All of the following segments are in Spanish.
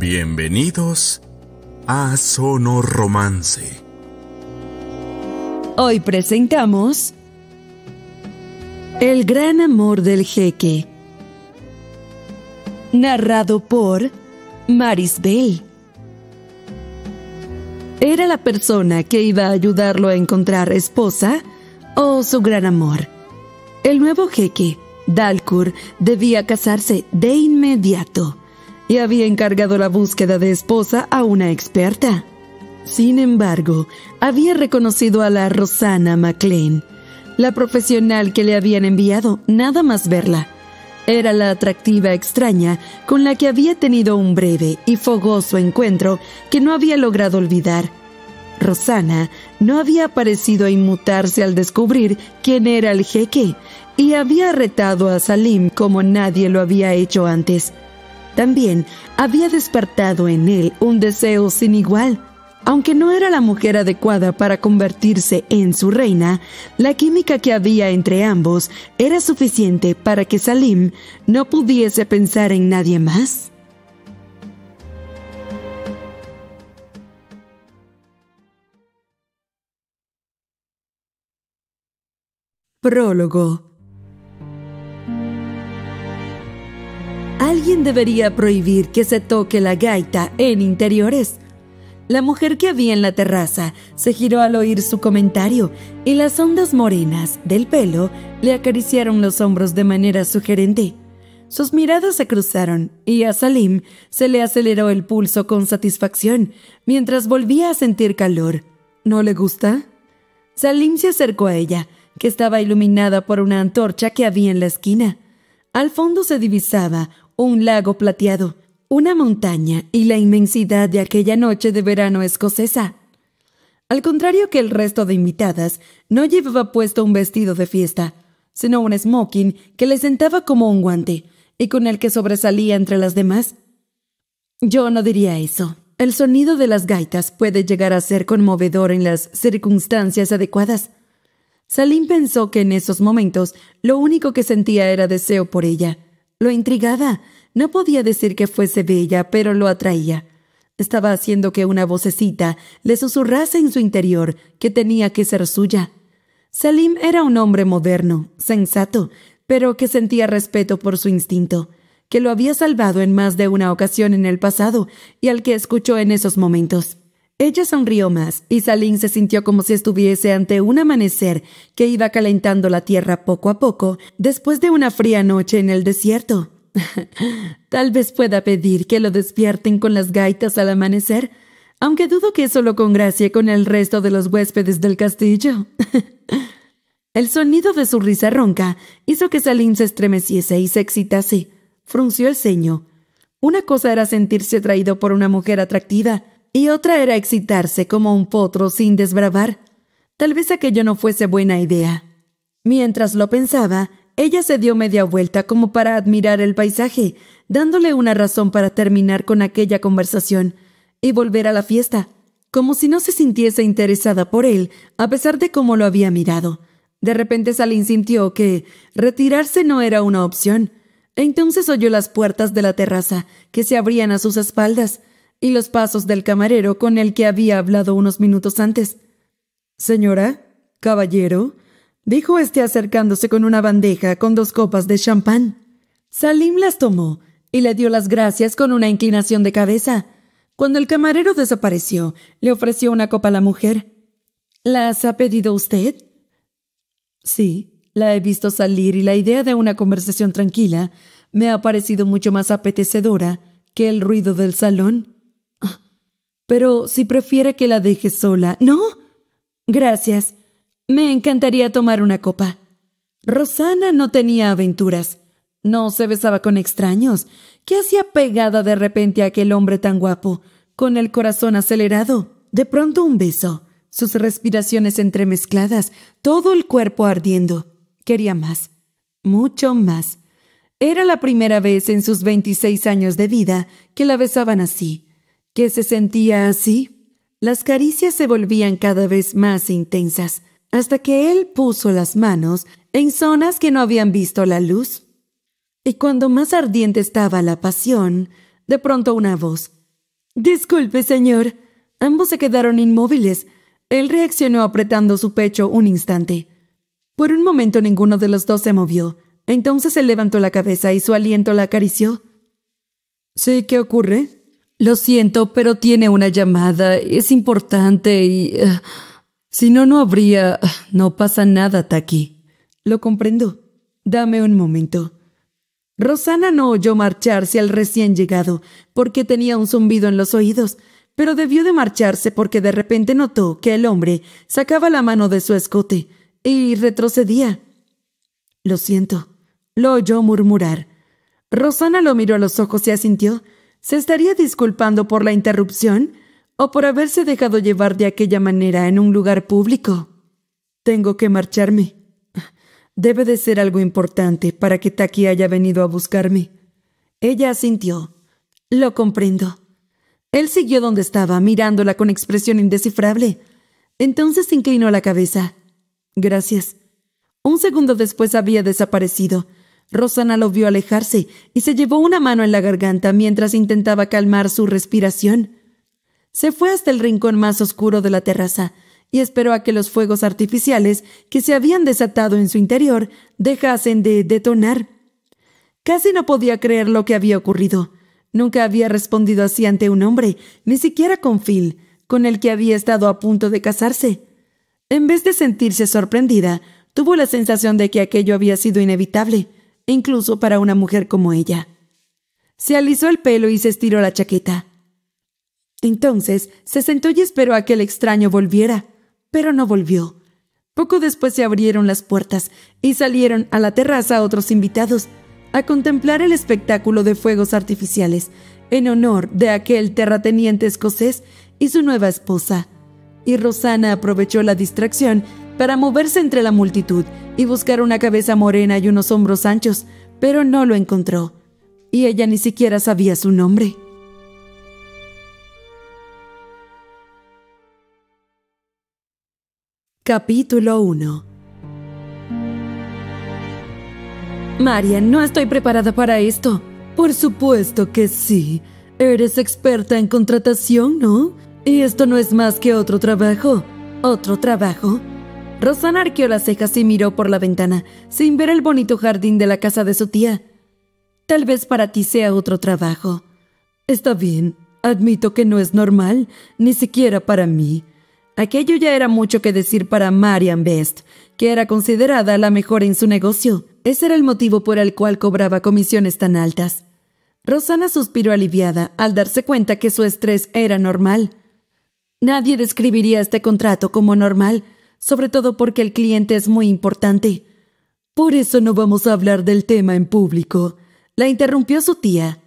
Bienvenidos a Sono Romance. Hoy presentamos El gran amor del jeque. Narrado por Maris Bell. Era la persona que iba a ayudarlo a encontrar esposa o su gran amor. El nuevo jeque, Dalkur, debía casarse de inmediato y había encargado la búsqueda de esposa a una experta. Sin embargo, había reconocido a la Rosana MacLean, la profesional que le habían enviado, nada más verla. Era la atractiva extraña con la que había tenido un breve y fogoso encuentro que no había logrado olvidar. Rosana no había parecido inmutarse al descubrir quién era el jeque y había retado a Salim como nadie lo había hecho antes. También había despertado en él un deseo sin igual. Aunque no era la mujer adecuada para convertirse en su reina, la química que había entre ambos era suficiente para que Salim no pudiese pensar en nadie más. Prólogo Alguien debería prohibir que se toque la gaita en interiores. La mujer que había en la terraza se giró al oír su comentario y las ondas morenas del pelo le acariciaron los hombros de manera sugerente. Sus miradas se cruzaron y a Salim se le aceleró el pulso con satisfacción mientras volvía a sentir calor. ¿No le gusta? Salim se acercó a ella, que estaba iluminada por una antorcha que había en la esquina. Al fondo se divisaba un lago plateado, una montaña y la inmensidad de aquella noche de verano escocesa. Al contrario que el resto de invitadas, no llevaba puesto un vestido de fiesta, sino un smoking que le sentaba como un guante y con el que sobresalía entre las demás. Yo no diría eso. El sonido de las gaitas puede llegar a ser conmovedor en las circunstancias adecuadas. Salim pensó que en esos momentos lo único que sentía era deseo por ella lo intrigaba. No podía decir que fuese bella, pero lo atraía. Estaba haciendo que una vocecita le susurrase en su interior que tenía que ser suya. Salim era un hombre moderno, sensato, pero que sentía respeto por su instinto, que lo había salvado en más de una ocasión en el pasado y al que escuchó en esos momentos. Ella sonrió más y Salín se sintió como si estuviese ante un amanecer que iba calentando la tierra poco a poco después de una fría noche en el desierto. Tal vez pueda pedir que lo despierten con las gaitas al amanecer, aunque dudo que eso lo congracie con el resto de los huéspedes del castillo. el sonido de su risa ronca hizo que Salín se estremeciese y se excitase. Frunció el ceño. Una cosa era sentirse atraído por una mujer atractiva, y otra era excitarse como un potro sin desbravar. Tal vez aquello no fuese buena idea. Mientras lo pensaba, ella se dio media vuelta como para admirar el paisaje, dándole una razón para terminar con aquella conversación y volver a la fiesta, como si no se sintiese interesada por él, a pesar de cómo lo había mirado. De repente Salín sintió que retirarse no era una opción. Entonces oyó las puertas de la terraza, que se abrían a sus espaldas, y los pasos del camarero con el que había hablado unos minutos antes. Señora, caballero, dijo este acercándose con una bandeja con dos copas de champán. Salim las tomó y le dio las gracias con una inclinación de cabeza. Cuando el camarero desapareció, le ofreció una copa a la mujer. ¿Las ha pedido usted? Sí, la he visto salir y la idea de una conversación tranquila me ha parecido mucho más apetecedora que el ruido del salón pero si prefiere que la deje sola, ¿no? Gracias. Me encantaría tomar una copa. Rosana no tenía aventuras. No se besaba con extraños. ¿Qué hacía pegada de repente a aquel hombre tan guapo, con el corazón acelerado? De pronto un beso, sus respiraciones entremezcladas, todo el cuerpo ardiendo. Quería más, mucho más. Era la primera vez en sus 26 años de vida que la besaban así que se sentía así. Las caricias se volvían cada vez más intensas, hasta que él puso las manos en zonas que no habían visto la luz. Y cuando más ardiente estaba la pasión, de pronto una voz. Disculpe, señor. Ambos se quedaron inmóviles. Él reaccionó apretando su pecho un instante. Por un momento ninguno de los dos se movió. Entonces él levantó la cabeza y su aliento la acarició. ¿Sí qué ocurre? Lo siento, pero tiene una llamada. Es importante y... Eh, si no, no habría... no pasa nada, Taki. Lo comprendo. Dame un momento. Rosana no oyó marcharse al recién llegado, porque tenía un zumbido en los oídos, pero debió de marcharse porque de repente notó que el hombre sacaba la mano de su escote y retrocedía. Lo siento, lo oyó murmurar. Rosana lo miró a los ojos y asintió, ¿Se estaría disculpando por la interrupción o por haberse dejado llevar de aquella manera en un lugar público? Tengo que marcharme. Debe de ser algo importante para que Taki haya venido a buscarme. Ella asintió. Lo comprendo. Él siguió donde estaba, mirándola con expresión indescifrable. Entonces inclinó la cabeza. Gracias. Un segundo después había desaparecido, Rosana lo vio alejarse y se llevó una mano en la garganta mientras intentaba calmar su respiración. Se fue hasta el rincón más oscuro de la terraza y esperó a que los fuegos artificiales que se habían desatado en su interior dejasen de detonar. Casi no podía creer lo que había ocurrido. Nunca había respondido así ante un hombre, ni siquiera con Phil, con el que había estado a punto de casarse. En vez de sentirse sorprendida, tuvo la sensación de que aquello había sido inevitable incluso para una mujer como ella. Se alisó el pelo y se estiró la chaqueta. Entonces se sentó y esperó a que el extraño volviera, pero no volvió. Poco después se abrieron las puertas y salieron a la terraza otros invitados a contemplar el espectáculo de fuegos artificiales en honor de aquel terrateniente escocés y su nueva esposa. Y Rosana aprovechó la distracción para moverse entre la multitud y buscar una cabeza morena y unos hombros anchos, pero no lo encontró, y ella ni siquiera sabía su nombre. Capítulo 1 Marian, no estoy preparada para esto. Por supuesto que sí. Eres experta en contratación, ¿no? Y esto no es más que otro trabajo. ¿Otro trabajo? Rosana arqueó las cejas y miró por la ventana, sin ver el bonito jardín de la casa de su tía. Tal vez para ti sea otro trabajo. Está bien, admito que no es normal, ni siquiera para mí. Aquello ya era mucho que decir para Marian Best, que era considerada la mejor en su negocio. Ese era el motivo por el cual cobraba comisiones tan altas. Rosana suspiró aliviada al darse cuenta que su estrés era normal. Nadie describiría este contrato como normal, sobre todo porque el cliente es muy importante. Por eso no vamos a hablar del tema en público. La interrumpió su tía.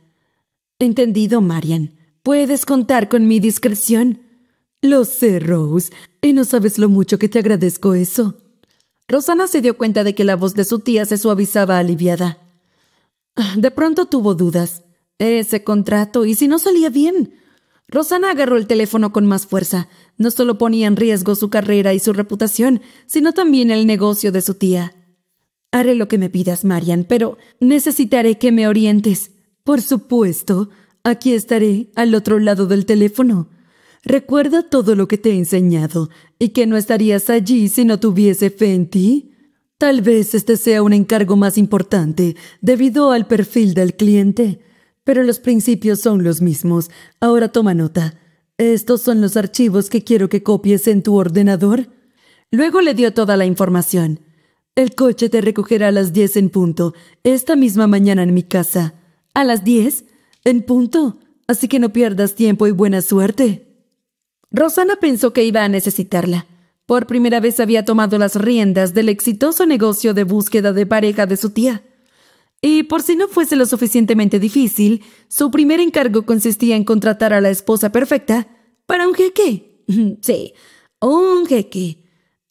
Entendido, Marian. Puedes contar con mi discreción. Lo sé, Rose, y no sabes lo mucho que te agradezco eso. Rosana se dio cuenta de que la voz de su tía se suavizaba aliviada. De pronto tuvo dudas. Ese contrato, ¿y si no salía bien? Rosana agarró el teléfono con más fuerza. No solo ponía en riesgo su carrera y su reputación, sino también el negocio de su tía. Haré lo que me pidas, Marian, pero necesitaré que me orientes. Por supuesto, aquí estaré, al otro lado del teléfono. Recuerda todo lo que te he enseñado y que no estarías allí si no tuviese fe en ti. Tal vez este sea un encargo más importante debido al perfil del cliente pero los principios son los mismos. Ahora toma nota. Estos son los archivos que quiero que copies en tu ordenador. Luego le dio toda la información. El coche te recogerá a las 10 en punto, esta misma mañana en mi casa. ¿A las 10? En punto. Así que no pierdas tiempo y buena suerte. Rosana pensó que iba a necesitarla. Por primera vez había tomado las riendas del exitoso negocio de búsqueda de pareja de su tía. Y eh, por si no fuese lo suficientemente difícil, su primer encargo consistía en contratar a la esposa perfecta para un jeque. Sí, un jeque.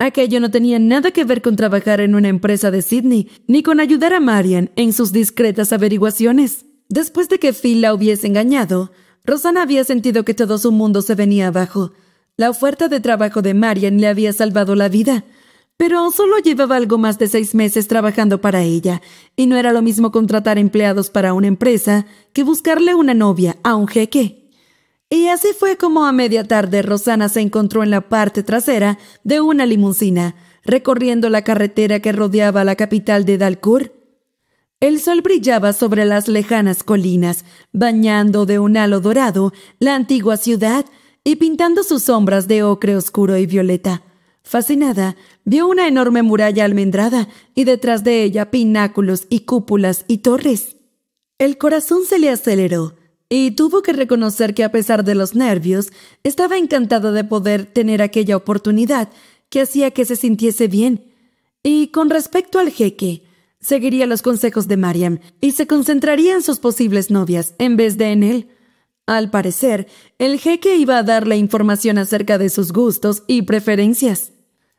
Aquello no tenía nada que ver con trabajar en una empresa de Sydney, ni con ayudar a Marian en sus discretas averiguaciones. Después de que Phil la hubiese engañado, Rosana había sentido que todo su mundo se venía abajo. La oferta de trabajo de Marian le había salvado la vida. Pero solo llevaba algo más de seis meses trabajando para ella, y no era lo mismo contratar empleados para una empresa que buscarle una novia a un jeque. Y así fue como a media tarde Rosana se encontró en la parte trasera de una limusina, recorriendo la carretera que rodeaba la capital de Dalkur. El sol brillaba sobre las lejanas colinas, bañando de un halo dorado la antigua ciudad y pintando sus sombras de ocre oscuro y violeta. Fascinada, vio una enorme muralla almendrada y detrás de ella pináculos y cúpulas y torres. El corazón se le aceleró y tuvo que reconocer que a pesar de los nervios, estaba encantada de poder tener aquella oportunidad que hacía que se sintiese bien. Y con respecto al jeque, seguiría los consejos de Mariam y se concentraría en sus posibles novias en vez de en él. Al parecer, el jeque iba a darle información acerca de sus gustos y preferencias.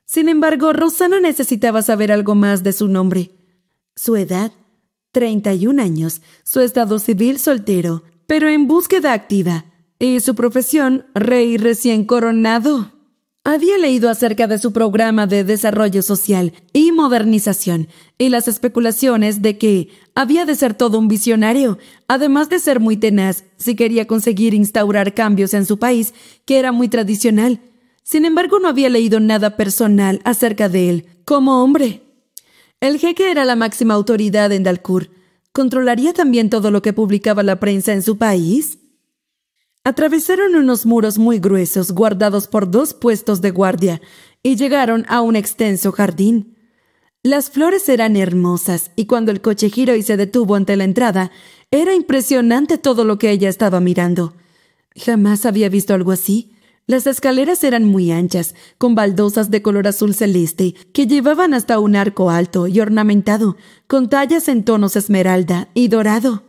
Sin embargo, Rosana necesitaba saber algo más de su nombre. Su edad, 31 años, su estado civil soltero, pero en búsqueda activa, y su profesión, rey recién coronado. Había leído acerca de su programa de desarrollo social y modernización y las especulaciones de que había de ser todo un visionario, además de ser muy tenaz si quería conseguir instaurar cambios en su país, que era muy tradicional. Sin embargo, no había leído nada personal acerca de él, como hombre. El jeque era la máxima autoridad en Dalkur. ¿Controlaría también todo lo que publicaba la prensa en su país? Atravesaron unos muros muy gruesos guardados por dos puestos de guardia y llegaron a un extenso jardín. Las flores eran hermosas y cuando el coche giró y se detuvo ante la entrada, era impresionante todo lo que ella estaba mirando. Jamás había visto algo así. Las escaleras eran muy anchas, con baldosas de color azul celeste, que llevaban hasta un arco alto y ornamentado, con tallas en tonos esmeralda y dorado.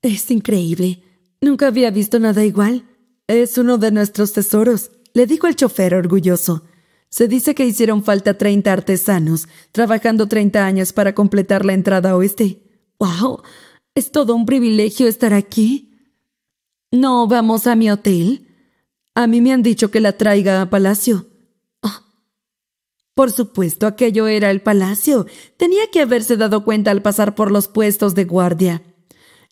Es increíble. Nunca había visto nada igual. Es uno de nuestros tesoros, le dijo el chofer orgulloso. Se dice que hicieron falta 30 artesanos, trabajando 30 años para completar la entrada oeste. ¡Wow! Es todo un privilegio estar aquí. ¿No vamos a mi hotel? A mí me han dicho que la traiga a Palacio. Ah. Por supuesto, aquello era el Palacio. Tenía que haberse dado cuenta al pasar por los puestos de guardia.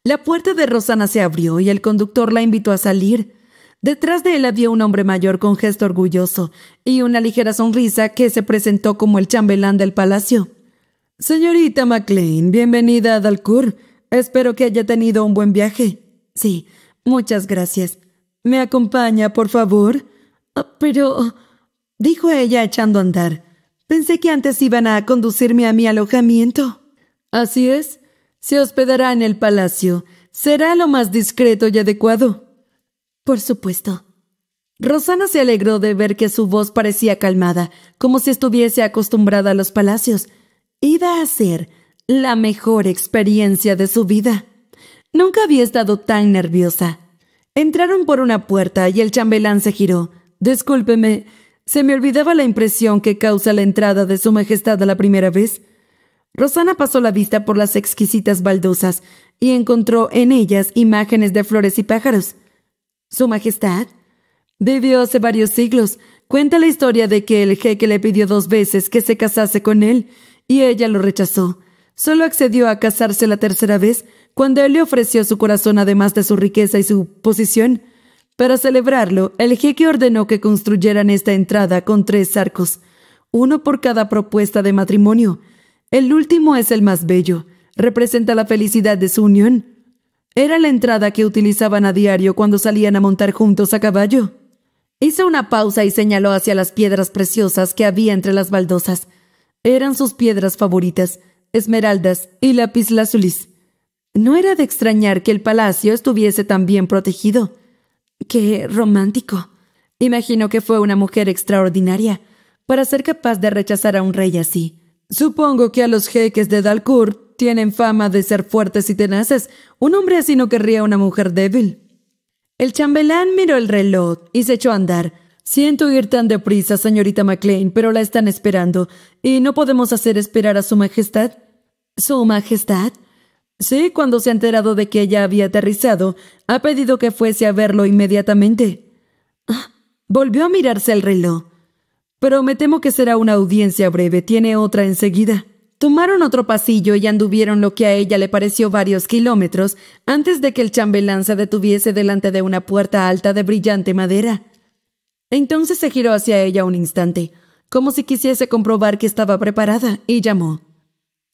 La puerta de Rosana se abrió y el conductor la invitó a salir. Detrás de él había un hombre mayor con gesto orgulloso y una ligera sonrisa que se presentó como el chambelán del palacio. Señorita McLean, bienvenida a Dalcourt. Espero que haya tenido un buen viaje. Sí, muchas gracias. ¿Me acompaña, por favor? Ah, pero... dijo ella echando a andar. Pensé que antes iban a conducirme a mi alojamiento. Así es, se hospedará en el palacio. Será lo más discreto y adecuado. Por supuesto. Rosana se alegró de ver que su voz parecía calmada, como si estuviese acostumbrada a los palacios. Iba a ser la mejor experiencia de su vida. Nunca había estado tan nerviosa. Entraron por una puerta y el chambelán se giró. Discúlpeme, se me olvidaba la impresión que causa la entrada de Su Majestad a la primera vez. Rosana pasó la vista por las exquisitas baldosas y encontró en ellas imágenes de flores y pájaros. Su Majestad vivió hace varios siglos. Cuenta la historia de que el jeque le pidió dos veces que se casase con él, y ella lo rechazó. Solo accedió a casarse la tercera vez cuando él le ofreció su corazón además de su riqueza y su posición. Para celebrarlo, el jeque ordenó que construyeran esta entrada con tres arcos, uno por cada propuesta de matrimonio. El último es el más bello, representa la felicidad de su unión. Era la entrada que utilizaban a diario cuando salían a montar juntos a caballo. Hizo una pausa y señaló hacia las piedras preciosas que había entre las baldosas. Eran sus piedras favoritas, esmeraldas y lazulis. No era de extrañar que el palacio estuviese tan bien protegido. ¡Qué romántico! Imagino que fue una mujer extraordinaria para ser capaz de rechazar a un rey así. Supongo que a los jeques de Dalcourt tienen fama de ser fuertes y tenaces. Un hombre así no querría una mujer débil. El chambelán miró el reloj y se echó a andar. Siento ir tan deprisa, señorita MacLean, pero la están esperando, y no podemos hacer esperar a Su Majestad. ¿Su Majestad? Sí, cuando se ha enterado de que ella había aterrizado, ha pedido que fuese a verlo inmediatamente. Ah, volvió a mirarse el reloj. Pero me temo que será una audiencia breve, tiene otra enseguida. Tomaron otro pasillo y anduvieron lo que a ella le pareció varios kilómetros antes de que el chambelán se detuviese delante de una puerta alta de brillante madera. Entonces se giró hacia ella un instante, como si quisiese comprobar que estaba preparada, y llamó.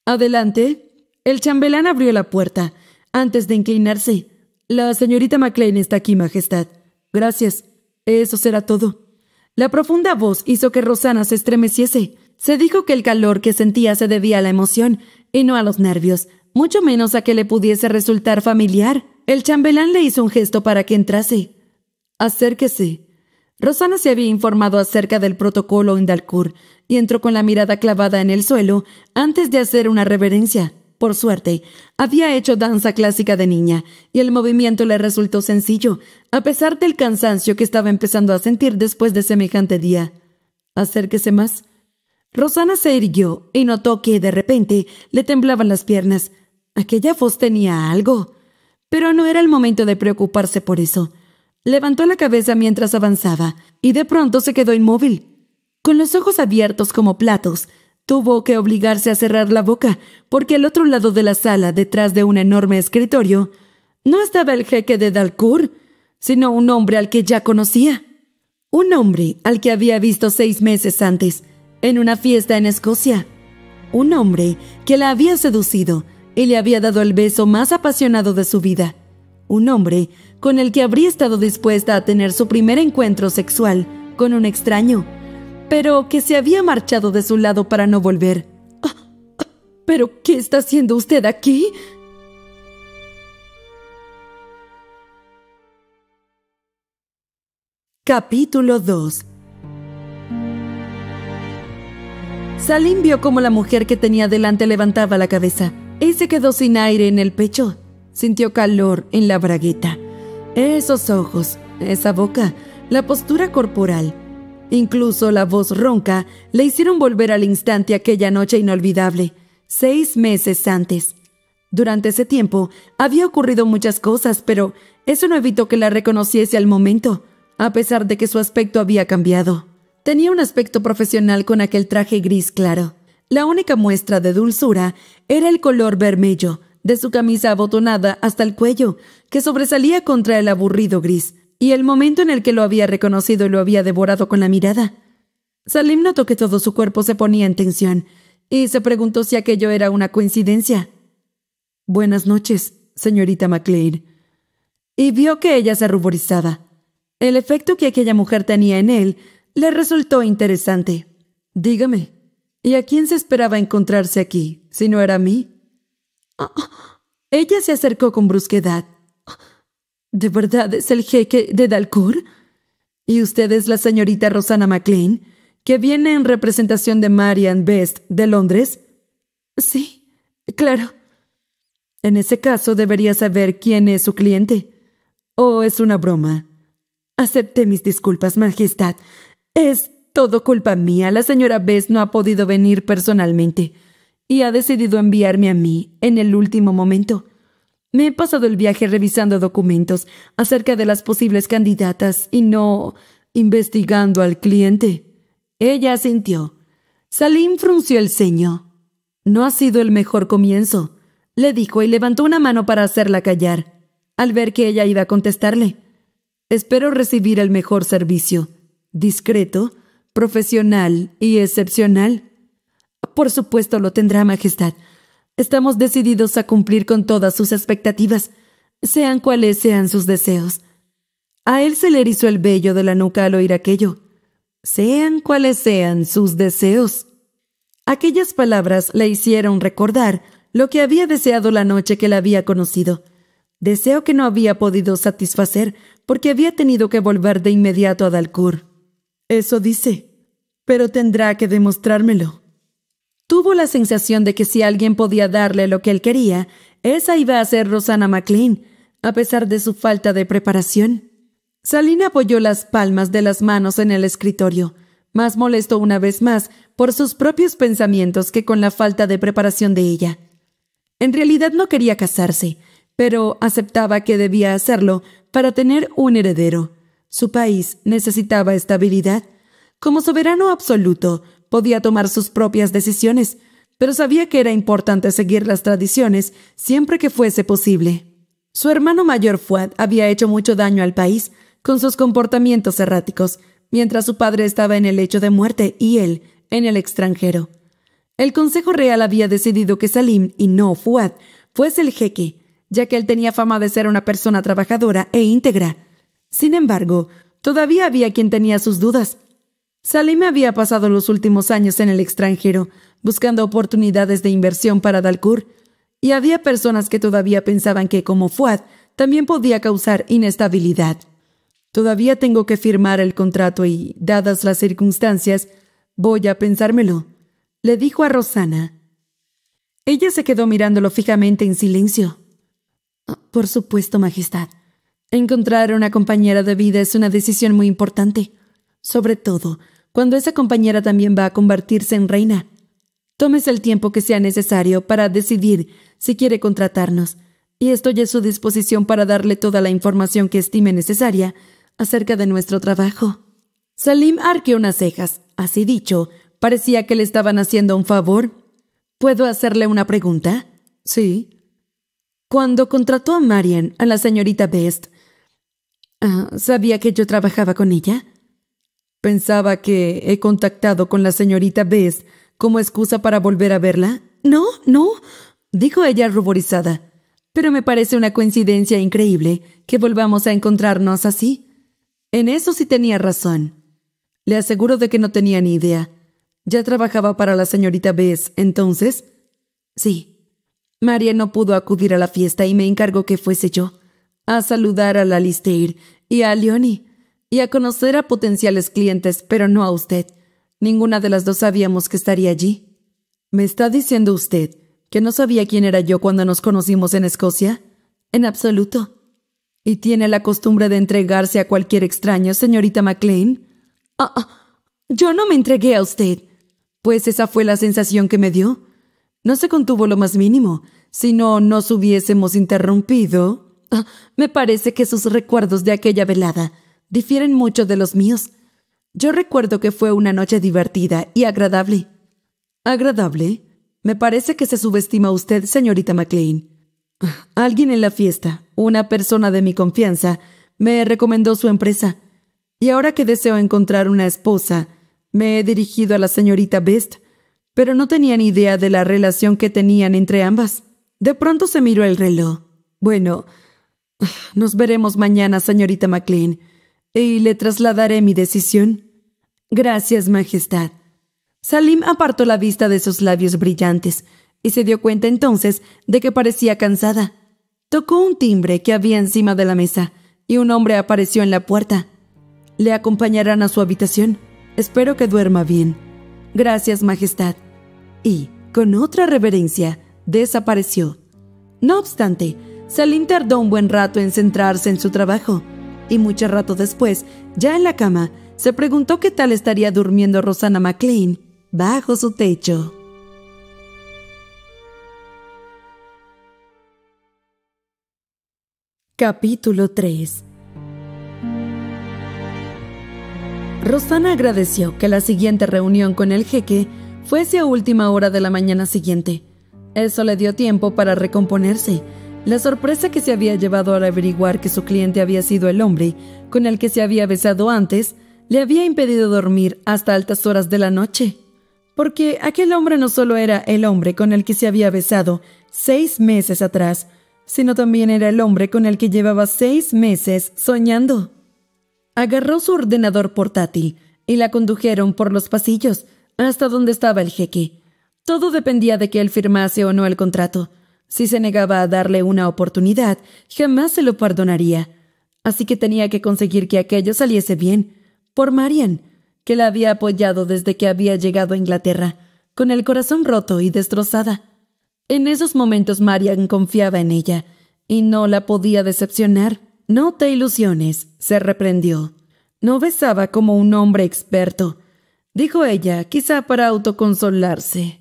Adelante. El chambelán abrió la puerta, antes de inclinarse. La señorita MacLean está aquí, Majestad. Gracias. Eso será todo. La profunda voz hizo que Rosana se estremeciese. Se dijo que el calor que sentía se debía a la emoción, y no a los nervios, mucho menos a que le pudiese resultar familiar. El chambelán le hizo un gesto para que entrase. Acérquese. Rosana se había informado acerca del protocolo en Dalcourt y entró con la mirada clavada en el suelo antes de hacer una reverencia. Por suerte, había hecho danza clásica de niña y el movimiento le resultó sencillo, a pesar del cansancio que estaba empezando a sentir después de semejante día. Acérquese más. Rosana se irguió y notó que de repente le temblaban las piernas. Aquella voz tenía algo. Pero no era el momento de preocuparse por eso. Levantó la cabeza mientras avanzaba y de pronto se quedó inmóvil. Con los ojos abiertos como platos, Tuvo que obligarse a cerrar la boca, porque al otro lado de la sala, detrás de un enorme escritorio, no estaba el jeque de Dalcourt, sino un hombre al que ya conocía. Un hombre al que había visto seis meses antes, en una fiesta en Escocia. Un hombre que la había seducido y le había dado el beso más apasionado de su vida. Un hombre con el que habría estado dispuesta a tener su primer encuentro sexual con un extraño pero que se había marchado de su lado para no volver. ¿Pero qué está haciendo usted aquí? Capítulo 2 Salim vio cómo la mujer que tenía delante levantaba la cabeza. Y se quedó sin aire en el pecho. Sintió calor en la bragueta. Esos ojos, esa boca, la postura corporal. Incluso la voz ronca le hicieron volver al instante aquella noche inolvidable, seis meses antes. Durante ese tiempo había ocurrido muchas cosas, pero eso no evitó que la reconociese al momento, a pesar de que su aspecto había cambiado. Tenía un aspecto profesional con aquel traje gris claro. La única muestra de dulzura era el color vermello de su camisa abotonada hasta el cuello, que sobresalía contra el aburrido gris, y el momento en el que lo había reconocido y lo había devorado con la mirada. Salim notó que todo su cuerpo se ponía en tensión y se preguntó si aquello era una coincidencia. Buenas noches, señorita MacLean. Y vio que ella se ruborizaba. El efecto que aquella mujer tenía en él le resultó interesante. Dígame, ¿y a quién se esperaba encontrarse aquí, si no era a mí? ella se acercó con brusquedad ¿De verdad es el jeque de Dalcourt? ¿Y usted es la señorita Rosana McLean, que viene en representación de Marian Best de Londres? Sí, claro. En ese caso debería saber quién es su cliente. ¿O es una broma? Acepté mis disculpas, Majestad. Es todo culpa mía. La señora Best no ha podido venir personalmente y ha decidido enviarme a mí en el último momento. Me he pasado el viaje revisando documentos acerca de las posibles candidatas y no investigando al cliente. Ella asintió. Salim frunció el ceño. No ha sido el mejor comienzo, le dijo y levantó una mano para hacerla callar, al ver que ella iba a contestarle. Espero recibir el mejor servicio, discreto, profesional y excepcional. Por supuesto lo tendrá, Majestad. Estamos decididos a cumplir con todas sus expectativas, sean cuales sean sus deseos. A él se le erizó el vello de la nuca al oír aquello. Sean cuales sean sus deseos. Aquellas palabras le hicieron recordar lo que había deseado la noche que la había conocido. Deseo que no había podido satisfacer porque había tenido que volver de inmediato a Dalcourt. Eso dice, pero tendrá que demostrármelo. Tuvo la sensación de que si alguien podía darle lo que él quería, esa iba a ser Rosanna McLean, a pesar de su falta de preparación. Salina apoyó las palmas de las manos en el escritorio, más molesto una vez más por sus propios pensamientos que con la falta de preparación de ella. En realidad no quería casarse, pero aceptaba que debía hacerlo para tener un heredero. Su país necesitaba estabilidad. Como soberano absoluto, podía tomar sus propias decisiones, pero sabía que era importante seguir las tradiciones siempre que fuese posible. Su hermano mayor Fuad había hecho mucho daño al país con sus comportamientos erráticos, mientras su padre estaba en el lecho de muerte y él en el extranjero. El Consejo Real había decidido que Salim y no Fuad fuese el jeque, ya que él tenía fama de ser una persona trabajadora e íntegra. Sin embargo, todavía había quien tenía sus dudas, Salim había pasado los últimos años en el extranjero, buscando oportunidades de inversión para Dalkur, y había personas que todavía pensaban que, como Fuad, también podía causar inestabilidad. Todavía tengo que firmar el contrato y, dadas las circunstancias, voy a pensármelo, le dijo a Rosana. Ella se quedó mirándolo fijamente en silencio. Ah, por supuesto, Majestad. Encontrar una compañera de vida es una decisión muy importante sobre todo cuando esa compañera también va a convertirse en reina. Tómese el tiempo que sea necesario para decidir si quiere contratarnos, y estoy a su disposición para darle toda la información que estime necesaria acerca de nuestro trabajo. Salim arqueó unas cejas. Así dicho, parecía que le estaban haciendo un favor. ¿Puedo hacerle una pregunta? Sí. Cuando contrató a Marian, a la señorita Best, ah, ¿sabía que yo trabajaba con ella? Pensaba que he contactado con la señorita Bess como excusa para volver a verla. No, no, dijo ella ruborizada. Pero me parece una coincidencia increíble que volvamos a encontrarnos así. En eso sí tenía razón. Le aseguro de que no tenía ni idea. ¿Ya trabajaba para la señorita Bess entonces? Sí. María no pudo acudir a la fiesta y me encargó que fuese yo, a saludar a la lister y a Leonie y a conocer a potenciales clientes, pero no a usted. Ninguna de las dos sabíamos que estaría allí. ¿Me está diciendo usted que no sabía quién era yo cuando nos conocimos en Escocia? En absoluto. ¿Y tiene la costumbre de entregarse a cualquier extraño, señorita MacLean? Ah, ah, yo no me entregué a usted. Pues esa fue la sensación que me dio. No se contuvo lo más mínimo. Si no nos hubiésemos interrumpido. Ah, me parece que sus recuerdos de aquella velada difieren mucho de los míos. Yo recuerdo que fue una noche divertida y agradable. ¿Agradable? Me parece que se subestima usted, señorita McLean. Alguien en la fiesta, una persona de mi confianza, me recomendó su empresa. Y ahora que deseo encontrar una esposa, me he dirigido a la señorita Best, pero no tenía ni idea de la relación que tenían entre ambas. De pronto se miró el reloj. Bueno, nos veremos mañana, señorita McLean. E y le trasladaré mi decisión. Gracias, Majestad. Salim apartó la vista de sus labios brillantes y se dio cuenta entonces de que parecía cansada. Tocó un timbre que había encima de la mesa y un hombre apareció en la puerta. Le acompañarán a su habitación. Espero que duerma bien. Gracias, Majestad. Y, con otra reverencia, desapareció. No obstante, Salim tardó un buen rato en centrarse en su trabajo y mucho rato después, ya en la cama, se preguntó qué tal estaría durmiendo Rosanna McLean bajo su techo. Capítulo 3 Rosana agradeció que la siguiente reunión con el jeque fuese a última hora de la mañana siguiente. Eso le dio tiempo para recomponerse la sorpresa que se había llevado al averiguar que su cliente había sido el hombre con el que se había besado antes le había impedido dormir hasta altas horas de la noche. Porque aquel hombre no solo era el hombre con el que se había besado seis meses atrás, sino también era el hombre con el que llevaba seis meses soñando. Agarró su ordenador portátil y la condujeron por los pasillos hasta donde estaba el jeque. Todo dependía de que él firmase o no el contrato, si se negaba a darle una oportunidad, jamás se lo perdonaría. Así que tenía que conseguir que aquello saliese bien, por Marian, que la había apoyado desde que había llegado a Inglaterra, con el corazón roto y destrozada. En esos momentos Marian confiaba en ella, y no la podía decepcionar. No te ilusiones, se reprendió. No besaba como un hombre experto, dijo ella, quizá para autoconsolarse.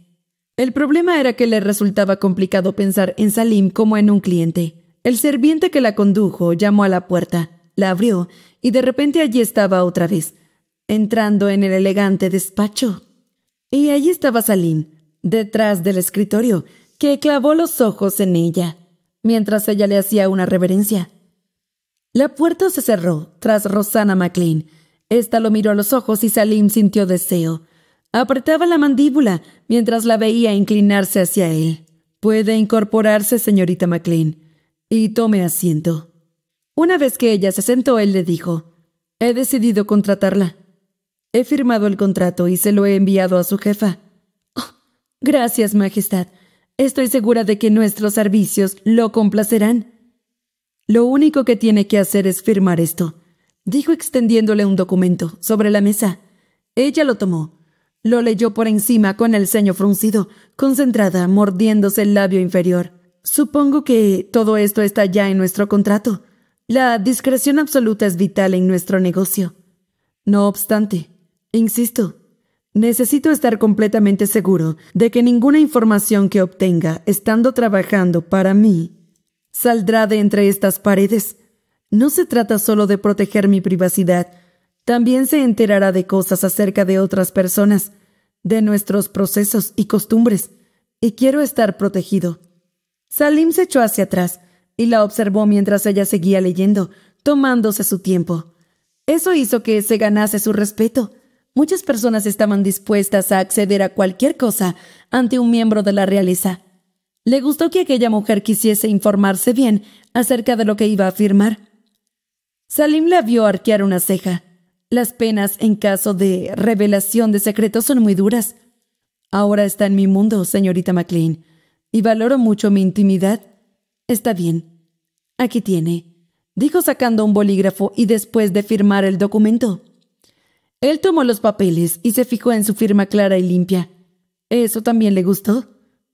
El problema era que le resultaba complicado pensar en Salim como en un cliente. El serviente que la condujo llamó a la puerta, la abrió y de repente allí estaba otra vez, entrando en el elegante despacho. Y allí estaba Salim, detrás del escritorio, que clavó los ojos en ella, mientras ella le hacía una reverencia. La puerta se cerró tras Rosana MacLean. Esta lo miró a los ojos y Salim sintió deseo. Apretaba la mandíbula mientras la veía inclinarse hacia él. Puede incorporarse, señorita McLean, y tome asiento. Una vez que ella se sentó, él le dijo, He decidido contratarla. He firmado el contrato y se lo he enviado a su jefa. Oh, gracias, Majestad. Estoy segura de que nuestros servicios lo complacerán. Lo único que tiene que hacer es firmar esto, dijo extendiéndole un documento sobre la mesa. Ella lo tomó lo leyó por encima con el ceño fruncido, concentrada, mordiéndose el labio inferior. Supongo que todo esto está ya en nuestro contrato. La discreción absoluta es vital en nuestro negocio. No obstante, insisto, necesito estar completamente seguro de que ninguna información que obtenga estando trabajando para mí saldrá de entre estas paredes. No se trata solo de proteger mi privacidad, también se enterará de cosas acerca de otras personas, de nuestros procesos y costumbres, y quiero estar protegido. Salim se echó hacia atrás y la observó mientras ella seguía leyendo, tomándose su tiempo. Eso hizo que se ganase su respeto. Muchas personas estaban dispuestas a acceder a cualquier cosa ante un miembro de la realeza. Le gustó que aquella mujer quisiese informarse bien acerca de lo que iba a afirmar. Salim la vio arquear una ceja. Las penas en caso de revelación de secretos son muy duras. Ahora está en mi mundo, señorita McLean, y valoro mucho mi intimidad. Está bien. Aquí tiene, dijo sacando un bolígrafo y después de firmar el documento. Él tomó los papeles y se fijó en su firma clara y limpia. ¿Eso también le gustó?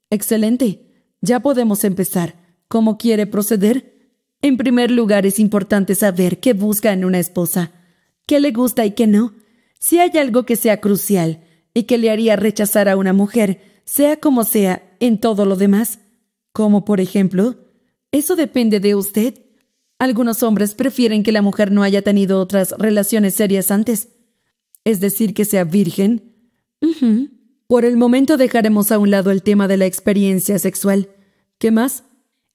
Excelente. Ya podemos empezar. ¿Cómo quiere proceder? En primer lugar, es importante saber qué busca en una esposa qué le gusta y qué no. Si hay algo que sea crucial y que le haría rechazar a una mujer, sea como sea, en todo lo demás, como por ejemplo, eso depende de usted. Algunos hombres prefieren que la mujer no haya tenido otras relaciones serias antes, es decir, que sea virgen. Por el momento dejaremos a un lado el tema de la experiencia sexual. ¿Qué más?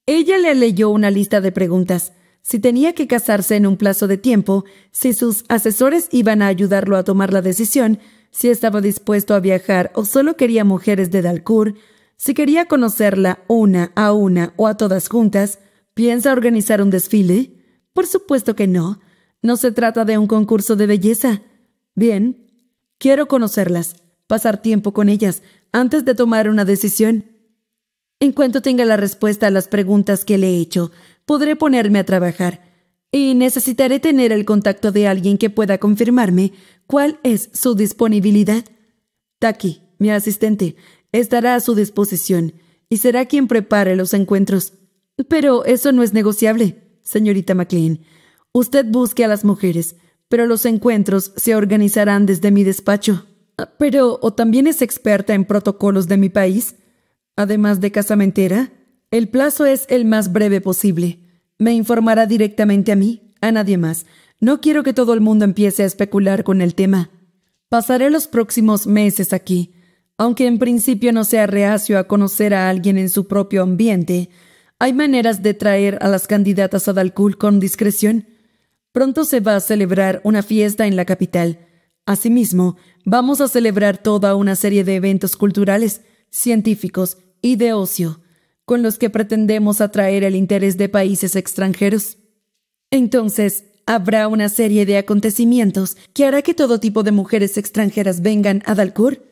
Ella le leyó una lista de preguntas si tenía que casarse en un plazo de tiempo, si sus asesores iban a ayudarlo a tomar la decisión, si estaba dispuesto a viajar o solo quería mujeres de Dalcourt, si quería conocerla una a una o a todas juntas, ¿piensa organizar un desfile? Por supuesto que no. No se trata de un concurso de belleza. Bien, quiero conocerlas, pasar tiempo con ellas, antes de tomar una decisión. En cuanto tenga la respuesta a las preguntas que le he hecho, podré ponerme a trabajar y necesitaré tener el contacto de alguien que pueda confirmarme cuál es su disponibilidad. Taki, mi asistente, estará a su disposición y será quien prepare los encuentros. Pero eso no es negociable, señorita McLean. Usted busque a las mujeres, pero los encuentros se organizarán desde mi despacho. Ah, pero, ¿o también es experta en protocolos de mi país? Además de casamentera, el plazo es el más breve posible. Me informará directamente a mí, a nadie más. No quiero que todo el mundo empiece a especular con el tema. Pasaré los próximos meses aquí. Aunque en principio no sea reacio a conocer a alguien en su propio ambiente, hay maneras de traer a las candidatas a Dalkul con discreción. Pronto se va a celebrar una fiesta en la capital. Asimismo, vamos a celebrar toda una serie de eventos culturales, científicos y de ocio con los que pretendemos atraer el interés de países extranjeros. Entonces, habrá una serie de acontecimientos que hará que todo tipo de mujeres extranjeras vengan a Dalcour?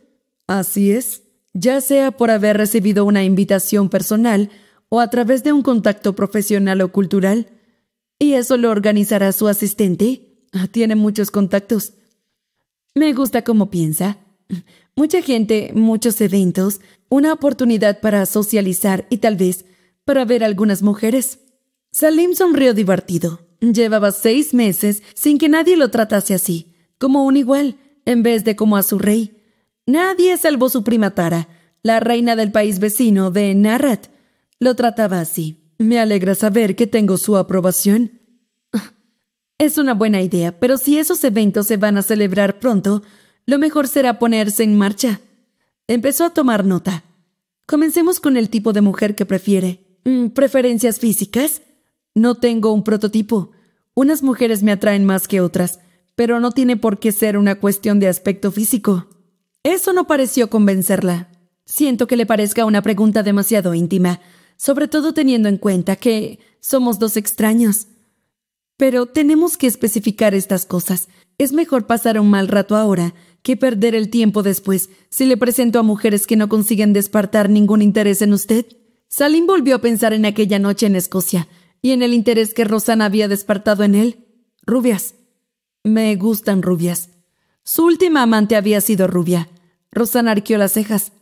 Así es, ya sea por haber recibido una invitación personal o a través de un contacto profesional o cultural. Y eso lo organizará su asistente. Ah, tiene muchos contactos. Me gusta cómo piensa. Mucha gente, muchos eventos, una oportunidad para socializar y tal vez para ver algunas mujeres. Salim sonrió divertido. Llevaba seis meses sin que nadie lo tratase así, como un igual, en vez de como a su rey. Nadie salvo su prima Tara, la reina del país vecino de Narrat. Lo trataba así. Me alegra saber que tengo su aprobación. Es una buena idea, pero si esos eventos se van a celebrar pronto, lo mejor será ponerse en marcha. Empezó a tomar nota. Comencemos con el tipo de mujer que prefiere. Mm, ¿Preferencias físicas? No tengo un prototipo. Unas mujeres me atraen más que otras, pero no tiene por qué ser una cuestión de aspecto físico. Eso no pareció convencerla. Siento que le parezca una pregunta demasiado íntima, sobre todo teniendo en cuenta que somos dos extraños. Pero tenemos que especificar estas cosas. Es mejor pasar un mal rato ahora ¿Qué perder el tiempo después si le presento a mujeres que no consiguen despertar ningún interés en usted. Salim volvió a pensar en aquella noche en Escocia y en el interés que Rosana había despertado en él. Rubias. Me gustan rubias. Su última amante había sido rubia. Rosana arqueó las cejas.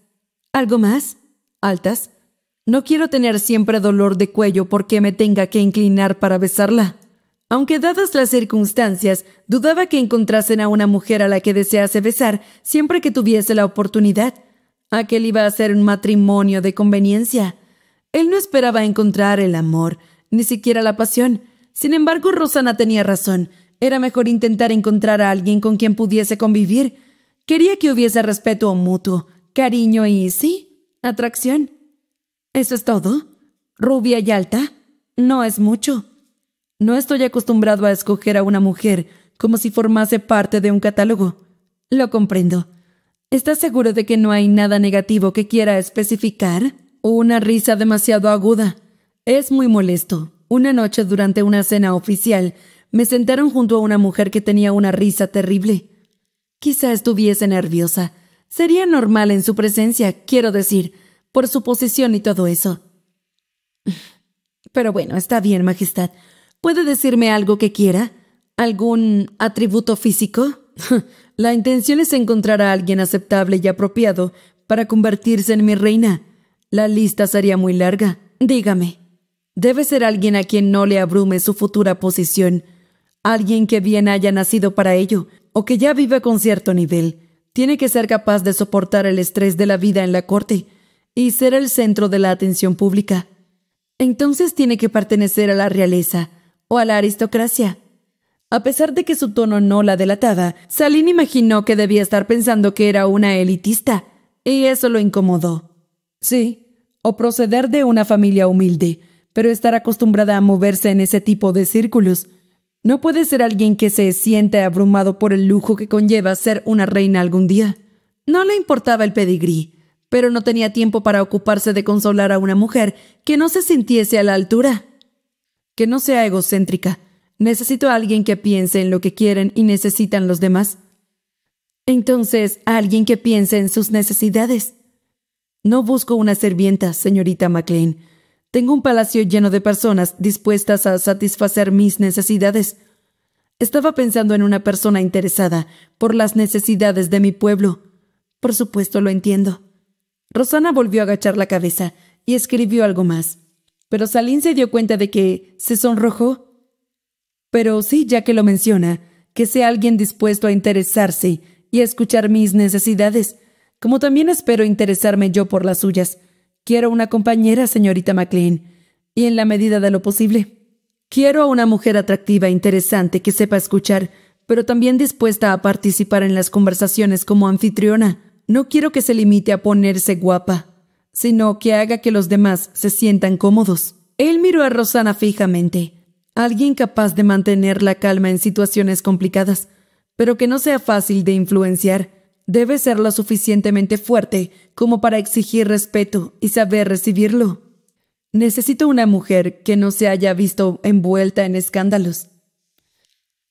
¿Algo más? Altas. No quiero tener siempre dolor de cuello porque me tenga que inclinar para besarla. Aunque dadas las circunstancias, dudaba que encontrasen a una mujer a la que desease besar siempre que tuviese la oportunidad. Aquel iba a ser un matrimonio de conveniencia. Él no esperaba encontrar el amor, ni siquiera la pasión. Sin embargo, Rosana tenía razón. Era mejor intentar encontrar a alguien con quien pudiese convivir. Quería que hubiese respeto mutuo, cariño y, sí, atracción. ¿Eso es todo? ¿Rubia y alta? No es mucho. No estoy acostumbrado a escoger a una mujer como si formase parte de un catálogo. Lo comprendo. ¿Estás seguro de que no hay nada negativo que quiera especificar? Una risa demasiado aguda. Es muy molesto. Una noche durante una cena oficial, me sentaron junto a una mujer que tenía una risa terrible. Quizá estuviese nerviosa. Sería normal en su presencia, quiero decir, por su posición y todo eso. Pero bueno, está bien, Majestad. ¿Puede decirme algo que quiera? ¿Algún atributo físico? La intención es encontrar a alguien aceptable y apropiado para convertirse en mi reina. La lista sería muy larga. Dígame. Debe ser alguien a quien no le abrume su futura posición. Alguien que bien haya nacido para ello, o que ya viva con cierto nivel. Tiene que ser capaz de soportar el estrés de la vida en la corte y ser el centro de la atención pública. Entonces tiene que pertenecer a la realeza a la aristocracia. A pesar de que su tono no la delataba, Salín imaginó que debía estar pensando que era una elitista, y eso lo incomodó. Sí, o proceder de una familia humilde, pero estar acostumbrada a moverse en ese tipo de círculos. No puede ser alguien que se siente abrumado por el lujo que conlleva ser una reina algún día. No le importaba el pedigrí, pero no tenía tiempo para ocuparse de consolar a una mujer que no se sintiese a la altura que no sea egocéntrica. Necesito a alguien que piense en lo que quieren y necesitan los demás. Entonces, a alguien que piense en sus necesidades. No busco una servienta, señorita Maclean. Tengo un palacio lleno de personas dispuestas a satisfacer mis necesidades. Estaba pensando en una persona interesada por las necesidades de mi pueblo. Por supuesto lo entiendo. Rosana volvió a agachar la cabeza y escribió algo más pero Salín se dio cuenta de que se sonrojó. Pero sí, ya que lo menciona, que sea alguien dispuesto a interesarse y a escuchar mis necesidades, como también espero interesarme yo por las suyas. Quiero una compañera, señorita MacLean, y en la medida de lo posible. Quiero a una mujer atractiva, e interesante, que sepa escuchar, pero también dispuesta a participar en las conversaciones como anfitriona. No quiero que se limite a ponerse guapa sino que haga que los demás se sientan cómodos. Él miró a Rosana fijamente, alguien capaz de mantener la calma en situaciones complicadas, pero que no sea fácil de influenciar. Debe ser lo suficientemente fuerte como para exigir respeto y saber recibirlo. Necesito una mujer que no se haya visto envuelta en escándalos.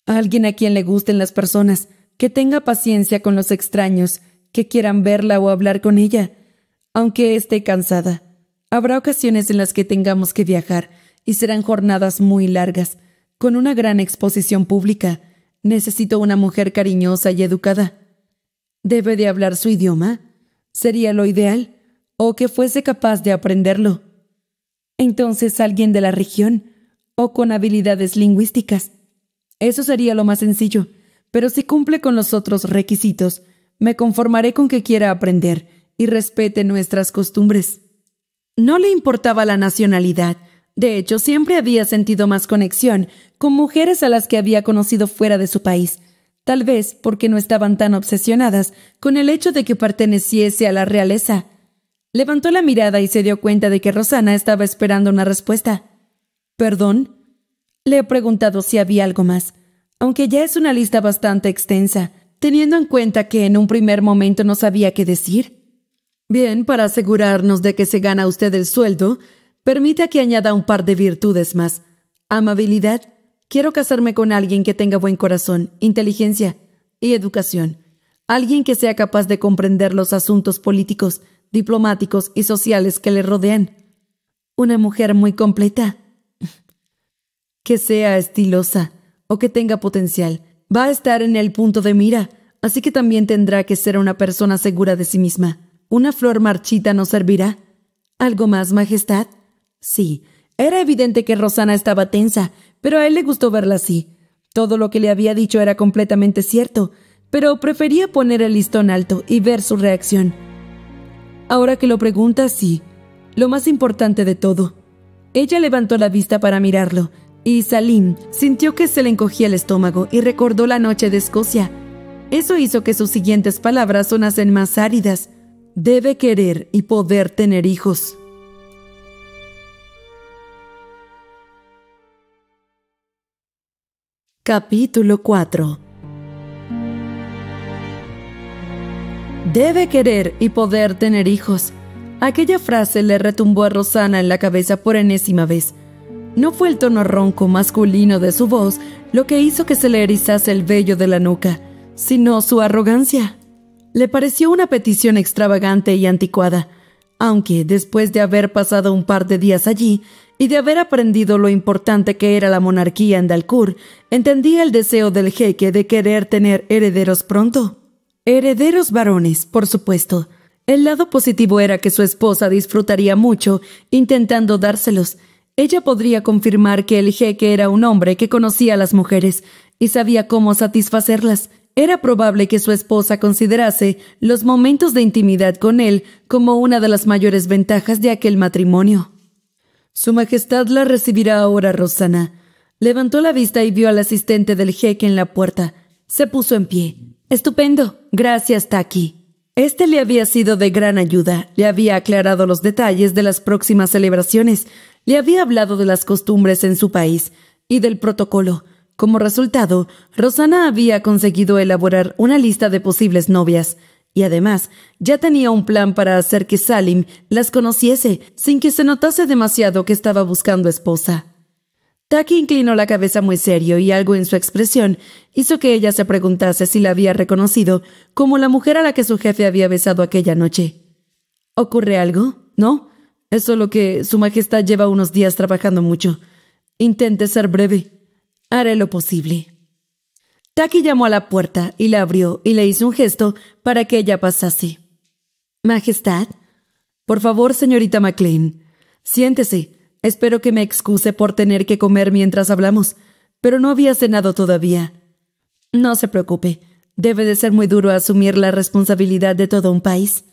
Alguien a quien le gusten las personas, que tenga paciencia con los extraños, que quieran verla o hablar con ella, aunque esté cansada. Habrá ocasiones en las que tengamos que viajar y serán jornadas muy largas, con una gran exposición pública. Necesito una mujer cariñosa y educada. ¿Debe de hablar su idioma? ¿Sería lo ideal? ¿O que fuese capaz de aprenderlo? Entonces alguien de la región, o con habilidades lingüísticas. Eso sería lo más sencillo, pero si cumple con los otros requisitos, me conformaré con que quiera aprender y respete nuestras costumbres. No le importaba la nacionalidad, de hecho siempre había sentido más conexión con mujeres a las que había conocido fuera de su país, tal vez porque no estaban tan obsesionadas con el hecho de que perteneciese a la realeza. Levantó la mirada y se dio cuenta de que Rosana estaba esperando una respuesta. ¿Perdón? Le he preguntado si había algo más, aunque ya es una lista bastante extensa, teniendo en cuenta que en un primer momento no sabía qué decir. Bien, para asegurarnos de que se gana usted el sueldo, permita que añada un par de virtudes más. Amabilidad. Quiero casarme con alguien que tenga buen corazón, inteligencia y educación. Alguien que sea capaz de comprender los asuntos políticos, diplomáticos y sociales que le rodean. Una mujer muy completa. Que sea estilosa o que tenga potencial. Va a estar en el punto de mira, así que también tendrá que ser una persona segura de sí misma. ¿Una flor marchita nos servirá? ¿Algo más, Majestad? Sí, era evidente que Rosana estaba tensa, pero a él le gustó verla así. Todo lo que le había dicho era completamente cierto, pero prefería poner el listón alto y ver su reacción. Ahora que lo pregunta, sí. Lo más importante de todo. Ella levantó la vista para mirarlo, y Salim sintió que se le encogía el estómago y recordó la noche de Escocia. Eso hizo que sus siguientes palabras sonasen más áridas debe querer y poder tener hijos. Capítulo 4 Debe querer y poder tener hijos. Aquella frase le retumbó a Rosana en la cabeza por enésima vez. No fue el tono ronco masculino de su voz lo que hizo que se le erizase el vello de la nuca, sino su arrogancia. Le pareció una petición extravagante y anticuada, aunque después de haber pasado un par de días allí y de haber aprendido lo importante que era la monarquía en Dalkur, entendía el deseo del jeque de querer tener herederos pronto. Herederos varones, por supuesto. El lado positivo era que su esposa disfrutaría mucho intentando dárselos. Ella podría confirmar que el jeque era un hombre que conocía a las mujeres y sabía cómo satisfacerlas era probable que su esposa considerase los momentos de intimidad con él como una de las mayores ventajas de aquel matrimonio. Su Majestad la recibirá ahora, Rosana. Levantó la vista y vio al asistente del jeque en la puerta. Se puso en pie. Estupendo. Gracias, Taki. Este le había sido de gran ayuda, le había aclarado los detalles de las próximas celebraciones, le había hablado de las costumbres en su país y del protocolo, como resultado, Rosana había conseguido elaborar una lista de posibles novias, y además ya tenía un plan para hacer que Salim las conociese sin que se notase demasiado que estaba buscando esposa. Taki inclinó la cabeza muy serio y algo en su expresión hizo que ella se preguntase si la había reconocido como la mujer a la que su jefe había besado aquella noche. ¿Ocurre algo? ¿No? Es solo que Su Majestad lleva unos días trabajando mucho. Intente ser breve. Haré lo posible. Taki llamó a la puerta y la abrió y le hizo un gesto para que ella pasase. Majestad. Por favor, señorita McLean, Siéntese. Espero que me excuse por tener que comer mientras hablamos, pero no había cenado todavía. No se preocupe. Debe de ser muy duro asumir la responsabilidad de todo un país.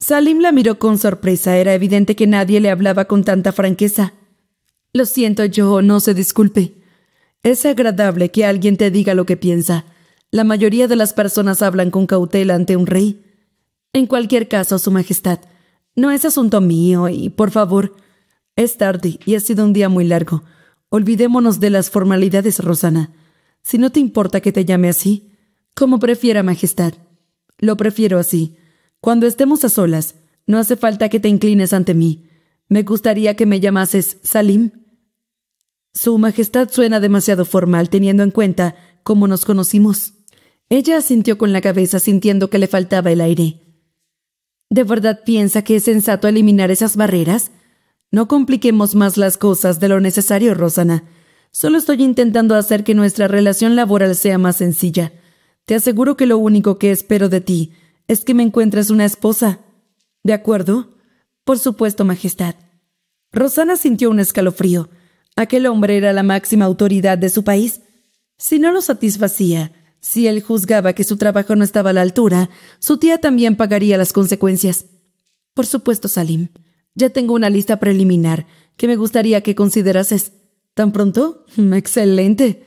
Salim la miró con sorpresa. Era evidente que nadie le hablaba con tanta franqueza. Lo siento, yo no se disculpe. Es agradable que alguien te diga lo que piensa. La mayoría de las personas hablan con cautela ante un rey. En cualquier caso, Su Majestad, no es asunto mío y, por favor, es tarde y ha sido un día muy largo. Olvidémonos de las formalidades, Rosana. Si no te importa que te llame así, como prefiera, Majestad. Lo prefiero así. Cuando estemos a solas, no hace falta que te inclines ante mí. Me gustaría que me llamases Salim. Su Majestad suena demasiado formal teniendo en cuenta cómo nos conocimos. Ella asintió con la cabeza sintiendo que le faltaba el aire. ¿De verdad piensa que es sensato eliminar esas barreras? No compliquemos más las cosas de lo necesario, Rosana. Solo estoy intentando hacer que nuestra relación laboral sea más sencilla. Te aseguro que lo único que espero de ti es que me encuentres una esposa. ¿De acuerdo? Por supuesto, Majestad. Rosana sintió un escalofrío. Aquel hombre era la máxima autoridad de su país. Si no lo satisfacía, si él juzgaba que su trabajo no estaba a la altura, su tía también pagaría las consecuencias. Por supuesto, Salim. Ya tengo una lista preliminar que me gustaría que considerases. ¿Tan pronto? Excelente.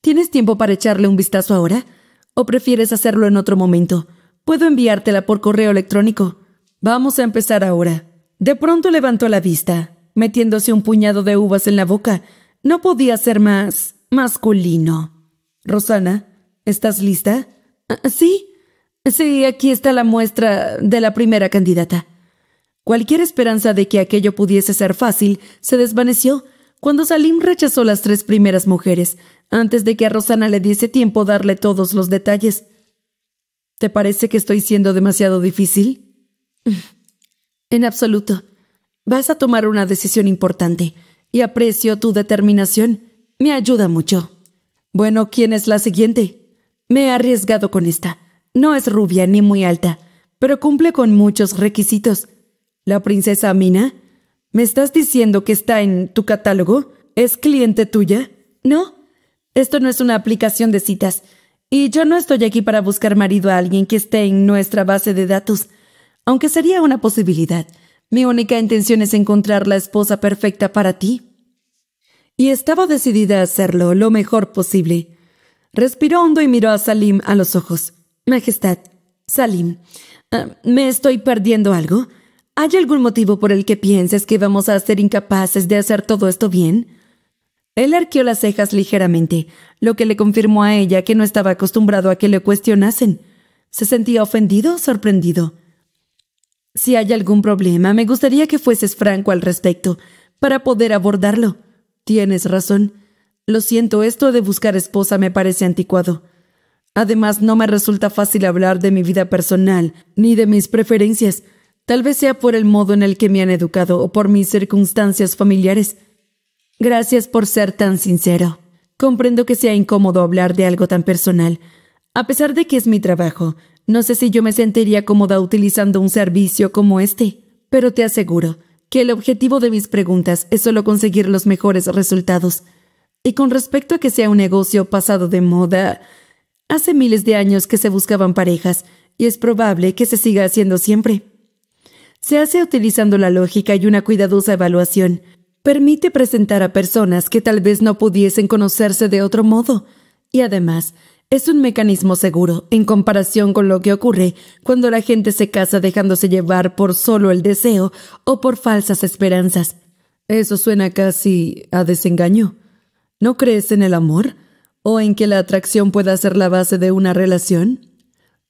¿Tienes tiempo para echarle un vistazo ahora? ¿O prefieres hacerlo en otro momento? Puedo enviártela por correo electrónico. Vamos a empezar ahora. De pronto levantó la vista, metiéndose un puñado de uvas en la boca. No podía ser más masculino. Rosana, ¿estás lista? Ah, ¿Sí? Sí, aquí está la muestra de la primera candidata. Cualquier esperanza de que aquello pudiese ser fácil se desvaneció cuando Salim rechazó las tres primeras mujeres, antes de que a Rosana le diese tiempo darle todos los detalles. ¿Te parece que estoy siendo demasiado difícil? En absoluto. Vas a tomar una decisión importante y aprecio tu determinación. Me ayuda mucho. Bueno, ¿quién es la siguiente? Me he arriesgado con esta. No es rubia ni muy alta, pero cumple con muchos requisitos. ¿La princesa Amina? ¿Me estás diciendo que está en tu catálogo? ¿Es cliente tuya? No. Esto no es una aplicación de citas. Y yo no estoy aquí para buscar marido a alguien que esté en nuestra base de datos, aunque sería una posibilidad. Mi única intención es encontrar la esposa perfecta para ti. Y estaba decidida a hacerlo lo mejor posible. Respiró hondo y miró a Salim a los ojos. Majestad, Salim, ah, ¿me estoy perdiendo algo? ¿Hay algún motivo por el que pienses que vamos a ser incapaces de hacer todo esto bien? Él arqueó las cejas ligeramente, lo que le confirmó a ella que no estaba acostumbrado a que le cuestionasen. Se sentía ofendido o sorprendido. Si hay algún problema, me gustaría que fueses franco al respecto, para poder abordarlo. Tienes razón. Lo siento, esto de buscar esposa me parece anticuado. Además, no me resulta fácil hablar de mi vida personal, ni de mis preferencias, tal vez sea por el modo en el que me han educado o por mis circunstancias familiares. Gracias por ser tan sincero. Comprendo que sea incómodo hablar de algo tan personal. A pesar de que es mi trabajo, no sé si yo me sentiría cómoda utilizando un servicio como este, pero te aseguro que el objetivo de mis preguntas es solo conseguir los mejores resultados. Y con respecto a que sea un negocio pasado de moda, hace miles de años que se buscaban parejas y es probable que se siga haciendo siempre. Se hace utilizando la lógica y una cuidadosa evaluación. Permite presentar a personas que tal vez no pudiesen conocerse de otro modo. Y además, es un mecanismo seguro en comparación con lo que ocurre cuando la gente se casa dejándose llevar por solo el deseo o por falsas esperanzas. Eso suena casi a desengaño. ¿No crees en el amor? ¿O en que la atracción pueda ser la base de una relación?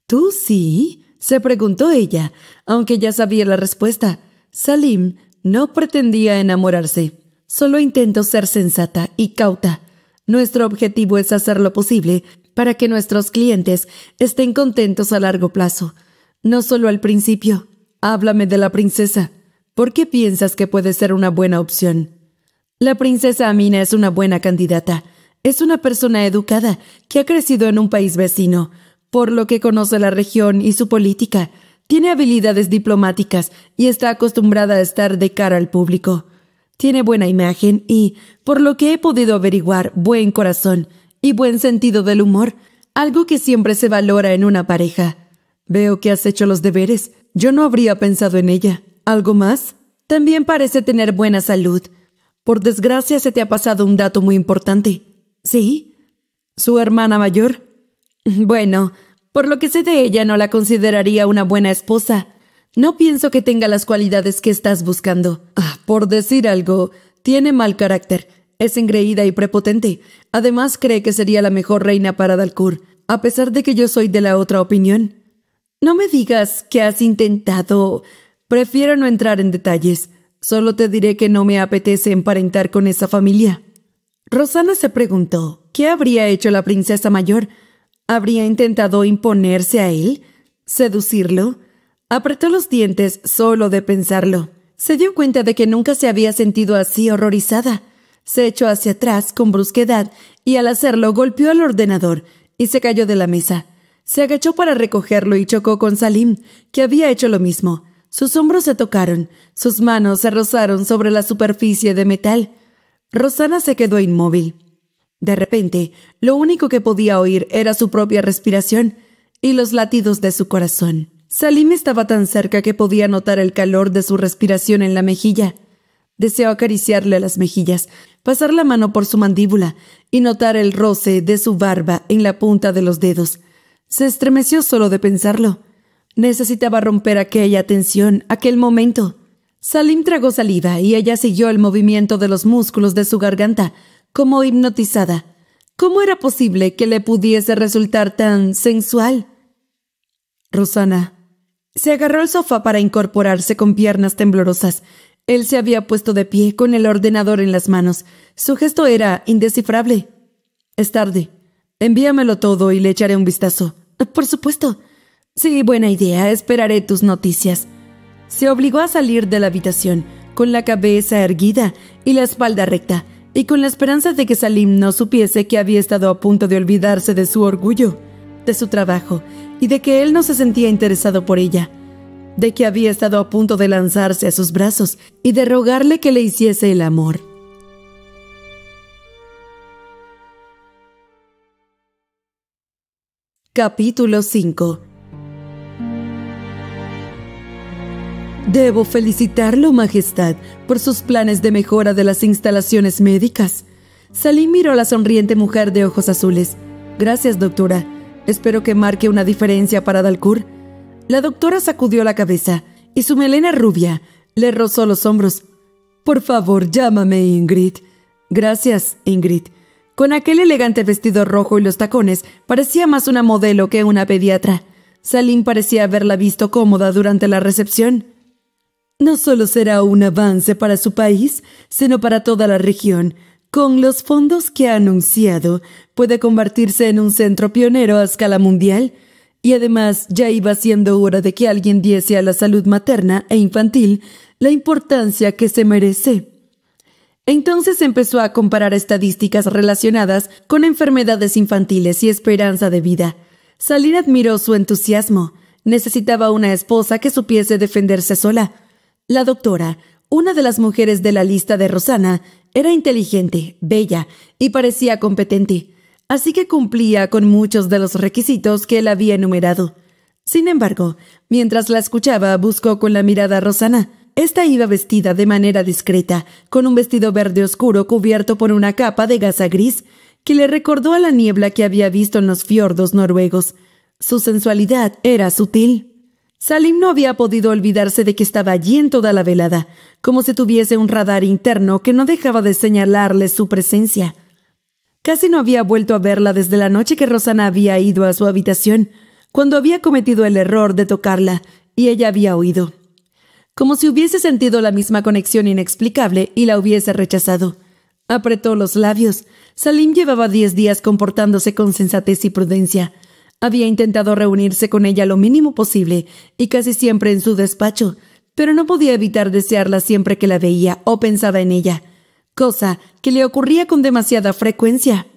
¿Tú sí? se preguntó ella, aunque ya sabía la respuesta. Salim no pretendía enamorarse. Solo intento ser sensata y cauta. Nuestro objetivo es hacer lo posible para que nuestros clientes estén contentos a largo plazo, no solo al principio. Háblame de la princesa. ¿Por qué piensas que puede ser una buena opción? La princesa Amina es una buena candidata. Es una persona educada que ha crecido en un país vecino, por lo que conoce la región y su política. Tiene habilidades diplomáticas y está acostumbrada a estar de cara al público. Tiene buena imagen y, por lo que he podido averiguar, buen corazón y buen sentido del humor, algo que siempre se valora en una pareja. Veo que has hecho los deberes. Yo no habría pensado en ella. ¿Algo más? También parece tener buena salud. Por desgracia se te ha pasado un dato muy importante. ¿Sí? ¿Su hermana mayor? Bueno, por lo que sé de ella no la consideraría una buena esposa. No pienso que tenga las cualidades que estás buscando. Ah, por decir algo, tiene mal carácter. Es engreída y prepotente. Además, cree que sería la mejor reina para Dalkur, a pesar de que yo soy de la otra opinión. No me digas que has intentado. Prefiero no entrar en detalles. Solo te diré que no me apetece emparentar con esa familia. Rosana se preguntó, ¿qué habría hecho la princesa mayor? ¿Habría intentado imponerse a él? ¿Seducirlo? Apretó los dientes solo de pensarlo. Se dio cuenta de que nunca se había sentido así horrorizada. Se echó hacia atrás con brusquedad y al hacerlo golpeó al ordenador y se cayó de la mesa. Se agachó para recogerlo y chocó con Salim, que había hecho lo mismo. Sus hombros se tocaron, sus manos se rozaron sobre la superficie de metal. Rosana se quedó inmóvil. De repente, lo único que podía oír era su propia respiración y los latidos de su corazón. Salim estaba tan cerca que podía notar el calor de su respiración en la mejilla. Deseó acariciarle las mejillas, pasar la mano por su mandíbula y notar el roce de su barba en la punta de los dedos. Se estremeció solo de pensarlo. Necesitaba romper aquella tensión, aquel momento. Salim tragó saliva y ella siguió el movimiento de los músculos de su garganta, como hipnotizada. ¿Cómo era posible que le pudiese resultar tan sensual? Rosana se agarró al sofá para incorporarse con piernas temblorosas él se había puesto de pie con el ordenador en las manos. Su gesto era indescifrable. Es tarde. Envíamelo todo y le echaré un vistazo. Por supuesto. Sí, buena idea. Esperaré tus noticias. Se obligó a salir de la habitación, con la cabeza erguida y la espalda recta, y con la esperanza de que Salim no supiese que había estado a punto de olvidarse de su orgullo, de su trabajo, y de que él no se sentía interesado por ella de que había estado a punto de lanzarse a sus brazos y de rogarle que le hiciese el amor. Capítulo 5 Debo felicitarlo, Majestad, por sus planes de mejora de las instalaciones médicas. Salí miró a la sonriente mujer de ojos azules. Gracias, doctora. Espero que marque una diferencia para Dalcourt. La doctora sacudió la cabeza y su melena rubia le rozó los hombros. Por favor, llámame Ingrid. Gracias, Ingrid. Con aquel elegante vestido rojo y los tacones, parecía más una modelo que una pediatra. Salim parecía haberla visto cómoda durante la recepción. No solo será un avance para su país, sino para toda la región. Con los fondos que ha anunciado, puede convertirse en un centro pionero a escala mundial y además ya iba siendo hora de que alguien diese a la salud materna e infantil la importancia que se merece. Entonces empezó a comparar estadísticas relacionadas con enfermedades infantiles y esperanza de vida. Salina admiró su entusiasmo. Necesitaba una esposa que supiese defenderse sola. La doctora, una de las mujeres de la lista de Rosana, era inteligente, bella y parecía competente así que cumplía con muchos de los requisitos que él había enumerado. Sin embargo, mientras la escuchaba, buscó con la mirada a Rosana. Esta iba vestida de manera discreta, con un vestido verde oscuro cubierto por una capa de gasa gris, que le recordó a la niebla que había visto en los fiordos noruegos. Su sensualidad era sutil. Salim no había podido olvidarse de que estaba allí en toda la velada, como si tuviese un radar interno que no dejaba de señalarle su presencia. Casi no había vuelto a verla desde la noche que Rosana había ido a su habitación, cuando había cometido el error de tocarla y ella había oído. Como si hubiese sentido la misma conexión inexplicable y la hubiese rechazado. Apretó los labios. Salim llevaba diez días comportándose con sensatez y prudencia. Había intentado reunirse con ella lo mínimo posible y casi siempre en su despacho, pero no podía evitar desearla siempre que la veía o pensaba en ella cosa que le ocurría con demasiada frecuencia.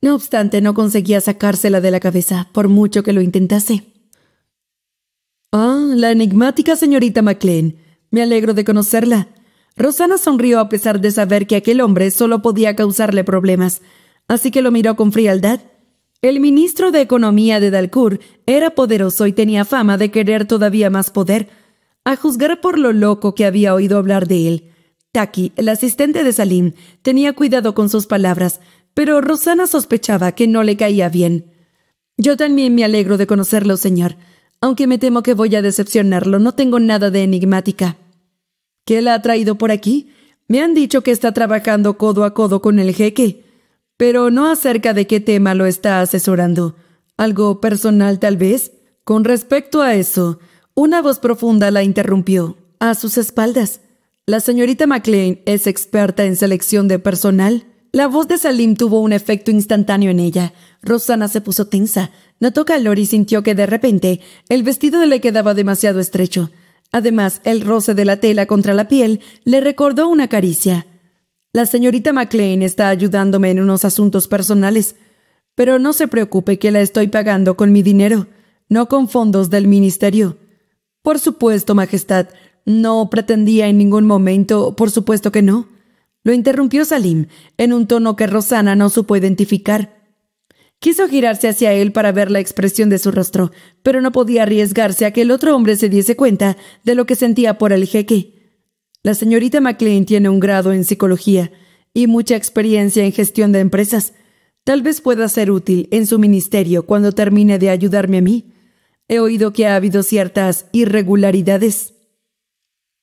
No obstante, no conseguía sacársela de la cabeza, por mucho que lo intentase. Ah, la enigmática señorita MacLean. Me alegro de conocerla. Rosana sonrió a pesar de saber que aquel hombre solo podía causarle problemas, así que lo miró con frialdad. El ministro de Economía de Dalcourt era poderoso y tenía fama de querer todavía más poder, a juzgar por lo loco que había oído hablar de él. Taki, el asistente de Salim, tenía cuidado con sus palabras, pero Rosana sospechaba que no le caía bien. Yo también me alegro de conocerlo, señor. Aunque me temo que voy a decepcionarlo, no tengo nada de enigmática. ¿Qué la ha traído por aquí? Me han dicho que está trabajando codo a codo con el jeque, pero no acerca de qué tema lo está asesorando. ¿Algo personal, tal vez? Con respecto a eso, una voz profunda la interrumpió, a sus espaldas. La señorita McLean es experta en selección de personal. La voz de Salim tuvo un efecto instantáneo en ella. Rosana se puso tensa. Notó calor y sintió que de repente el vestido le quedaba demasiado estrecho. Además, el roce de la tela contra la piel le recordó una caricia. La señorita McLean está ayudándome en unos asuntos personales, pero no se preocupe que la estoy pagando con mi dinero, no con fondos del ministerio. Por supuesto, Majestad, no pretendía en ningún momento, por supuesto que no. Lo interrumpió Salim, en un tono que Rosana no supo identificar. Quiso girarse hacia él para ver la expresión de su rostro, pero no podía arriesgarse a que el otro hombre se diese cuenta de lo que sentía por el jeque. La señorita McLean tiene un grado en psicología y mucha experiencia en gestión de empresas. Tal vez pueda ser útil en su ministerio cuando termine de ayudarme a mí. He oído que ha habido ciertas irregularidades.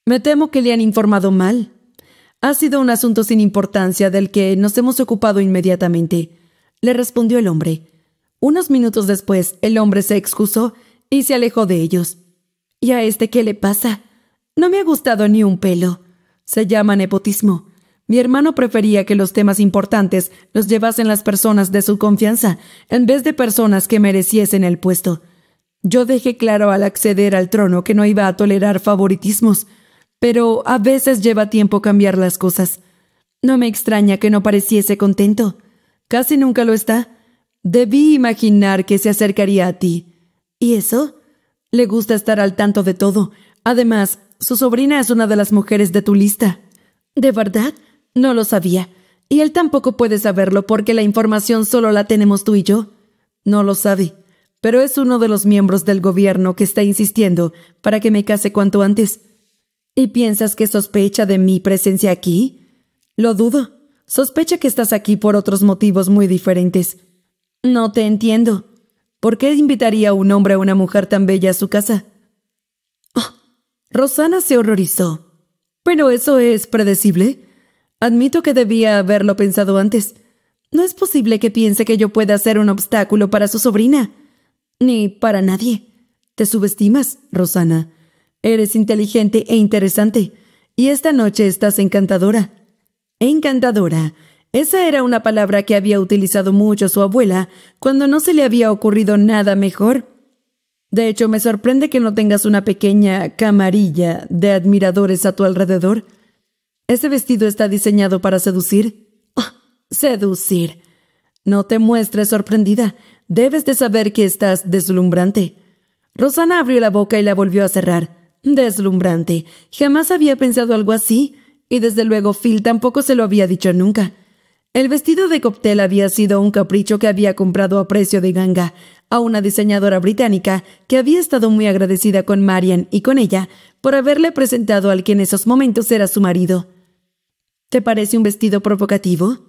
Me temo que le han informado mal. Ha sido un asunto sin importancia del que nos hemos ocupado inmediatamente, le respondió el hombre. Unos minutos después, el hombre se excusó y se alejó de ellos. ¿Y a este qué le pasa? No me ha gustado ni un pelo. Se llama nepotismo. Mi hermano prefería que los temas importantes los llevasen las personas de su confianza, en vez de personas que mereciesen el puesto. Yo dejé claro al acceder al trono que no iba a tolerar favoritismos, pero a veces lleva tiempo cambiar las cosas. No me extraña que no pareciese contento. Casi nunca lo está. Debí imaginar que se acercaría a ti. ¿Y eso? Le gusta estar al tanto de todo. Además, su sobrina es una de las mujeres de tu lista. ¿De verdad? No lo sabía. Y él tampoco puede saberlo porque la información solo la tenemos tú y yo. No lo sabe. Pero es uno de los miembros del gobierno que está insistiendo para que me case cuanto antes. ¿Y piensas que sospecha de mi presencia aquí? Lo dudo. Sospecha que estás aquí por otros motivos muy diferentes. No te entiendo. ¿Por qué invitaría a un hombre a una mujer tan bella a su casa? Oh, Rosana se horrorizó. Pero eso es predecible. Admito que debía haberlo pensado antes. No es posible que piense que yo pueda ser un obstáculo para su sobrina. Ni para nadie. Te subestimas, Rosana. Eres inteligente e interesante. Y esta noche estás encantadora. Encantadora. Esa era una palabra que había utilizado mucho su abuela cuando no se le había ocurrido nada mejor. De hecho, me sorprende que no tengas una pequeña camarilla de admiradores a tu alrededor. Ese vestido está diseñado para seducir. Oh, seducir. No te muestres sorprendida. Debes de saber que estás deslumbrante. Rosana abrió la boca y la volvió a cerrar. Deslumbrante. Jamás había pensado algo así, y desde luego Phil tampoco se lo había dicho nunca. El vestido de cóctel había sido un capricho que había comprado a precio de ganga a una diseñadora británica que había estado muy agradecida con Marian y con ella por haberle presentado al que en esos momentos era su marido. ¿Te parece un vestido provocativo?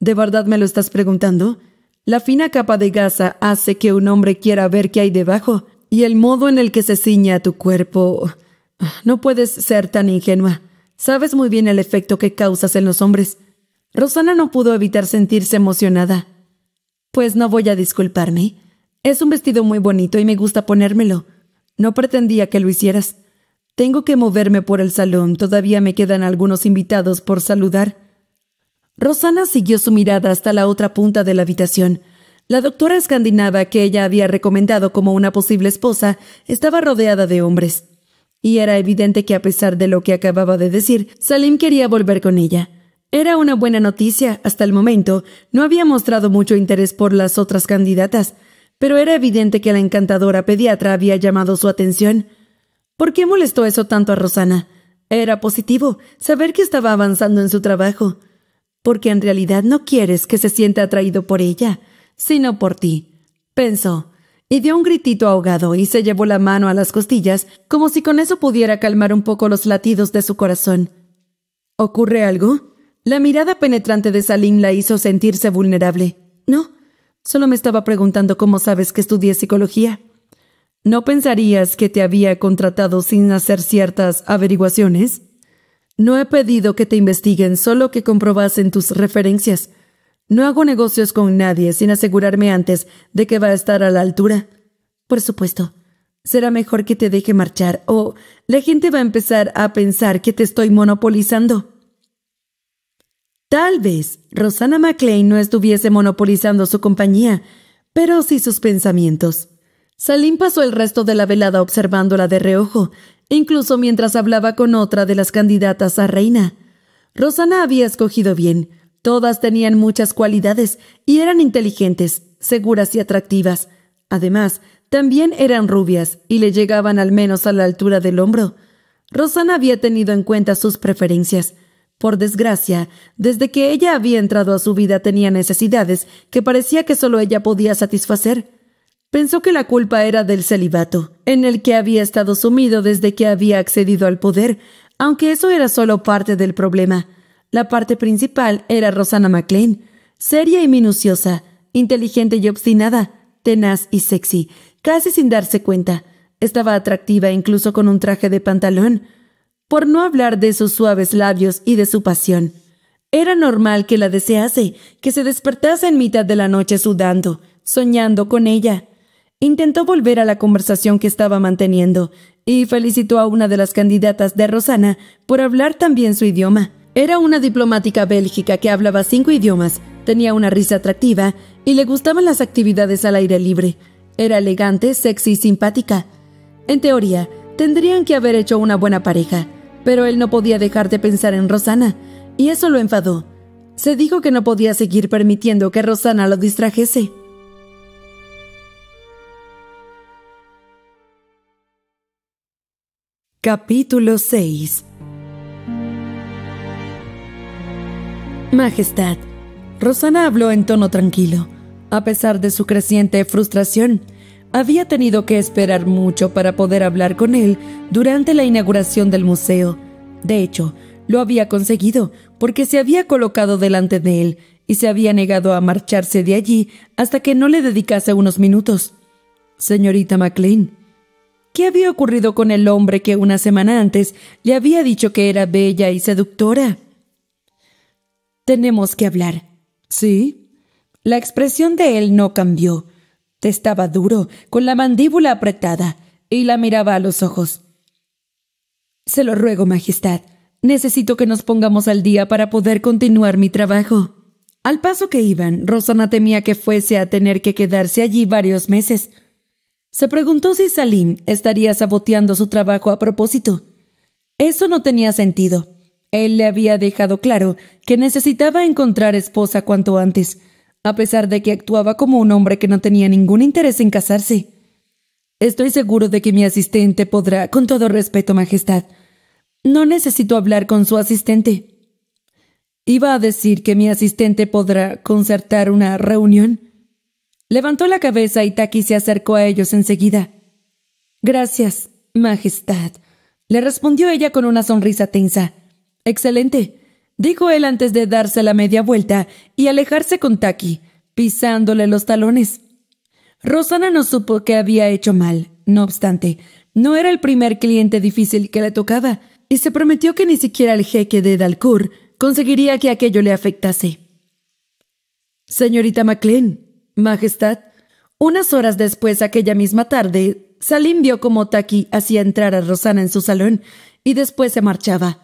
¿De verdad me lo estás preguntando? La fina capa de gasa hace que un hombre quiera ver qué hay debajo y el modo en el que se ciña a tu cuerpo. No puedes ser tan ingenua. Sabes muy bien el efecto que causas en los hombres. Rosana no pudo evitar sentirse emocionada. Pues no voy a disculparme. Es un vestido muy bonito y me gusta ponérmelo. No pretendía que lo hicieras. Tengo que moverme por el salón. Todavía me quedan algunos invitados por saludar. Rosana siguió su mirada hasta la otra punta de la habitación la doctora escandinava que ella había recomendado como una posible esposa estaba rodeada de hombres. Y era evidente que a pesar de lo que acababa de decir, Salim quería volver con ella. Era una buena noticia, hasta el momento no había mostrado mucho interés por las otras candidatas, pero era evidente que la encantadora pediatra había llamado su atención. ¿Por qué molestó eso tanto a Rosana? Era positivo saber que estaba avanzando en su trabajo, porque en realidad no quieres que se sienta atraído por ella sino por ti, pensó, y dio un gritito ahogado y se llevó la mano a las costillas, como si con eso pudiera calmar un poco los latidos de su corazón. ¿Ocurre algo? La mirada penetrante de Salim la hizo sentirse vulnerable. No, solo me estaba preguntando cómo sabes que estudié psicología. ¿No pensarías que te había contratado sin hacer ciertas averiguaciones? No he pedido que te investiguen, solo que comprobasen tus referencias. No hago negocios con nadie sin asegurarme antes de que va a estar a la altura. Por supuesto, será mejor que te deje marchar o la gente va a empezar a pensar que te estoy monopolizando. Tal vez Rosana McLean no estuviese monopolizando su compañía, pero sí sus pensamientos. Salim pasó el resto de la velada observándola de reojo, incluso mientras hablaba con otra de las candidatas a reina. Rosana había escogido bien. Todas tenían muchas cualidades y eran inteligentes, seguras y atractivas. Además, también eran rubias y le llegaban al menos a la altura del hombro. Rosana había tenido en cuenta sus preferencias. Por desgracia, desde que ella había entrado a su vida tenía necesidades que parecía que solo ella podía satisfacer. Pensó que la culpa era del celibato, en el que había estado sumido desde que había accedido al poder, aunque eso era solo parte del problema. La parte principal era Rosana MacLean, seria y minuciosa, inteligente y obstinada, tenaz y sexy, casi sin darse cuenta. Estaba atractiva incluso con un traje de pantalón, por no hablar de sus suaves labios y de su pasión. Era normal que la desease, que se despertase en mitad de la noche sudando, soñando con ella. Intentó volver a la conversación que estaba manteniendo y felicitó a una de las candidatas de Rosana por hablar también su idioma. Era una diplomática bélgica que hablaba cinco idiomas, tenía una risa atractiva y le gustaban las actividades al aire libre. Era elegante, sexy y simpática. En teoría, tendrían que haber hecho una buena pareja, pero él no podía dejar de pensar en Rosana, y eso lo enfadó. Se dijo que no podía seguir permitiendo que Rosana lo distrajese. Capítulo 6 Majestad, Rosana habló en tono tranquilo. A pesar de su creciente frustración, había tenido que esperar mucho para poder hablar con él durante la inauguración del museo. De hecho, lo había conseguido porque se había colocado delante de él y se había negado a marcharse de allí hasta que no le dedicase unos minutos. Señorita MacLean, ¿qué había ocurrido con el hombre que una semana antes le había dicho que era bella y seductora? Tenemos que hablar. ¿Sí? La expresión de él no cambió. Estaba duro, con la mandíbula apretada, y la miraba a los ojos. Se lo ruego, Majestad. Necesito que nos pongamos al día para poder continuar mi trabajo. Al paso que iban, Rosana temía que fuese a tener que quedarse allí varios meses. Se preguntó si Salim estaría saboteando su trabajo a propósito. Eso no tenía sentido. Él le había dejado claro que necesitaba encontrar esposa cuanto antes, a pesar de que actuaba como un hombre que no tenía ningún interés en casarse. Estoy seguro de que mi asistente podrá, con todo respeto, Majestad. No necesito hablar con su asistente. Iba a decir que mi asistente podrá concertar una reunión. Levantó la cabeza y Taki se acercó a ellos enseguida. Gracias, Majestad, le respondió ella con una sonrisa tensa. Excelente, dijo él antes de darse la media vuelta y alejarse con Taki, pisándole los talones. Rosana no supo que había hecho mal. No obstante, no era el primer cliente difícil que le tocaba, y se prometió que ni siquiera el jeque de Dalcour conseguiría que aquello le afectase. Señorita MacLean, Majestad, unas horas después aquella misma tarde, Salim vio cómo Taki hacía entrar a Rosana en su salón y después se marchaba.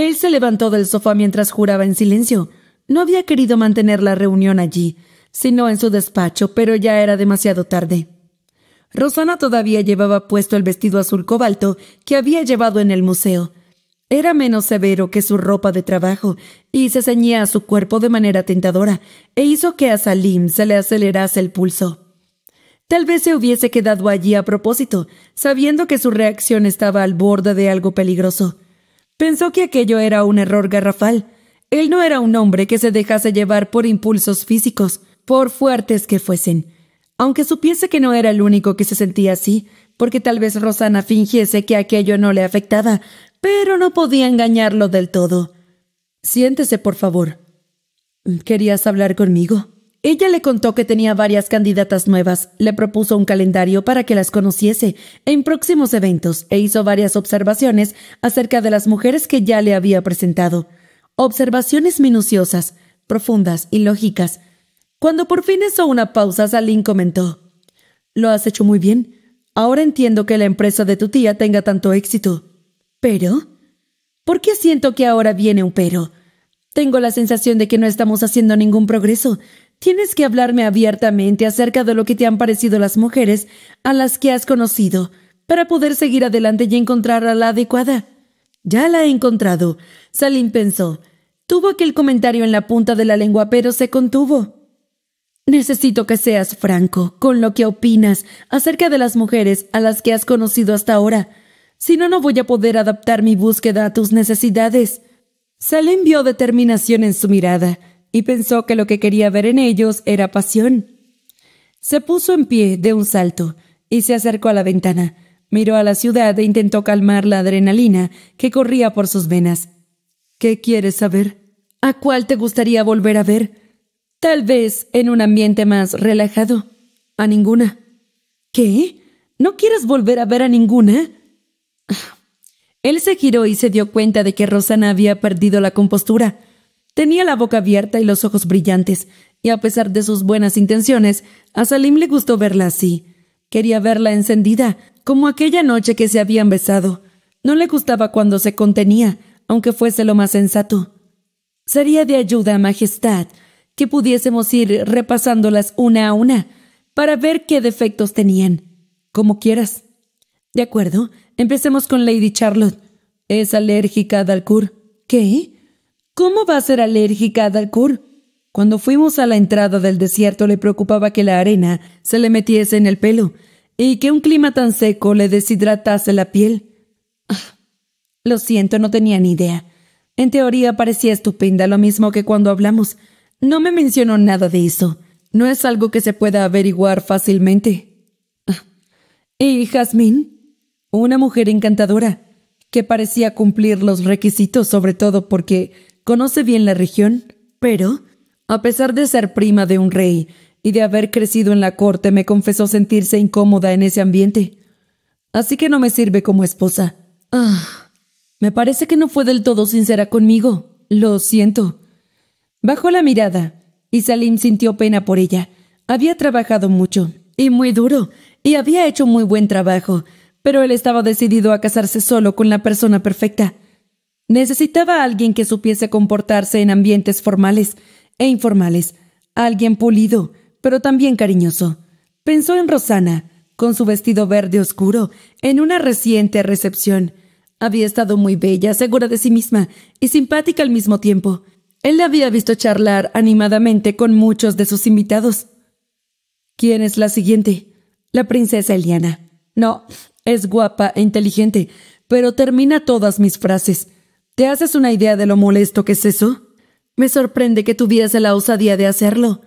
Él se levantó del sofá mientras juraba en silencio. No había querido mantener la reunión allí, sino en su despacho, pero ya era demasiado tarde. Rosana todavía llevaba puesto el vestido azul cobalto que había llevado en el museo. Era menos severo que su ropa de trabajo y se ceñía a su cuerpo de manera tentadora e hizo que a Salim se le acelerase el pulso. Tal vez se hubiese quedado allí a propósito, sabiendo que su reacción estaba al borde de algo peligroso. Pensó que aquello era un error garrafal. Él no era un hombre que se dejase llevar por impulsos físicos, por fuertes que fuesen. Aunque supiese que no era el único que se sentía así, porque tal vez Rosana fingiese que aquello no le afectaba, pero no podía engañarlo del todo. Siéntese, por favor. ¿Querías hablar conmigo? Ella le contó que tenía varias candidatas nuevas, le propuso un calendario para que las conociese en próximos eventos e hizo varias observaciones acerca de las mujeres que ya le había presentado. Observaciones minuciosas, profundas y lógicas. Cuando por fin hizo una pausa, Salín comentó, Lo has hecho muy bien. Ahora entiendo que la empresa de tu tía tenga tanto éxito. ¿Pero? ¿Por qué siento que ahora viene un pero? Tengo la sensación de que no estamos haciendo ningún progreso. Tienes que hablarme abiertamente acerca de lo que te han parecido las mujeres a las que has conocido, para poder seguir adelante y encontrar a la adecuada. Ya la he encontrado, Salim pensó. Tuvo aquel comentario en la punta de la lengua, pero se contuvo. Necesito que seas franco con lo que opinas acerca de las mujeres a las que has conocido hasta ahora. Si no, no voy a poder adaptar mi búsqueda a tus necesidades. Salim vio determinación en su mirada y pensó que lo que quería ver en ellos era pasión. Se puso en pie de un salto y se acercó a la ventana. Miró a la ciudad e intentó calmar la adrenalina que corría por sus venas. ¿Qué quieres saber? ¿A cuál te gustaría volver a ver? Tal vez en un ambiente más relajado. A ninguna. ¿Qué? ¿No quieres volver a ver a ninguna? Él se giró y se dio cuenta de que Rosana había perdido la compostura. Tenía la boca abierta y los ojos brillantes, y a pesar de sus buenas intenciones, a Salim le gustó verla así. Quería verla encendida, como aquella noche que se habían besado. No le gustaba cuando se contenía, aunque fuese lo más sensato. Sería de ayuda, Majestad, que pudiésemos ir repasándolas una a una, para ver qué defectos tenían. Como quieras. De acuerdo, empecemos con Lady Charlotte. Es alérgica a Dalcour. ¿Qué? ¿Cómo va a ser alérgica a Dalkur? Cuando fuimos a la entrada del desierto le preocupaba que la arena se le metiese en el pelo y que un clima tan seco le deshidratase la piel. Ah, lo siento, no tenía ni idea. En teoría parecía estupenda, lo mismo que cuando hablamos. No me mencionó nada de eso. No es algo que se pueda averiguar fácilmente. Ah, ¿Y Jazmín? Una mujer encantadora, que parecía cumplir los requisitos, sobre todo porque Conoce bien la región, pero, a pesar de ser prima de un rey y de haber crecido en la corte, me confesó sentirse incómoda en ese ambiente. Así que no me sirve como esposa. Ah, me parece que no fue del todo sincera conmigo. Lo siento. Bajó la mirada, y Salim sintió pena por ella. Había trabajado mucho, y muy duro, y había hecho muy buen trabajo, pero él estaba decidido a casarse solo con la persona perfecta. Necesitaba a alguien que supiese comportarse en ambientes formales e informales, alguien pulido, pero también cariñoso. Pensó en Rosana, con su vestido verde oscuro, en una reciente recepción. Había estado muy bella, segura de sí misma y simpática al mismo tiempo. Él la había visto charlar animadamente con muchos de sus invitados. ¿Quién es la siguiente? La princesa Eliana. No, es guapa e inteligente, pero termina todas mis frases. ¿Te haces una idea de lo molesto que es eso? Me sorprende que tuviese la osadía de hacerlo.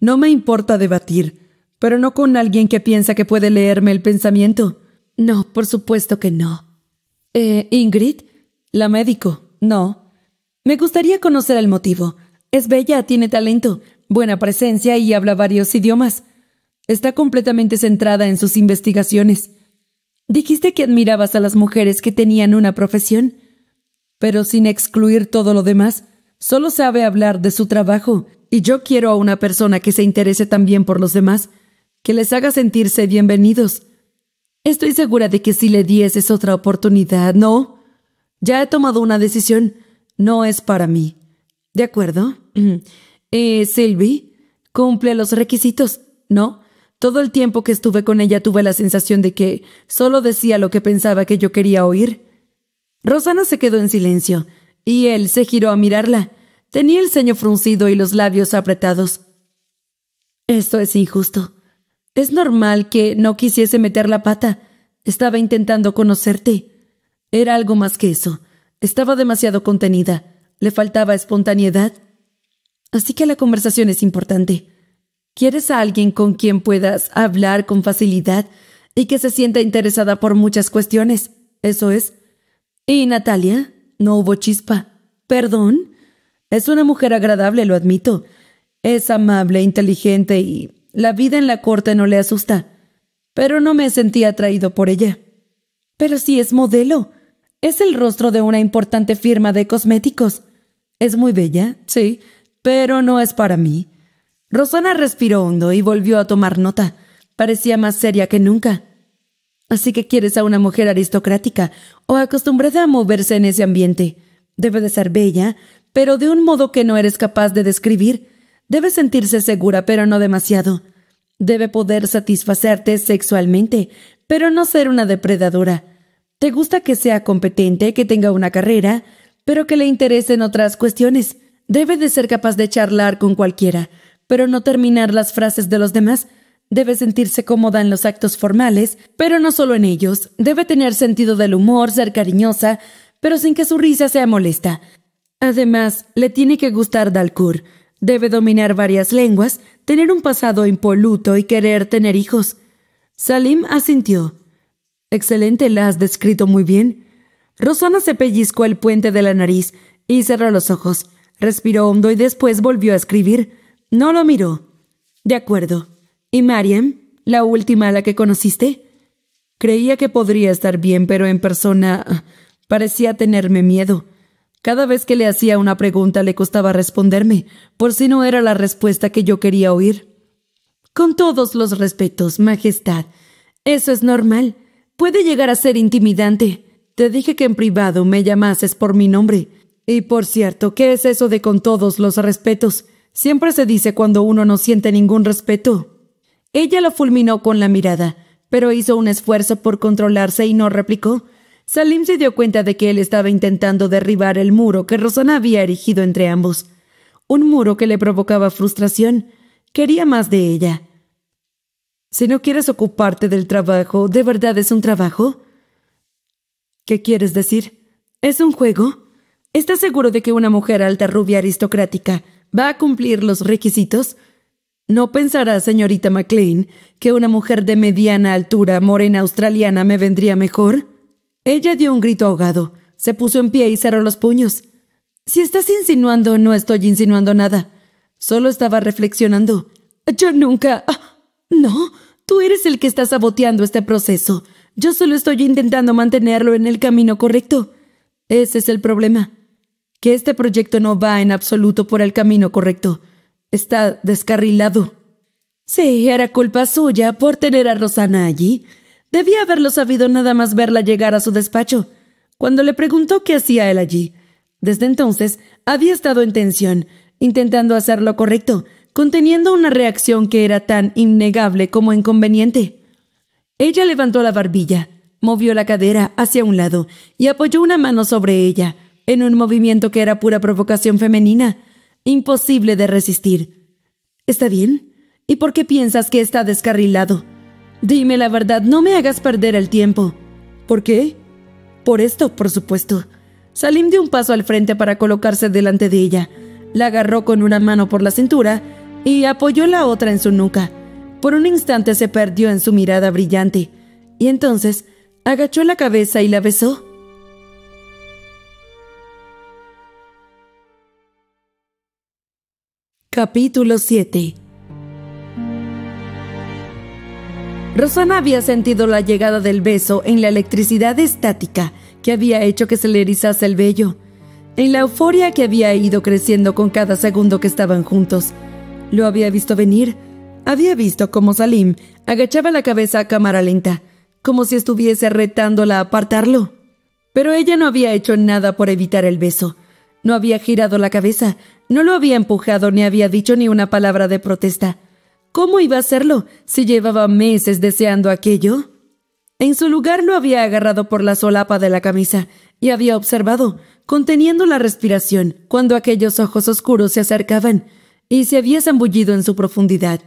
No me importa debatir, pero no con alguien que piensa que puede leerme el pensamiento. No, por supuesto que no. Eh, Ingrid, la médico, no. Me gustaría conocer el motivo. Es bella, tiene talento, buena presencia y habla varios idiomas. Está completamente centrada en sus investigaciones. Dijiste que admirabas a las mujeres que tenían una profesión pero sin excluir todo lo demás, solo sabe hablar de su trabajo, y yo quiero a una persona que se interese también por los demás, que les haga sentirse bienvenidos. Estoy segura de que si le dieses otra oportunidad, no. Ya he tomado una decisión. No es para mí. ¿De acuerdo? Eh, Sylvie, cumple los requisitos, ¿no? Todo el tiempo que estuve con ella tuve la sensación de que solo decía lo que pensaba que yo quería oír. Rosana se quedó en silencio, y él se giró a mirarla. Tenía el ceño fruncido y los labios apretados. Esto es injusto. Es normal que no quisiese meter la pata. Estaba intentando conocerte. Era algo más que eso. Estaba demasiado contenida. Le faltaba espontaneidad. Así que la conversación es importante. ¿Quieres a alguien con quien puedas hablar con facilidad y que se sienta interesada por muchas cuestiones? Eso es. ¿Y Natalia? No hubo chispa. ¿Perdón? Es una mujer agradable, lo admito. Es amable, inteligente y la vida en la corte no le asusta. Pero no me sentí atraído por ella. Pero sí es modelo. Es el rostro de una importante firma de cosméticos. Es muy bella, sí, pero no es para mí. Rosana respiró hondo y volvió a tomar nota. Parecía más seria que nunca. Así que quieres a una mujer aristocrática o acostumbrada a moverse en ese ambiente. Debe de ser bella, pero de un modo que no eres capaz de describir. Debe sentirse segura, pero no demasiado. Debe poder satisfacerte sexualmente, pero no ser una depredadora. Te gusta que sea competente, que tenga una carrera, pero que le interesen otras cuestiones. Debe de ser capaz de charlar con cualquiera, pero no terminar las frases de los demás debe sentirse cómoda en los actos formales, pero no solo en ellos. Debe tener sentido del humor, ser cariñosa, pero sin que su risa sea molesta. Además, le tiene que gustar Dalcourt. Debe dominar varias lenguas, tener un pasado impoluto y querer tener hijos. Salim asintió. Excelente, la has descrito muy bien. Rosana se pellizcó el puente de la nariz y cerró los ojos. Respiró hondo y después volvió a escribir. No lo miró. De acuerdo. ¿Y Mariam? ¿La última a la que conociste? Creía que podría estar bien, pero en persona ah, parecía tenerme miedo. Cada vez que le hacía una pregunta le costaba responderme, por si no era la respuesta que yo quería oír. Con todos los respetos, Majestad, eso es normal. Puede llegar a ser intimidante. Te dije que en privado me llamases por mi nombre. Y por cierto, ¿qué es eso de con todos los respetos? Siempre se dice cuando uno no siente ningún respeto. Ella lo fulminó con la mirada, pero hizo un esfuerzo por controlarse y no replicó. Salim se dio cuenta de que él estaba intentando derribar el muro que Rosana había erigido entre ambos. Un muro que le provocaba frustración. Quería más de ella. Si no quieres ocuparte del trabajo, ¿de verdad es un trabajo? ¿Qué quieres decir? ¿Es un juego? ¿Estás seguro de que una mujer alta rubia aristocrática va a cumplir los requisitos? No pensará, señorita McLean, que una mujer de mediana altura, morena australiana, me vendría mejor. Ella dio un grito ahogado, se puso en pie y cerró los puños. Si estás insinuando, no estoy insinuando nada. Solo estaba reflexionando. Yo nunca. Ah, no, tú eres el que está saboteando este proceso. Yo solo estoy intentando mantenerlo en el camino correcto. Ese es el problema. Que este proyecto no va en absoluto por el camino correcto. Está descarrilado. Sí, era culpa suya por tener a Rosana allí. Debía haberlo sabido nada más verla llegar a su despacho, cuando le preguntó qué hacía él allí. Desde entonces había estado en tensión, intentando hacer lo correcto, conteniendo una reacción que era tan innegable como inconveniente. Ella levantó la barbilla, movió la cadera hacia un lado y apoyó una mano sobre ella, en un movimiento que era pura provocación femenina imposible de resistir. ¿Está bien? ¿Y por qué piensas que está descarrilado? Dime la verdad, no me hagas perder el tiempo. ¿Por qué? Por esto, por supuesto. Salim dio un paso al frente para colocarse delante de ella. La agarró con una mano por la cintura y apoyó la otra en su nuca. Por un instante se perdió en su mirada brillante, y entonces agachó la cabeza y la besó. Capítulo 7 Rosana había sentido la llegada del beso en la electricidad estática que había hecho que se le erizase el vello, en la euforia que había ido creciendo con cada segundo que estaban juntos. Lo había visto venir, había visto cómo Salim agachaba la cabeza a cámara lenta, como si estuviese retándola a apartarlo. Pero ella no había hecho nada por evitar el beso. No había girado la cabeza, no lo había empujado ni había dicho ni una palabra de protesta. ¿Cómo iba a hacerlo si llevaba meses deseando aquello? En su lugar lo había agarrado por la solapa de la camisa y había observado, conteniendo la respiración, cuando aquellos ojos oscuros se acercaban y se había zambullido en su profundidad.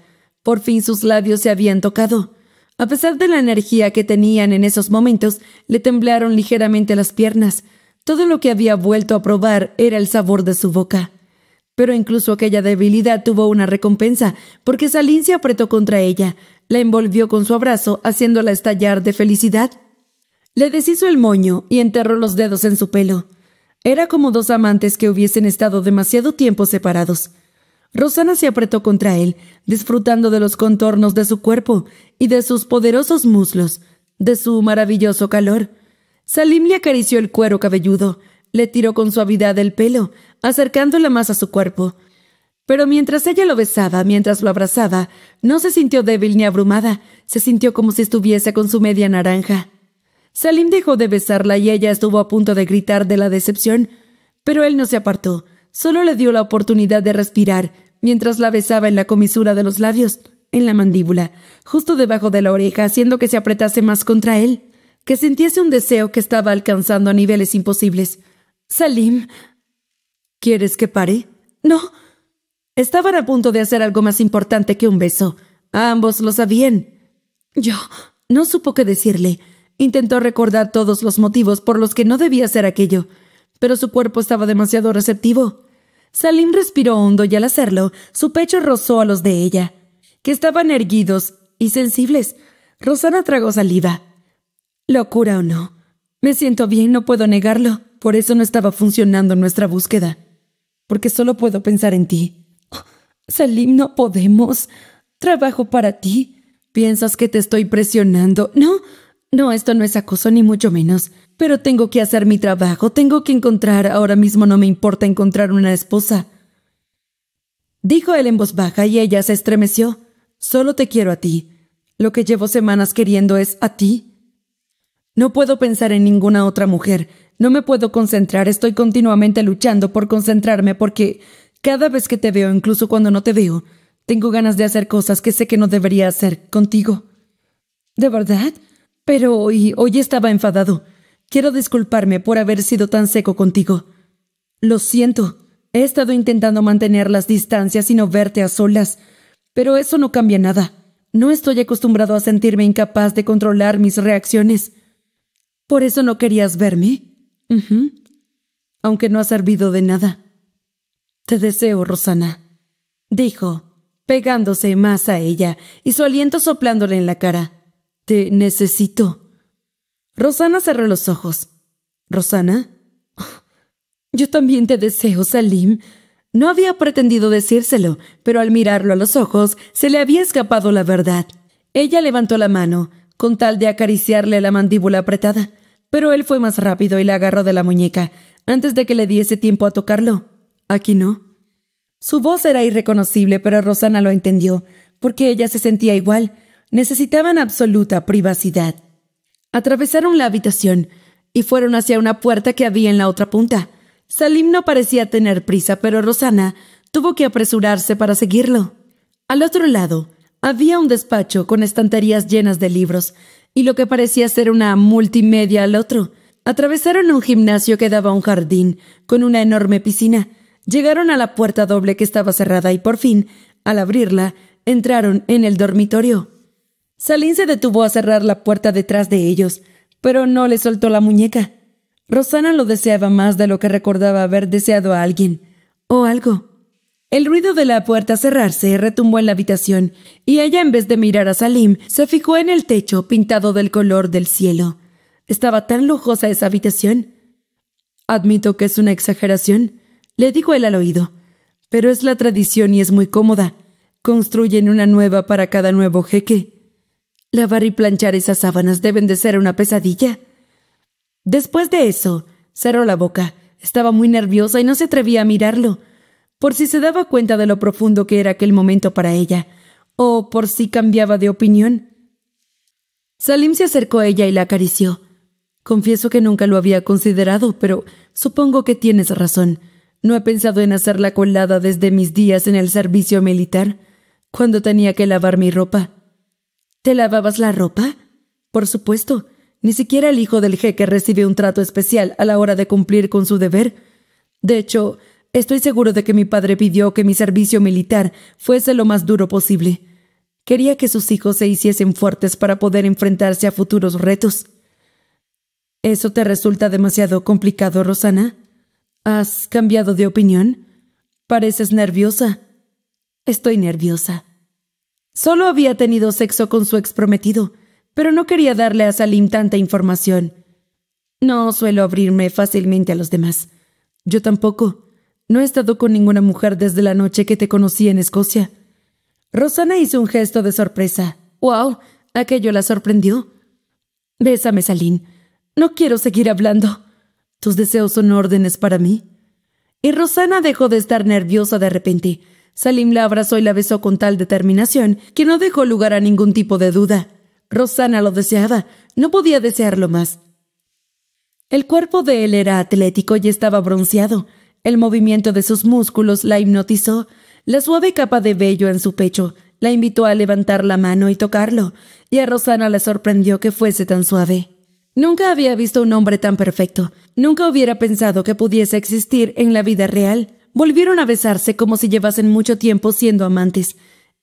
Por fin sus labios se habían tocado. A pesar de la energía que tenían en esos momentos, le temblaron ligeramente las piernas todo lo que había vuelto a probar era el sabor de su boca. Pero incluso aquella debilidad tuvo una recompensa, porque Salín se apretó contra ella, la envolvió con su abrazo, haciéndola estallar de felicidad. Le deshizo el moño y enterró los dedos en su pelo. Era como dos amantes que hubiesen estado demasiado tiempo separados. Rosana se apretó contra él, disfrutando de los contornos de su cuerpo y de sus poderosos muslos, de su maravilloso calor. Salim le acarició el cuero cabelludo, le tiró con suavidad el pelo, acercándola más a su cuerpo. Pero mientras ella lo besaba, mientras lo abrazaba, no se sintió débil ni abrumada, se sintió como si estuviese con su media naranja. Salim dejó de besarla y ella estuvo a punto de gritar de la decepción, pero él no se apartó, solo le dio la oportunidad de respirar mientras la besaba en la comisura de los labios, en la mandíbula, justo debajo de la oreja, haciendo que se apretase más contra él que sintiese un deseo que estaba alcanzando a niveles imposibles. Salim. ¿Quieres que pare? No. Estaban a punto de hacer algo más importante que un beso. Ambos lo sabían. Yo no supo qué decirle. Intentó recordar todos los motivos por los que no debía hacer aquello, pero su cuerpo estaba demasiado receptivo. Salim respiró hondo y al hacerlo, su pecho rozó a los de ella, que estaban erguidos y sensibles. Rosana tragó saliva. Locura o no. Me siento bien, no puedo negarlo. Por eso no estaba funcionando nuestra búsqueda. Porque solo puedo pensar en ti. Oh, Salim, no podemos. Trabajo para ti. Piensas que te estoy presionando. No, no, esto no es acoso ni mucho menos. Pero tengo que hacer mi trabajo, tengo que encontrar. Ahora mismo no me importa encontrar una esposa. Dijo él en voz baja y ella se estremeció. Solo te quiero a ti. Lo que llevo semanas queriendo es a ti. No puedo pensar en ninguna otra mujer. No me puedo concentrar. Estoy continuamente luchando por concentrarme porque cada vez que te veo, incluso cuando no te veo, tengo ganas de hacer cosas que sé que no debería hacer contigo. ¿De verdad? Pero hoy, hoy estaba enfadado. Quiero disculparme por haber sido tan seco contigo. Lo siento. He estado intentando mantener las distancias y no verte a solas. Pero eso no cambia nada. No estoy acostumbrado a sentirme incapaz de controlar mis reacciones. ¿Por eso no querías verme? Aunque no ha servido de nada. Te deseo, Rosana, dijo, pegándose más a ella y su aliento soplándole en la cara. Te necesito. Rosana cerró los ojos. Rosana, yo también te deseo, Salim. No había pretendido decírselo, pero al mirarlo a los ojos se le había escapado la verdad. Ella levantó la mano, con tal de acariciarle la mandíbula apretada, pero él fue más rápido y la agarró de la muñeca antes de que le diese tiempo a tocarlo. Aquí no. Su voz era irreconocible, pero Rosana lo entendió, porque ella se sentía igual. Necesitaban absoluta privacidad. Atravesaron la habitación y fueron hacia una puerta que había en la otra punta. Salim no parecía tener prisa, pero Rosana tuvo que apresurarse para seguirlo. Al otro lado, había un despacho con estanterías llenas de libros y lo que parecía ser una multimedia al otro. Atravesaron un gimnasio que daba a un jardín con una enorme piscina. Llegaron a la puerta doble que estaba cerrada y por fin, al abrirla, entraron en el dormitorio. Salín se detuvo a cerrar la puerta detrás de ellos, pero no le soltó la muñeca. Rosana lo deseaba más de lo que recordaba haber deseado a alguien, o algo. El ruido de la puerta cerrarse retumbó en la habitación, y ella en vez de mirar a Salim, se fijó en el techo pintado del color del cielo. Estaba tan lujosa esa habitación. Admito que es una exageración, le dijo él al oído, pero es la tradición y es muy cómoda. Construyen una nueva para cada nuevo jeque. Lavar y planchar esas sábanas deben de ser una pesadilla. Después de eso, cerró la boca. Estaba muy nerviosa y no se atrevía a mirarlo por si se daba cuenta de lo profundo que era aquel momento para ella, o por si cambiaba de opinión. Salim se acercó a ella y la acarició. Confieso que nunca lo había considerado, pero supongo que tienes razón. No he pensado en hacer la colada desde mis días en el servicio militar, cuando tenía que lavar mi ropa. ¿Te lavabas la ropa? Por supuesto. Ni siquiera el hijo del jeque recibe un trato especial a la hora de cumplir con su deber. De hecho, Estoy seguro de que mi padre pidió que mi servicio militar fuese lo más duro posible. Quería que sus hijos se hiciesen fuertes para poder enfrentarse a futuros retos. ¿Eso te resulta demasiado complicado, Rosana? ¿Has cambiado de opinión? Pareces nerviosa. Estoy nerviosa. Solo había tenido sexo con su exprometido, pero no quería darle a Salim tanta información. No suelo abrirme fácilmente a los demás. Yo tampoco. No he estado con ninguna mujer desde la noche que te conocí en Escocia. Rosana hizo un gesto de sorpresa. ¡Wow! Aquello la sorprendió. Bésame, Salín. No quiero seguir hablando. Tus deseos son órdenes para mí. Y Rosana dejó de estar nerviosa de repente. Salim la abrazó y la besó con tal determinación que no dejó lugar a ningún tipo de duda. Rosana lo deseaba, no podía desearlo más. El cuerpo de él era atlético y estaba bronceado. El movimiento de sus músculos la hipnotizó. La suave capa de vello en su pecho la invitó a levantar la mano y tocarlo, y a Rosana le sorprendió que fuese tan suave. Nunca había visto un hombre tan perfecto. Nunca hubiera pensado que pudiese existir en la vida real. Volvieron a besarse como si llevasen mucho tiempo siendo amantes.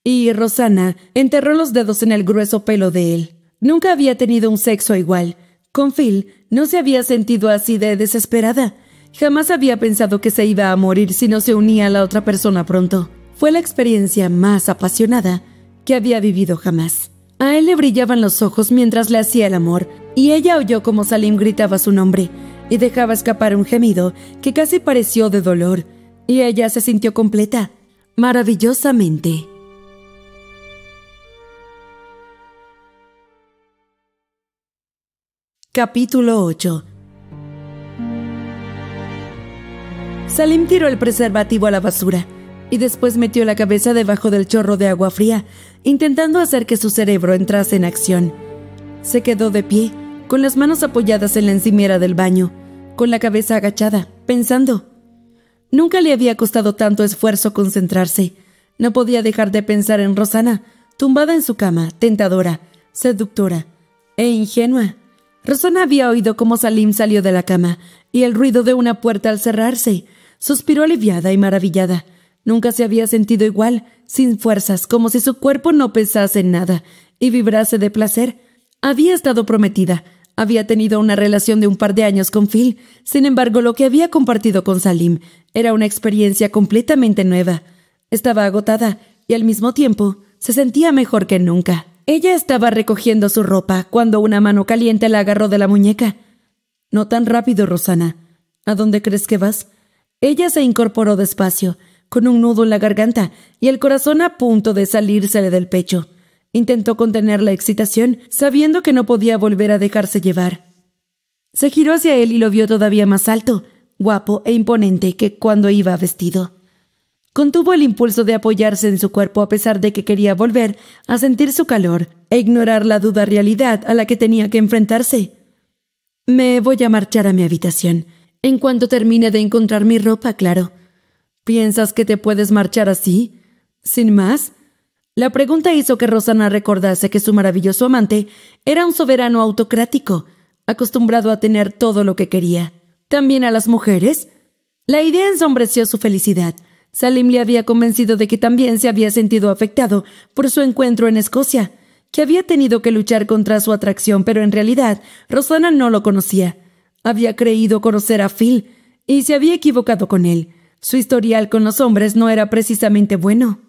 Y Rosana enterró los dedos en el grueso pelo de él. Nunca había tenido un sexo igual. Con Phil no se había sentido así de desesperada. Jamás había pensado que se iba a morir si no se unía a la otra persona pronto. Fue la experiencia más apasionada que había vivido jamás. A él le brillaban los ojos mientras le hacía el amor, y ella oyó como Salim gritaba su nombre y dejaba escapar un gemido que casi pareció de dolor, y ella se sintió completa, maravillosamente. Capítulo 8 Salim tiró el preservativo a la basura y después metió la cabeza debajo del chorro de agua fría, intentando hacer que su cerebro entrase en acción. Se quedó de pie, con las manos apoyadas en la encimera del baño, con la cabeza agachada, pensando. Nunca le había costado tanto esfuerzo concentrarse. No podía dejar de pensar en Rosana, tumbada en su cama, tentadora, seductora e ingenua. Rosana había oído cómo Salim salió de la cama y el ruido de una puerta al cerrarse, Suspiró aliviada y maravillada. Nunca se había sentido igual, sin fuerzas, como si su cuerpo no pesase en nada y vibrase de placer. Había estado prometida, había tenido una relación de un par de años con Phil, sin embargo lo que había compartido con Salim era una experiencia completamente nueva. Estaba agotada y al mismo tiempo se sentía mejor que nunca. Ella estaba recogiendo su ropa cuando una mano caliente la agarró de la muñeca. No tan rápido, Rosana. ¿A dónde crees que vas? Ella se incorporó despacio, con un nudo en la garganta y el corazón a punto de salírsele del pecho. Intentó contener la excitación, sabiendo que no podía volver a dejarse llevar. Se giró hacia él y lo vio todavía más alto, guapo e imponente que cuando iba vestido. Contuvo el impulso de apoyarse en su cuerpo a pesar de que quería volver a sentir su calor e ignorar la duda realidad a la que tenía que enfrentarse. Me voy a marchar a mi habitación, en cuanto termine de encontrar mi ropa, claro. ¿Piensas que te puedes marchar así? ¿Sin más? La pregunta hizo que Rosana recordase que su maravilloso amante era un soberano autocrático, acostumbrado a tener todo lo que quería. ¿También a las mujeres? La idea ensombreció su felicidad. Salim le había convencido de que también se había sentido afectado por su encuentro en Escocia, que había tenido que luchar contra su atracción, pero en realidad Rosana no lo conocía. Había creído conocer a Phil y se había equivocado con él. Su historial con los hombres no era precisamente bueno.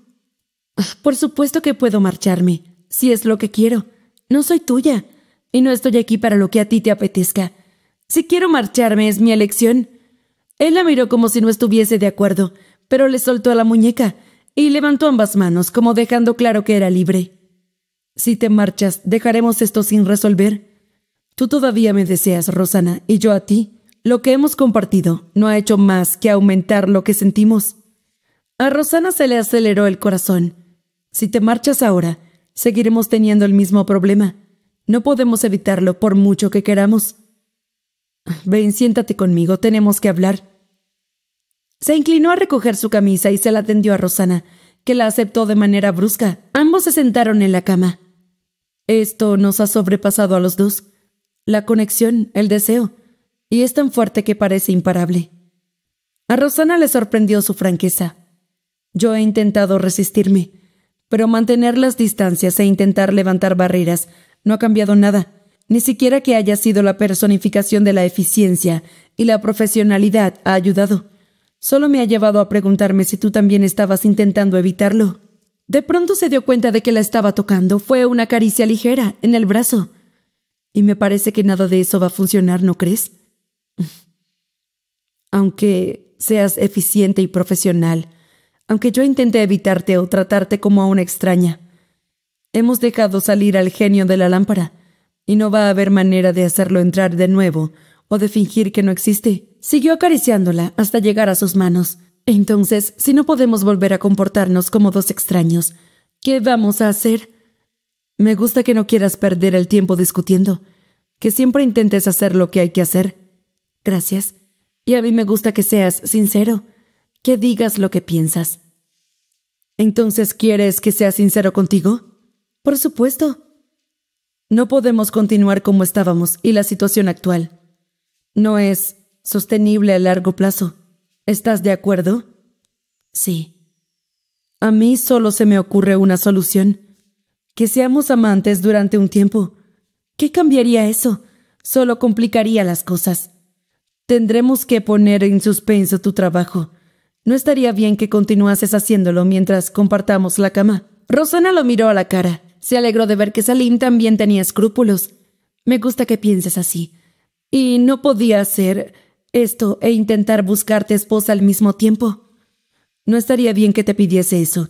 Por supuesto que puedo marcharme, si es lo que quiero. No soy tuya, y no estoy aquí para lo que a ti te apetezca. Si quiero marcharme es mi elección. Él la miró como si no estuviese de acuerdo, pero le soltó la muñeca y levantó ambas manos como dejando claro que era libre. Si te marchas, dejaremos esto sin resolver. Tú todavía me deseas, Rosana, y yo a ti. Lo que hemos compartido no ha hecho más que aumentar lo que sentimos. A Rosana se le aceleró el corazón. Si te marchas ahora, seguiremos teniendo el mismo problema. No podemos evitarlo por mucho que queramos. Ven, siéntate conmigo, tenemos que hablar. Se inclinó a recoger su camisa y se la tendió a Rosana, que la aceptó de manera brusca. Ambos se sentaron en la cama. Esto nos ha sobrepasado a los dos la conexión, el deseo, y es tan fuerte que parece imparable. A Rosana le sorprendió su franqueza. Yo he intentado resistirme, pero mantener las distancias e intentar levantar barreras no ha cambiado nada, ni siquiera que haya sido la personificación de la eficiencia y la profesionalidad ha ayudado. Solo me ha llevado a preguntarme si tú también estabas intentando evitarlo. De pronto se dio cuenta de que la estaba tocando. Fue una caricia ligera, en el brazo. Y me parece que nada de eso va a funcionar, ¿no crees? Aunque seas eficiente y profesional, aunque yo intente evitarte o tratarte como a una extraña, hemos dejado salir al genio de la lámpara, y no va a haber manera de hacerlo entrar de nuevo o de fingir que no existe. Siguió acariciándola hasta llegar a sus manos. Entonces, si no podemos volver a comportarnos como dos extraños, ¿qué vamos a hacer? Me gusta que no quieras perder el tiempo discutiendo, que siempre intentes hacer lo que hay que hacer. Gracias. Y a mí me gusta que seas sincero, que digas lo que piensas. Entonces, ¿quieres que sea sincero contigo? Por supuesto. No podemos continuar como estábamos y la situación actual. No es sostenible a largo plazo. ¿Estás de acuerdo? Sí. A mí solo se me ocurre una solución que seamos amantes durante un tiempo. ¿Qué cambiaría eso? Solo complicaría las cosas. Tendremos que poner en suspenso tu trabajo. No estaría bien que continuases haciéndolo mientras compartamos la cama. Rosana lo miró a la cara. Se alegró de ver que Salim también tenía escrúpulos. Me gusta que pienses así. Y no podía hacer esto e intentar buscarte esposa al mismo tiempo. No estaría bien que te pidiese eso.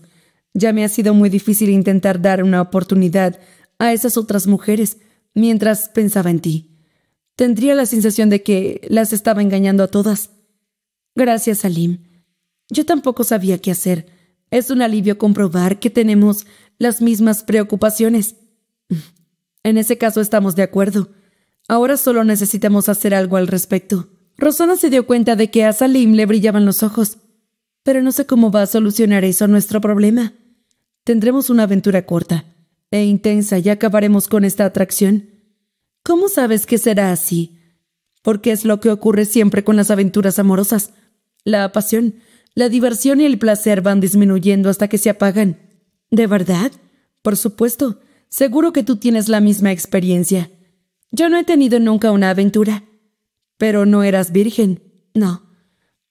Ya me ha sido muy difícil intentar dar una oportunidad a esas otras mujeres mientras pensaba en ti. Tendría la sensación de que las estaba engañando a todas. Gracias, Salim. Yo tampoco sabía qué hacer. Es un alivio comprobar que tenemos las mismas preocupaciones. En ese caso estamos de acuerdo. Ahora solo necesitamos hacer algo al respecto. Rosana se dio cuenta de que a Salim le brillaban los ojos, pero no sé cómo va a solucionar eso nuestro problema. Tendremos una aventura corta e intensa y acabaremos con esta atracción. ¿Cómo sabes que será así? Porque es lo que ocurre siempre con las aventuras amorosas. La pasión, la diversión y el placer van disminuyendo hasta que se apagan. ¿De verdad? Por supuesto. Seguro que tú tienes la misma experiencia. Yo no he tenido nunca una aventura. Pero no eras virgen. No.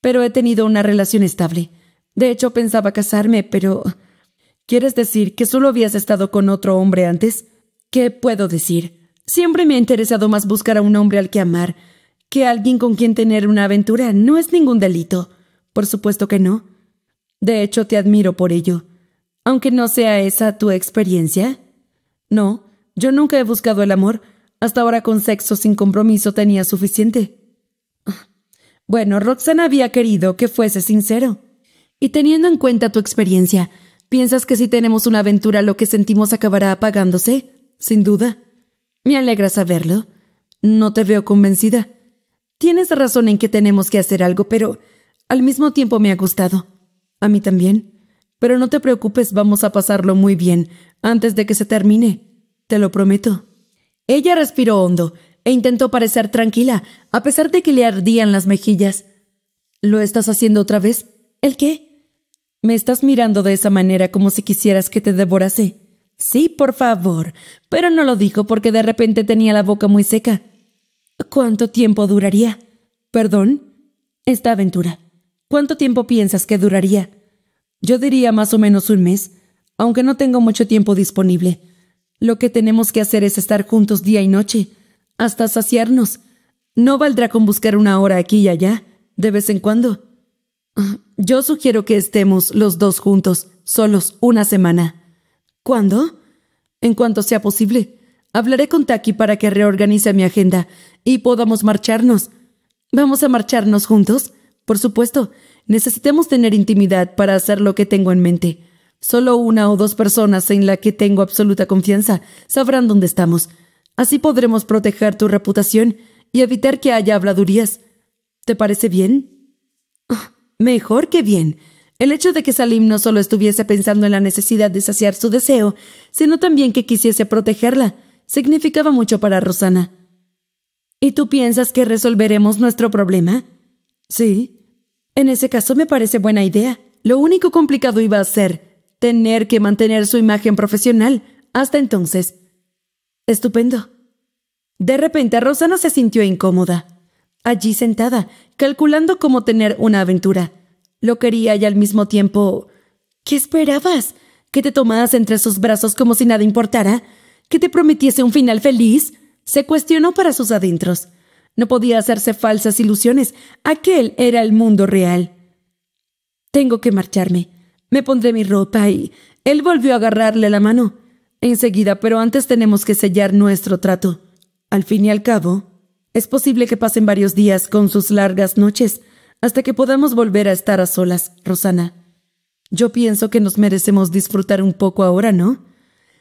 Pero he tenido una relación estable. De hecho, pensaba casarme, pero ¿Quieres decir que solo habías estado con otro hombre antes? ¿Qué puedo decir? Siempre me ha interesado más buscar a un hombre al que amar que alguien con quien tener una aventura. No es ningún delito. Por supuesto que no. De hecho, te admiro por ello. Aunque no sea esa tu experiencia. No, yo nunca he buscado el amor. Hasta ahora con sexo sin compromiso tenía suficiente. Bueno, Roxana había querido que fuese sincero. Y teniendo en cuenta tu experiencia, ¿Piensas que si tenemos una aventura lo que sentimos acabará apagándose? Sin duda. Me alegra saberlo. No te veo convencida. Tienes razón en que tenemos que hacer algo, pero al mismo tiempo me ha gustado. A mí también. Pero no te preocupes, vamos a pasarlo muy bien antes de que se termine. Te lo prometo. Ella respiró hondo e intentó parecer tranquila, a pesar de que le ardían las mejillas. ¿Lo estás haciendo otra vez? ¿El qué? Me estás mirando de esa manera como si quisieras que te devorase. Sí, por favor, pero no lo dijo porque de repente tenía la boca muy seca. ¿Cuánto tiempo duraría? ¿Perdón? Esta aventura. ¿Cuánto tiempo piensas que duraría? Yo diría más o menos un mes, aunque no tengo mucho tiempo disponible. Lo que tenemos que hacer es estar juntos día y noche, hasta saciarnos. No valdrá con buscar una hora aquí y allá, de vez en cuando. Yo sugiero que estemos los dos juntos, solos, una semana. ¿Cuándo? En cuanto sea posible. Hablaré con Taki para que reorganice mi agenda y podamos marcharnos. ¿Vamos a marcharnos juntos? Por supuesto. Necesitamos tener intimidad para hacer lo que tengo en mente. Solo una o dos personas en la que tengo absoluta confianza sabrán dónde estamos. Así podremos proteger tu reputación y evitar que haya habladurías. ¿Te parece bien? Mejor que bien. El hecho de que Salim no solo estuviese pensando en la necesidad de saciar su deseo, sino también que quisiese protegerla, significaba mucho para Rosana. ¿Y tú piensas que resolveremos nuestro problema? Sí. En ese caso me parece buena idea. Lo único complicado iba a ser tener que mantener su imagen profesional hasta entonces. Estupendo. De repente Rosana se sintió incómoda allí sentada, calculando cómo tener una aventura. Lo quería y al mismo tiempo... ¿Qué esperabas? ¿Que te tomas entre sus brazos como si nada importara? ¿Que te prometiese un final feliz? Se cuestionó para sus adentros. No podía hacerse falsas ilusiones. Aquel era el mundo real. Tengo que marcharme. Me pondré mi ropa y... Él volvió a agarrarle la mano. Enseguida, pero antes tenemos que sellar nuestro trato. Al fin y al cabo, es posible que pasen varios días con sus largas noches hasta que podamos volver a estar a solas, Rosana. Yo pienso que nos merecemos disfrutar un poco ahora, ¿no?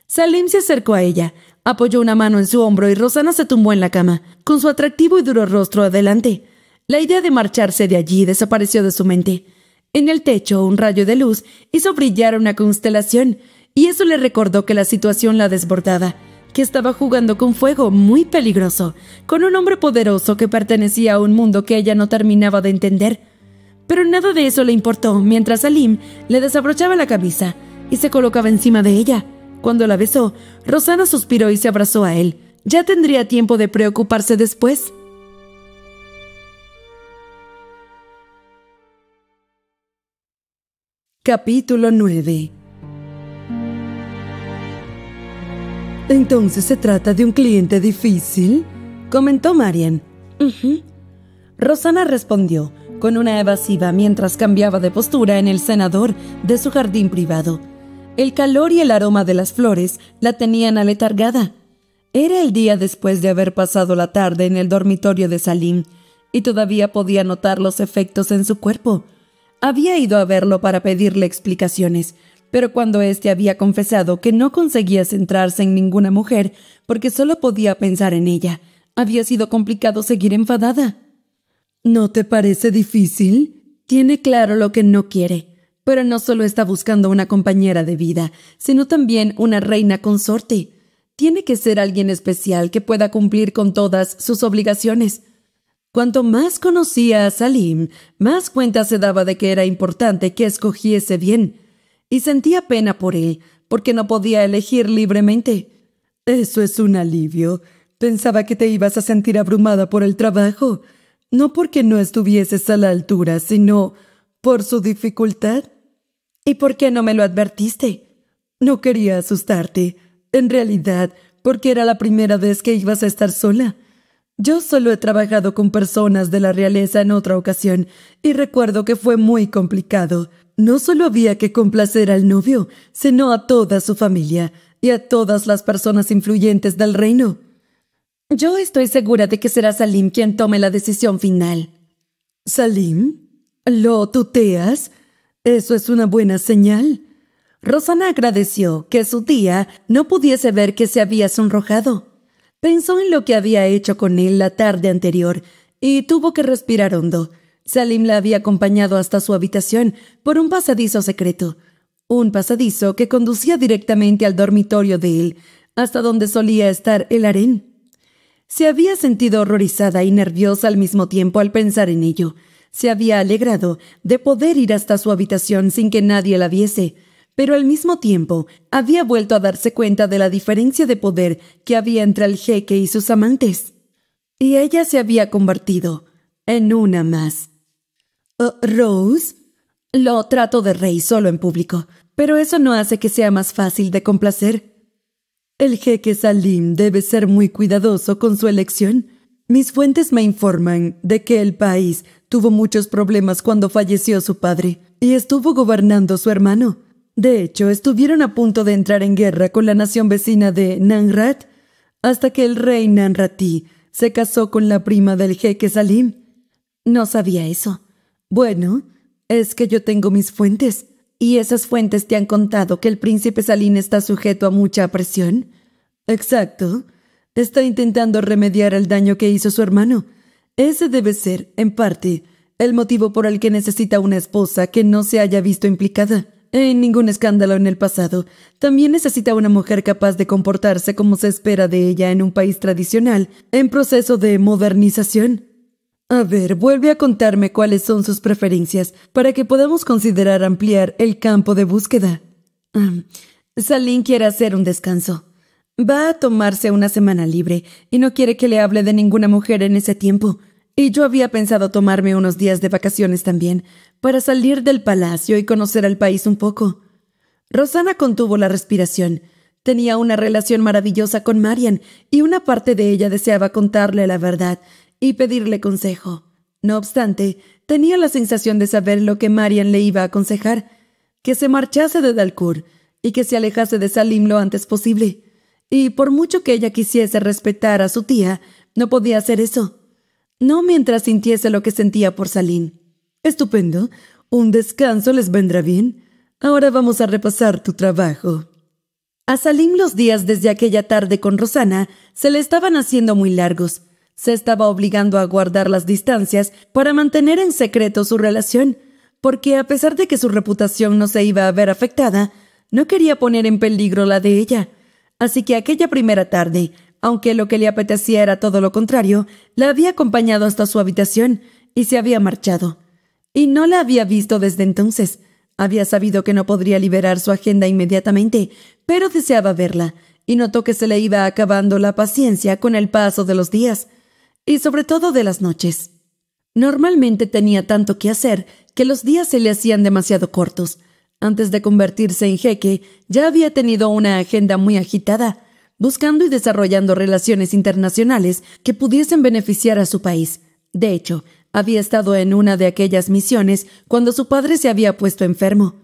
Salim se acercó a ella, apoyó una mano en su hombro y Rosana se tumbó en la cama, con su atractivo y duro rostro adelante. La idea de marcharse de allí desapareció de su mente. En el techo un rayo de luz hizo brillar una constelación, y eso le recordó que la situación la desbordaba que estaba jugando con fuego muy peligroso, con un hombre poderoso que pertenecía a un mundo que ella no terminaba de entender. Pero nada de eso le importó mientras Salim le desabrochaba la camisa y se colocaba encima de ella. Cuando la besó, Rosana suspiró y se abrazó a él. Ya tendría tiempo de preocuparse después. Capítulo 9 Entonces se trata de un cliente difícil, comentó Marian. Rosana respondió con una evasiva mientras cambiaba de postura en el senador de su jardín privado. El calor y el aroma de las flores la tenían aletargada. Era el día después de haber pasado la tarde en el dormitorio de Salim y todavía podía notar los efectos en su cuerpo. Había ido a verlo para pedirle explicaciones, pero cuando éste había confesado que no conseguía centrarse en ninguna mujer porque solo podía pensar en ella, había sido complicado seguir enfadada. ¿No te parece difícil? Tiene claro lo que no quiere, pero no solo está buscando una compañera de vida, sino también una reina consorte. Tiene que ser alguien especial que pueda cumplir con todas sus obligaciones. Cuanto más conocía a Salim, más cuenta se daba de que era importante que escogiese bien y sentía pena por él, porque no podía elegir libremente. Eso es un alivio. Pensaba que te ibas a sentir abrumada por el trabajo, no porque no estuvieses a la altura, sino por su dificultad. ¿Y por qué no me lo advertiste? No quería asustarte, en realidad, porque era la primera vez que ibas a estar sola. Yo solo he trabajado con personas de la realeza en otra ocasión y recuerdo que fue muy complicado no solo había que complacer al novio, sino a toda su familia y a todas las personas influyentes del reino. Yo estoy segura de que será Salim quien tome la decisión final. ¿Salim? ¿Lo tuteas? Eso es una buena señal. Rosana agradeció que su tía no pudiese ver que se había sonrojado. Pensó en lo que había hecho con él la tarde anterior y tuvo que respirar hondo. Salim la había acompañado hasta su habitación por un pasadizo secreto, un pasadizo que conducía directamente al dormitorio de él, hasta donde solía estar el harén. Se había sentido horrorizada y nerviosa al mismo tiempo al pensar en ello. Se había alegrado de poder ir hasta su habitación sin que nadie la viese, pero al mismo tiempo había vuelto a darse cuenta de la diferencia de poder que había entre el jeque y sus amantes. Y ella se había convertido en una más. Uh, Rose, lo trato de rey solo en público, pero eso no hace que sea más fácil de complacer. El jeque Salim debe ser muy cuidadoso con su elección. Mis fuentes me informan de que el país tuvo muchos problemas cuando falleció su padre y estuvo gobernando su hermano. De hecho, estuvieron a punto de entrar en guerra con la nación vecina de Nanrat hasta que el rey Nanratí se casó con la prima del jeque Salim. No sabía eso. Bueno, es que yo tengo mis fuentes. ¿Y esas fuentes te han contado que el príncipe Salín está sujeto a mucha presión? Exacto. Está intentando remediar el daño que hizo su hermano. Ese debe ser, en parte, el motivo por el que necesita una esposa que no se haya visto implicada en ningún escándalo en el pasado. También necesita una mujer capaz de comportarse como se espera de ella en un país tradicional, en proceso de modernización. A ver, vuelve a contarme cuáles son sus preferencias para que podamos considerar ampliar el campo de búsqueda. Salín quiere hacer un descanso. Va a tomarse una semana libre y no quiere que le hable de ninguna mujer en ese tiempo. Y yo había pensado tomarme unos días de vacaciones también, para salir del palacio y conocer al país un poco. Rosana contuvo la respiración. Tenía una relación maravillosa con Marian y una parte de ella deseaba contarle la verdad, y pedirle consejo. No obstante, tenía la sensación de saber lo que Marian le iba a aconsejar, que se marchase de Dalcourt y que se alejase de Salim lo antes posible. Y por mucho que ella quisiese respetar a su tía, no podía hacer eso. No mientras sintiese lo que sentía por Salim. Estupendo. Un descanso les vendrá bien. Ahora vamos a repasar tu trabajo. A Salim los días desde aquella tarde con Rosana se le estaban haciendo muy largos se estaba obligando a guardar las distancias para mantener en secreto su relación, porque a pesar de que su reputación no se iba a ver afectada, no quería poner en peligro la de ella. Así que aquella primera tarde, aunque lo que le apetecía era todo lo contrario, la había acompañado hasta su habitación y se había marchado. Y no la había visto desde entonces. Había sabido que no podría liberar su agenda inmediatamente, pero deseaba verla, y notó que se le iba acabando la paciencia con el paso de los días y sobre todo de las noches. Normalmente tenía tanto que hacer que los días se le hacían demasiado cortos. Antes de convertirse en jeque, ya había tenido una agenda muy agitada, buscando y desarrollando relaciones internacionales que pudiesen beneficiar a su país. De hecho, había estado en una de aquellas misiones cuando su padre se había puesto enfermo.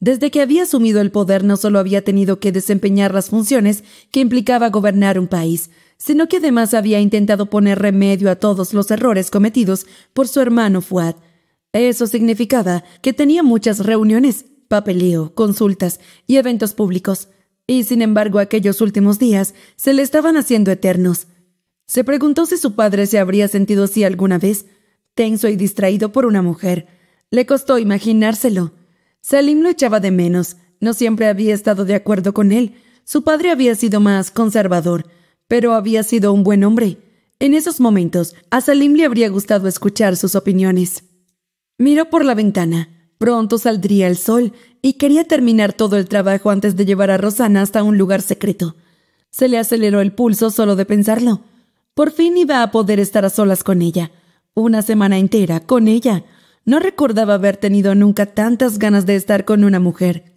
Desde que había asumido el poder no solo había tenido que desempeñar las funciones que implicaba gobernar un país, sino que además había intentado poner remedio a todos los errores cometidos por su hermano Fuad. Eso significaba que tenía muchas reuniones, papeleo, consultas y eventos públicos, y sin embargo aquellos últimos días se le estaban haciendo eternos. Se preguntó si su padre se habría sentido así alguna vez, tenso y distraído por una mujer. Le costó imaginárselo. Salim lo echaba de menos, no siempre había estado de acuerdo con él, su padre había sido más conservador, pero había sido un buen hombre. En esos momentos, a Salim le habría gustado escuchar sus opiniones. Miró por la ventana. Pronto saldría el sol y quería terminar todo el trabajo antes de llevar a Rosana hasta un lugar secreto. Se le aceleró el pulso solo de pensarlo. Por fin iba a poder estar a solas con ella. Una semana entera con ella. No recordaba haber tenido nunca tantas ganas de estar con una mujer.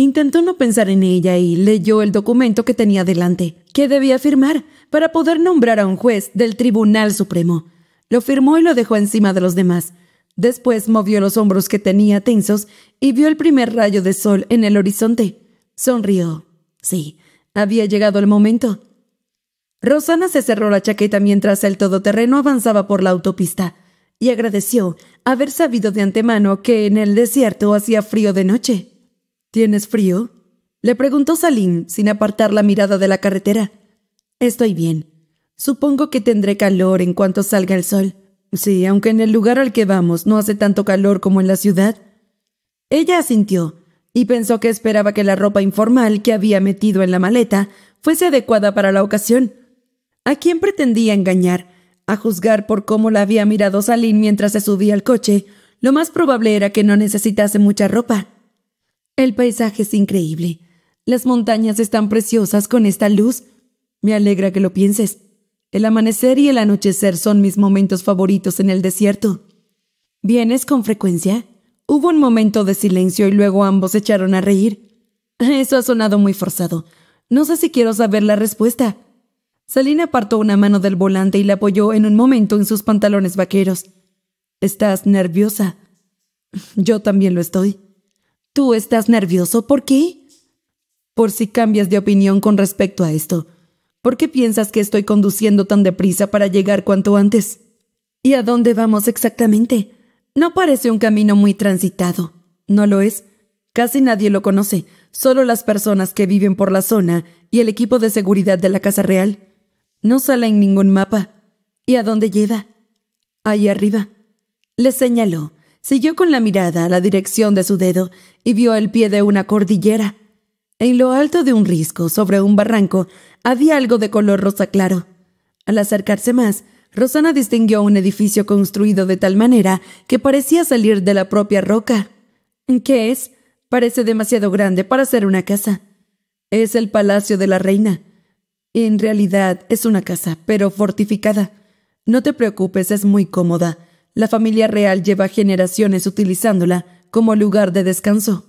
Intentó no pensar en ella y leyó el documento que tenía delante, que debía firmar para poder nombrar a un juez del Tribunal Supremo. Lo firmó y lo dejó encima de los demás. Después movió los hombros que tenía tensos y vio el primer rayo de sol en el horizonte. Sonrió. Sí, había llegado el momento. Rosana se cerró la chaqueta mientras el todoterreno avanzaba por la autopista y agradeció haber sabido de antemano que en el desierto hacía frío de noche. ¿Tienes frío? Le preguntó Salim sin apartar la mirada de la carretera. Estoy bien. Supongo que tendré calor en cuanto salga el sol. Sí, aunque en el lugar al que vamos no hace tanto calor como en la ciudad. Ella asintió y pensó que esperaba que la ropa informal que había metido en la maleta fuese adecuada para la ocasión. ¿A quién pretendía engañar? A juzgar por cómo la había mirado Salim mientras se subía al coche, lo más probable era que no necesitase mucha ropa. El paisaje es increíble. Las montañas están preciosas con esta luz. Me alegra que lo pienses. El amanecer y el anochecer son mis momentos favoritos en el desierto. ¿Vienes con frecuencia? Hubo un momento de silencio y luego ambos echaron a reír. Eso ha sonado muy forzado. No sé si quiero saber la respuesta. Salina apartó una mano del volante y la apoyó en un momento en sus pantalones vaqueros. Estás nerviosa. Yo también lo estoy. ¿Tú estás nervioso por qué? Por si cambias de opinión con respecto a esto. ¿Por qué piensas que estoy conduciendo tan deprisa para llegar cuanto antes? ¿Y a dónde vamos exactamente? No parece un camino muy transitado. ¿No lo es? Casi nadie lo conoce, solo las personas que viven por la zona y el equipo de seguridad de la Casa Real. No sale en ningún mapa. ¿Y a dónde lleva? Ahí arriba. Le señaló, Siguió con la mirada la dirección de su dedo y vio el pie de una cordillera. En lo alto de un risco, sobre un barranco, había algo de color rosa claro. Al acercarse más, Rosana distinguió un edificio construido de tal manera que parecía salir de la propia roca. ¿Qué es? Parece demasiado grande para ser una casa. Es el palacio de la reina. En realidad es una casa, pero fortificada. No te preocupes, es muy cómoda la familia real lleva generaciones utilizándola como lugar de descanso.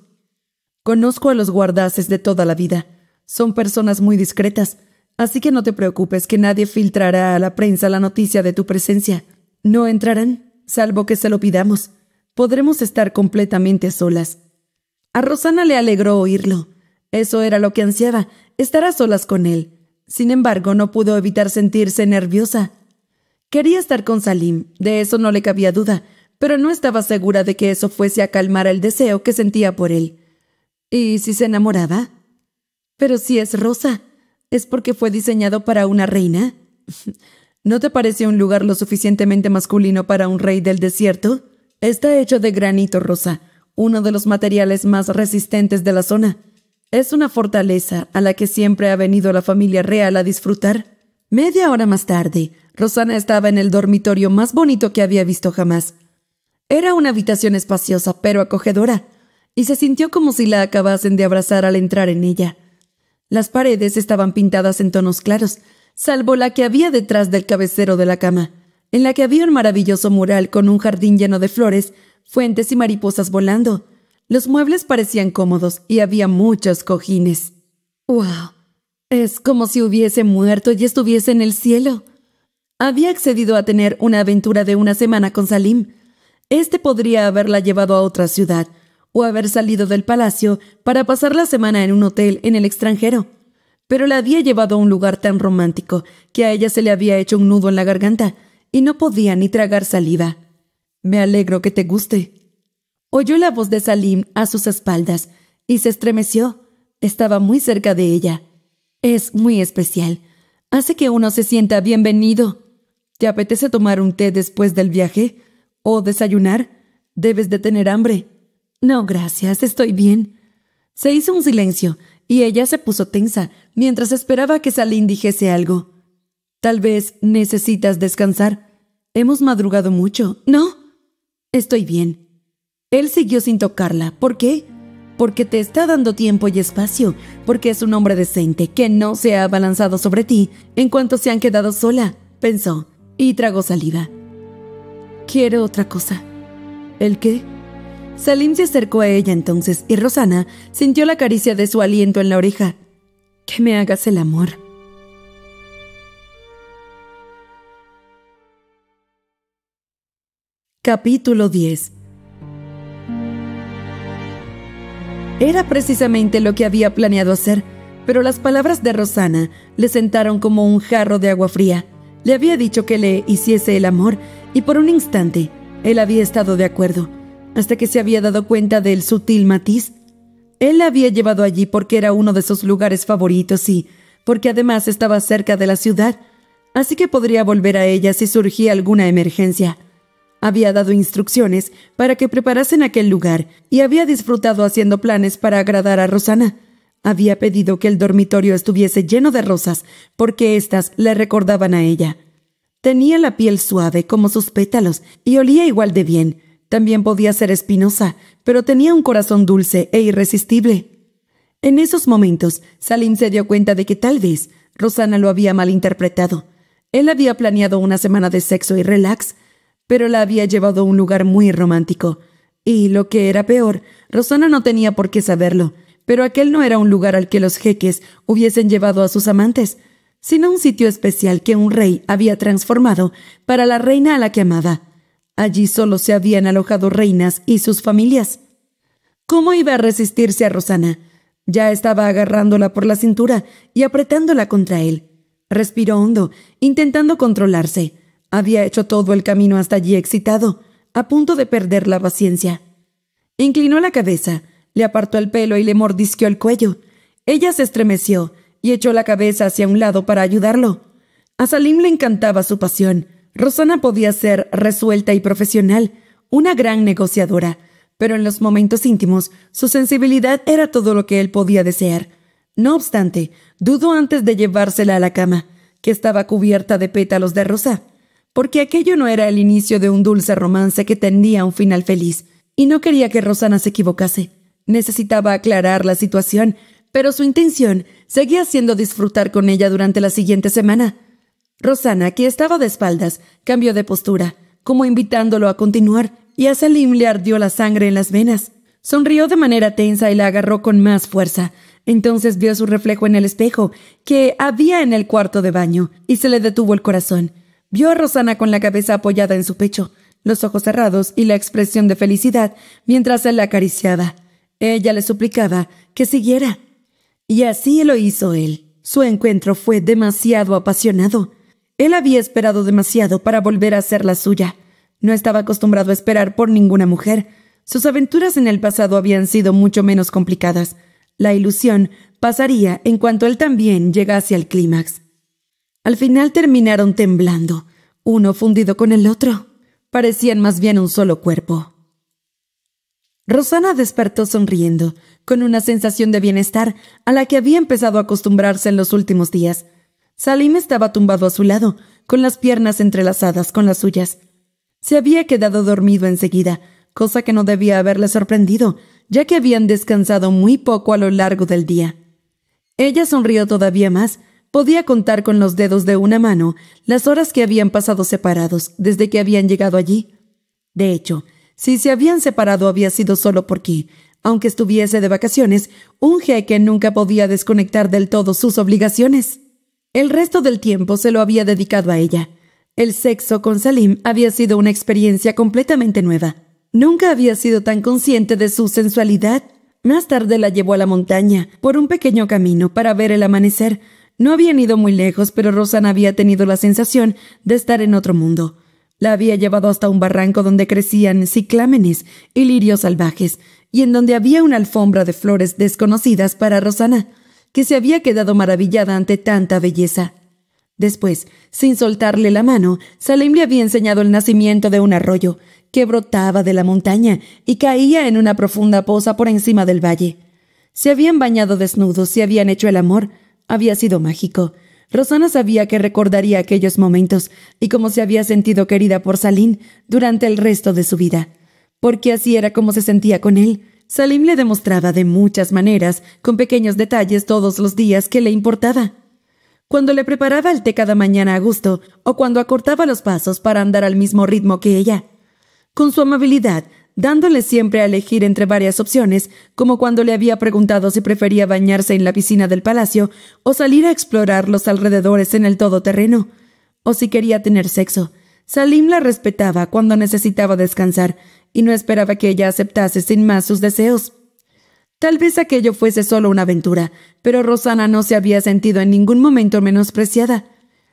Conozco a los guardaces de toda la vida. Son personas muy discretas, así que no te preocupes que nadie filtrará a la prensa la noticia de tu presencia. No entrarán, salvo que se lo pidamos. Podremos estar completamente solas. A Rosana le alegró oírlo. Eso era lo que ansiaba, estar a solas con él. Sin embargo, no pudo evitar sentirse nerviosa. Quería estar con Salim, de eso no le cabía duda, pero no estaba segura de que eso fuese a calmar el deseo que sentía por él. ¿Y si se enamoraba? Pero si es rosa, ¿es porque fue diseñado para una reina? ¿No te parece un lugar lo suficientemente masculino para un rey del desierto? Está hecho de granito rosa, uno de los materiales más resistentes de la zona. Es una fortaleza a la que siempre ha venido la familia real a disfrutar. Media hora más tarde, Rosana estaba en el dormitorio más bonito que había visto jamás. Era una habitación espaciosa pero acogedora, y se sintió como si la acabasen de abrazar al entrar en ella. Las paredes estaban pintadas en tonos claros, salvo la que había detrás del cabecero de la cama, en la que había un maravilloso mural con un jardín lleno de flores, fuentes y mariposas volando. Los muebles parecían cómodos y había muchos cojines. ¡Wow! Es como si hubiese muerto y estuviese en el cielo. Había accedido a tener una aventura de una semana con Salim. Este podría haberla llevado a otra ciudad, o haber salido del palacio para pasar la semana en un hotel en el extranjero. Pero la había llevado a un lugar tan romántico que a ella se le había hecho un nudo en la garganta y no podía ni tragar saliva. Me alegro que te guste. Oyó la voz de Salim a sus espaldas y se estremeció. Estaba muy cerca de ella. Es muy especial. Hace que uno se sienta bienvenido. ¿Te apetece tomar un té después del viaje? ¿O desayunar? Debes de tener hambre. No, gracias, estoy bien. Se hizo un silencio y ella se puso tensa mientras esperaba que Salín dijese algo. Tal vez necesitas descansar. Hemos madrugado mucho, ¿no? Estoy bien. Él siguió sin tocarla. ¿Por qué? porque te está dando tiempo y espacio, porque es un hombre decente que no se ha abalanzado sobre ti en cuanto se han quedado sola, pensó, y tragó saliva. Quiero otra cosa. ¿El qué? Salim se acercó a ella entonces y Rosana sintió la caricia de su aliento en la oreja. Que me hagas el amor. Capítulo 10 Era precisamente lo que había planeado hacer, pero las palabras de Rosana le sentaron como un jarro de agua fría. Le había dicho que le hiciese el amor y por un instante él había estado de acuerdo, hasta que se había dado cuenta del sutil matiz. Él la había llevado allí porque era uno de sus lugares favoritos y porque además estaba cerca de la ciudad, así que podría volver a ella si surgía alguna emergencia había dado instrucciones para que preparasen aquel lugar y había disfrutado haciendo planes para agradar a Rosana. Había pedido que el dormitorio estuviese lleno de rosas, porque éstas le recordaban a ella. Tenía la piel suave como sus pétalos y olía igual de bien. También podía ser espinosa, pero tenía un corazón dulce e irresistible. En esos momentos, Salim se dio cuenta de que tal vez Rosana lo había malinterpretado. Él había planeado una semana de sexo y relax, pero la había llevado a un lugar muy romántico. Y lo que era peor, Rosana no tenía por qué saberlo, pero aquel no era un lugar al que los jeques hubiesen llevado a sus amantes, sino un sitio especial que un rey había transformado para la reina a la que amaba. Allí solo se habían alojado reinas y sus familias. ¿Cómo iba a resistirse a Rosana? Ya estaba agarrándola por la cintura y apretándola contra él. Respiró hondo, intentando controlarse. Había hecho todo el camino hasta allí excitado, a punto de perder la paciencia. Inclinó la cabeza, le apartó el pelo y le mordisqueó el cuello. Ella se estremeció y echó la cabeza hacia un lado para ayudarlo. A Salim le encantaba su pasión. Rosana podía ser resuelta y profesional, una gran negociadora, pero en los momentos íntimos su sensibilidad era todo lo que él podía desear. No obstante, dudó antes de llevársela a la cama, que estaba cubierta de pétalos de rosa porque aquello no era el inicio de un dulce romance que tendía un final feliz, y no quería que Rosana se equivocase. Necesitaba aclarar la situación, pero su intención seguía siendo disfrutar con ella durante la siguiente semana. Rosana, que estaba de espaldas, cambió de postura, como invitándolo a continuar, y a Salim le ardió la sangre en las venas. Sonrió de manera tensa y la agarró con más fuerza. Entonces vio su reflejo en el espejo que había en el cuarto de baño, y se le detuvo el corazón. Vio a Rosana con la cabeza apoyada en su pecho, los ojos cerrados y la expresión de felicidad mientras él la acariciaba. Ella le suplicaba que siguiera. Y así lo hizo él. Su encuentro fue demasiado apasionado. Él había esperado demasiado para volver a ser la suya. No estaba acostumbrado a esperar por ninguna mujer. Sus aventuras en el pasado habían sido mucho menos complicadas. La ilusión pasaría en cuanto él también llegase al clímax. Al final terminaron temblando, uno fundido con el otro. Parecían más bien un solo cuerpo. Rosana despertó sonriendo, con una sensación de bienestar a la que había empezado a acostumbrarse en los últimos días. Salim estaba tumbado a su lado, con las piernas entrelazadas con las suyas. Se había quedado dormido enseguida, cosa que no debía haberle sorprendido, ya que habían descansado muy poco a lo largo del día. Ella sonrió todavía más Podía contar con los dedos de una mano las horas que habían pasado separados desde que habían llegado allí. De hecho, si se habían separado había sido solo porque, aunque estuviese de vacaciones, un jeque nunca podía desconectar del todo sus obligaciones. El resto del tiempo se lo había dedicado a ella. El sexo con Salim había sido una experiencia completamente nueva. Nunca había sido tan consciente de su sensualidad. Más tarde la llevó a la montaña, por un pequeño camino, para ver el amanecer, no habían ido muy lejos, pero Rosana había tenido la sensación de estar en otro mundo. La había llevado hasta un barranco donde crecían ciclámenes y lirios salvajes, y en donde había una alfombra de flores desconocidas para Rosana, que se había quedado maravillada ante tanta belleza. Después, sin soltarle la mano, Salim le había enseñado el nacimiento de un arroyo, que brotaba de la montaña y caía en una profunda poza por encima del valle. Se habían bañado desnudos y habían hecho el amor, había sido mágico. Rosana sabía que recordaría aquellos momentos y cómo se había sentido querida por Salim durante el resto de su vida. Porque así era como se sentía con él. Salim le demostraba de muchas maneras, con pequeños detalles todos los días, que le importaba. Cuando le preparaba el té cada mañana a gusto, o cuando acortaba los pasos para andar al mismo ritmo que ella. Con su amabilidad, dándole siempre a elegir entre varias opciones, como cuando le había preguntado si prefería bañarse en la piscina del palacio o salir a explorar los alrededores en el todoterreno, o si quería tener sexo. Salim la respetaba cuando necesitaba descansar y no esperaba que ella aceptase sin más sus deseos. Tal vez aquello fuese solo una aventura, pero Rosana no se había sentido en ningún momento menospreciada.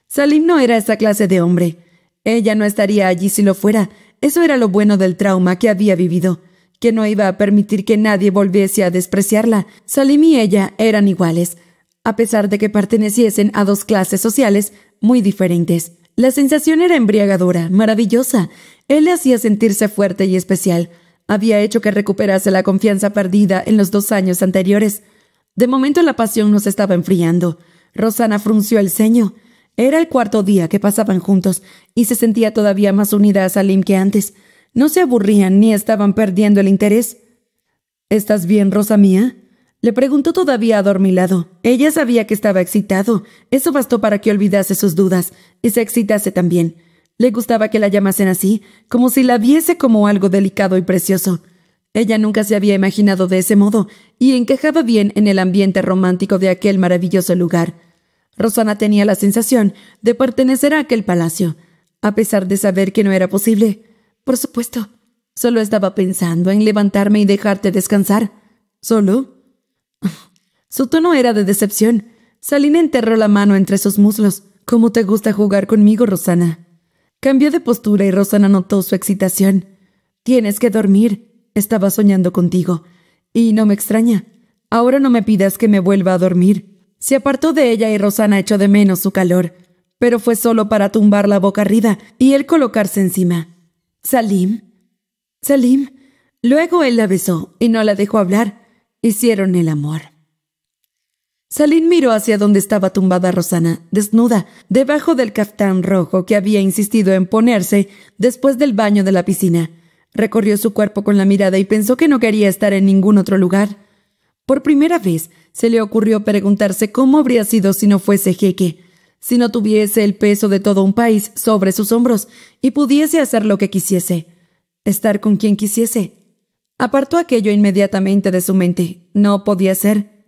Salim no era esa clase de hombre. Ella no estaría allí si lo fuera, eso era lo bueno del trauma que había vivido, que no iba a permitir que nadie volviese a despreciarla. Salim y ella eran iguales, a pesar de que perteneciesen a dos clases sociales muy diferentes. La sensación era embriagadora, maravillosa. Él le hacía sentirse fuerte y especial. Había hecho que recuperase la confianza perdida en los dos años anteriores. De momento la pasión nos estaba enfriando. Rosana frunció el ceño. Era el cuarto día que pasaban juntos y se sentía todavía más unida a Salim que antes. No se aburrían ni estaban perdiendo el interés. ¿Estás bien, Rosa mía? Le preguntó todavía adormilado. Ella sabía que estaba excitado. Eso bastó para que olvidase sus dudas y se excitase también. Le gustaba que la llamasen así, como si la viese como algo delicado y precioso. Ella nunca se había imaginado de ese modo, y encajaba bien en el ambiente romántico de aquel maravilloso lugar. Rosana tenía la sensación de pertenecer a aquel palacio, a pesar de saber que no era posible. Por supuesto, solo estaba pensando en levantarme y dejarte descansar. ¿Solo? Su tono era de decepción. Salina enterró la mano entre sus muslos. ¿Cómo te gusta jugar conmigo, Rosana? Cambió de postura y Rosana notó su excitación. Tienes que dormir. Estaba soñando contigo. Y no me extraña. Ahora no me pidas que me vuelva a dormir. Se apartó de ella y Rosana echó de menos su calor, pero fue solo para tumbar la boca arriba y él colocarse encima. Salim. Salim. Luego él la besó y no la dejó hablar. Hicieron el amor. Salim miró hacia donde estaba tumbada Rosana, desnuda, debajo del caftán rojo que había insistido en ponerse después del baño de la piscina. Recorrió su cuerpo con la mirada y pensó que no quería estar en ningún otro lugar. Por primera vez se le ocurrió preguntarse cómo habría sido si no fuese jeque, si no tuviese el peso de todo un país sobre sus hombros y pudiese hacer lo que quisiese, estar con quien quisiese. Apartó aquello inmediatamente de su mente. No podía ser.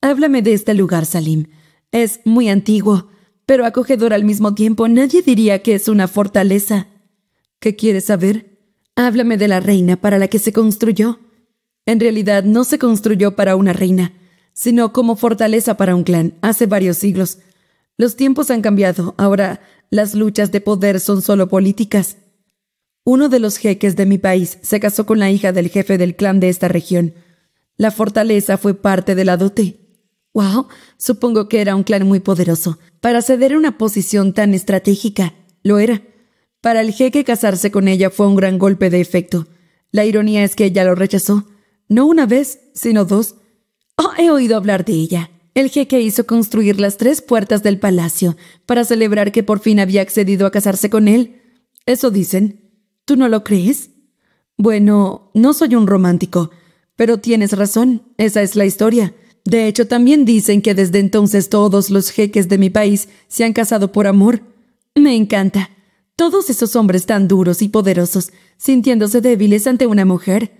Háblame de este lugar, Salim. Es muy antiguo, pero acogedor al mismo tiempo. Nadie diría que es una fortaleza. ¿Qué quieres saber? Háblame de la reina para la que se construyó. En realidad no se construyó para una reina, sino como fortaleza para un clan hace varios siglos. Los tiempos han cambiado, ahora las luchas de poder son solo políticas. Uno de los jeques de mi país se casó con la hija del jefe del clan de esta región. La fortaleza fue parte de la dote. Wow, supongo que era un clan muy poderoso. Para ceder una posición tan estratégica, lo era. Para el jeque casarse con ella fue un gran golpe de efecto. La ironía es que ella lo rechazó. No una vez, sino dos. Oh, he oído hablar de ella. El jeque hizo construir las tres puertas del palacio para celebrar que por fin había accedido a casarse con él. Eso dicen. ¿Tú no lo crees? Bueno, no soy un romántico, pero tienes razón, esa es la historia. De hecho, también dicen que desde entonces todos los jeques de mi país se han casado por amor. Me encanta. Todos esos hombres tan duros y poderosos, sintiéndose débiles ante una mujer.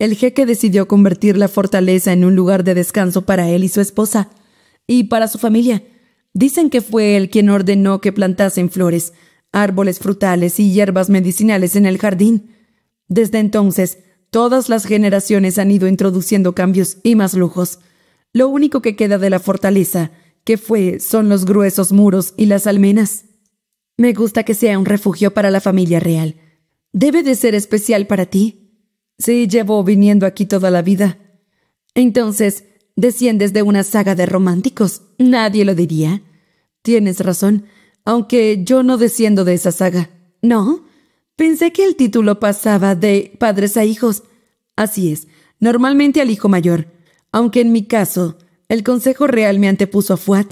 El jeque decidió convertir la fortaleza en un lugar de descanso para él y su esposa, y para su familia. Dicen que fue él quien ordenó que plantasen flores, árboles frutales y hierbas medicinales en el jardín. Desde entonces, todas las generaciones han ido introduciendo cambios y más lujos. Lo único que queda de la fortaleza, que fue, son los gruesos muros y las almenas. Me gusta que sea un refugio para la familia real. Debe de ser especial para ti. Sí, llevo viniendo aquí toda la vida. Entonces, desciendes de una saga de románticos. Nadie lo diría. Tienes razón, aunque yo no desciendo de esa saga. ¿No? Pensé que el título pasaba de padres a hijos. Así es, normalmente al hijo mayor, aunque en mi caso, el Consejo Real me antepuso a Fuad.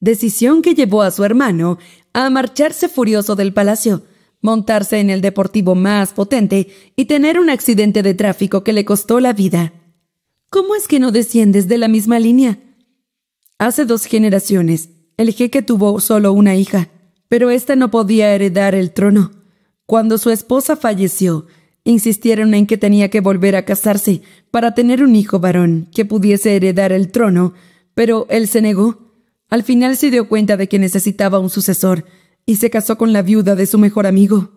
Decisión que llevó a su hermano a marcharse furioso del palacio montarse en el deportivo más potente y tener un accidente de tráfico que le costó la vida. ¿Cómo es que no desciendes de la misma línea? Hace dos generaciones, el jeque tuvo solo una hija, pero ésta no podía heredar el trono. Cuando su esposa falleció, insistieron en que tenía que volver a casarse para tener un hijo varón que pudiese heredar el trono, pero él se negó. Al final se dio cuenta de que necesitaba un sucesor, y se casó con la viuda de su mejor amigo.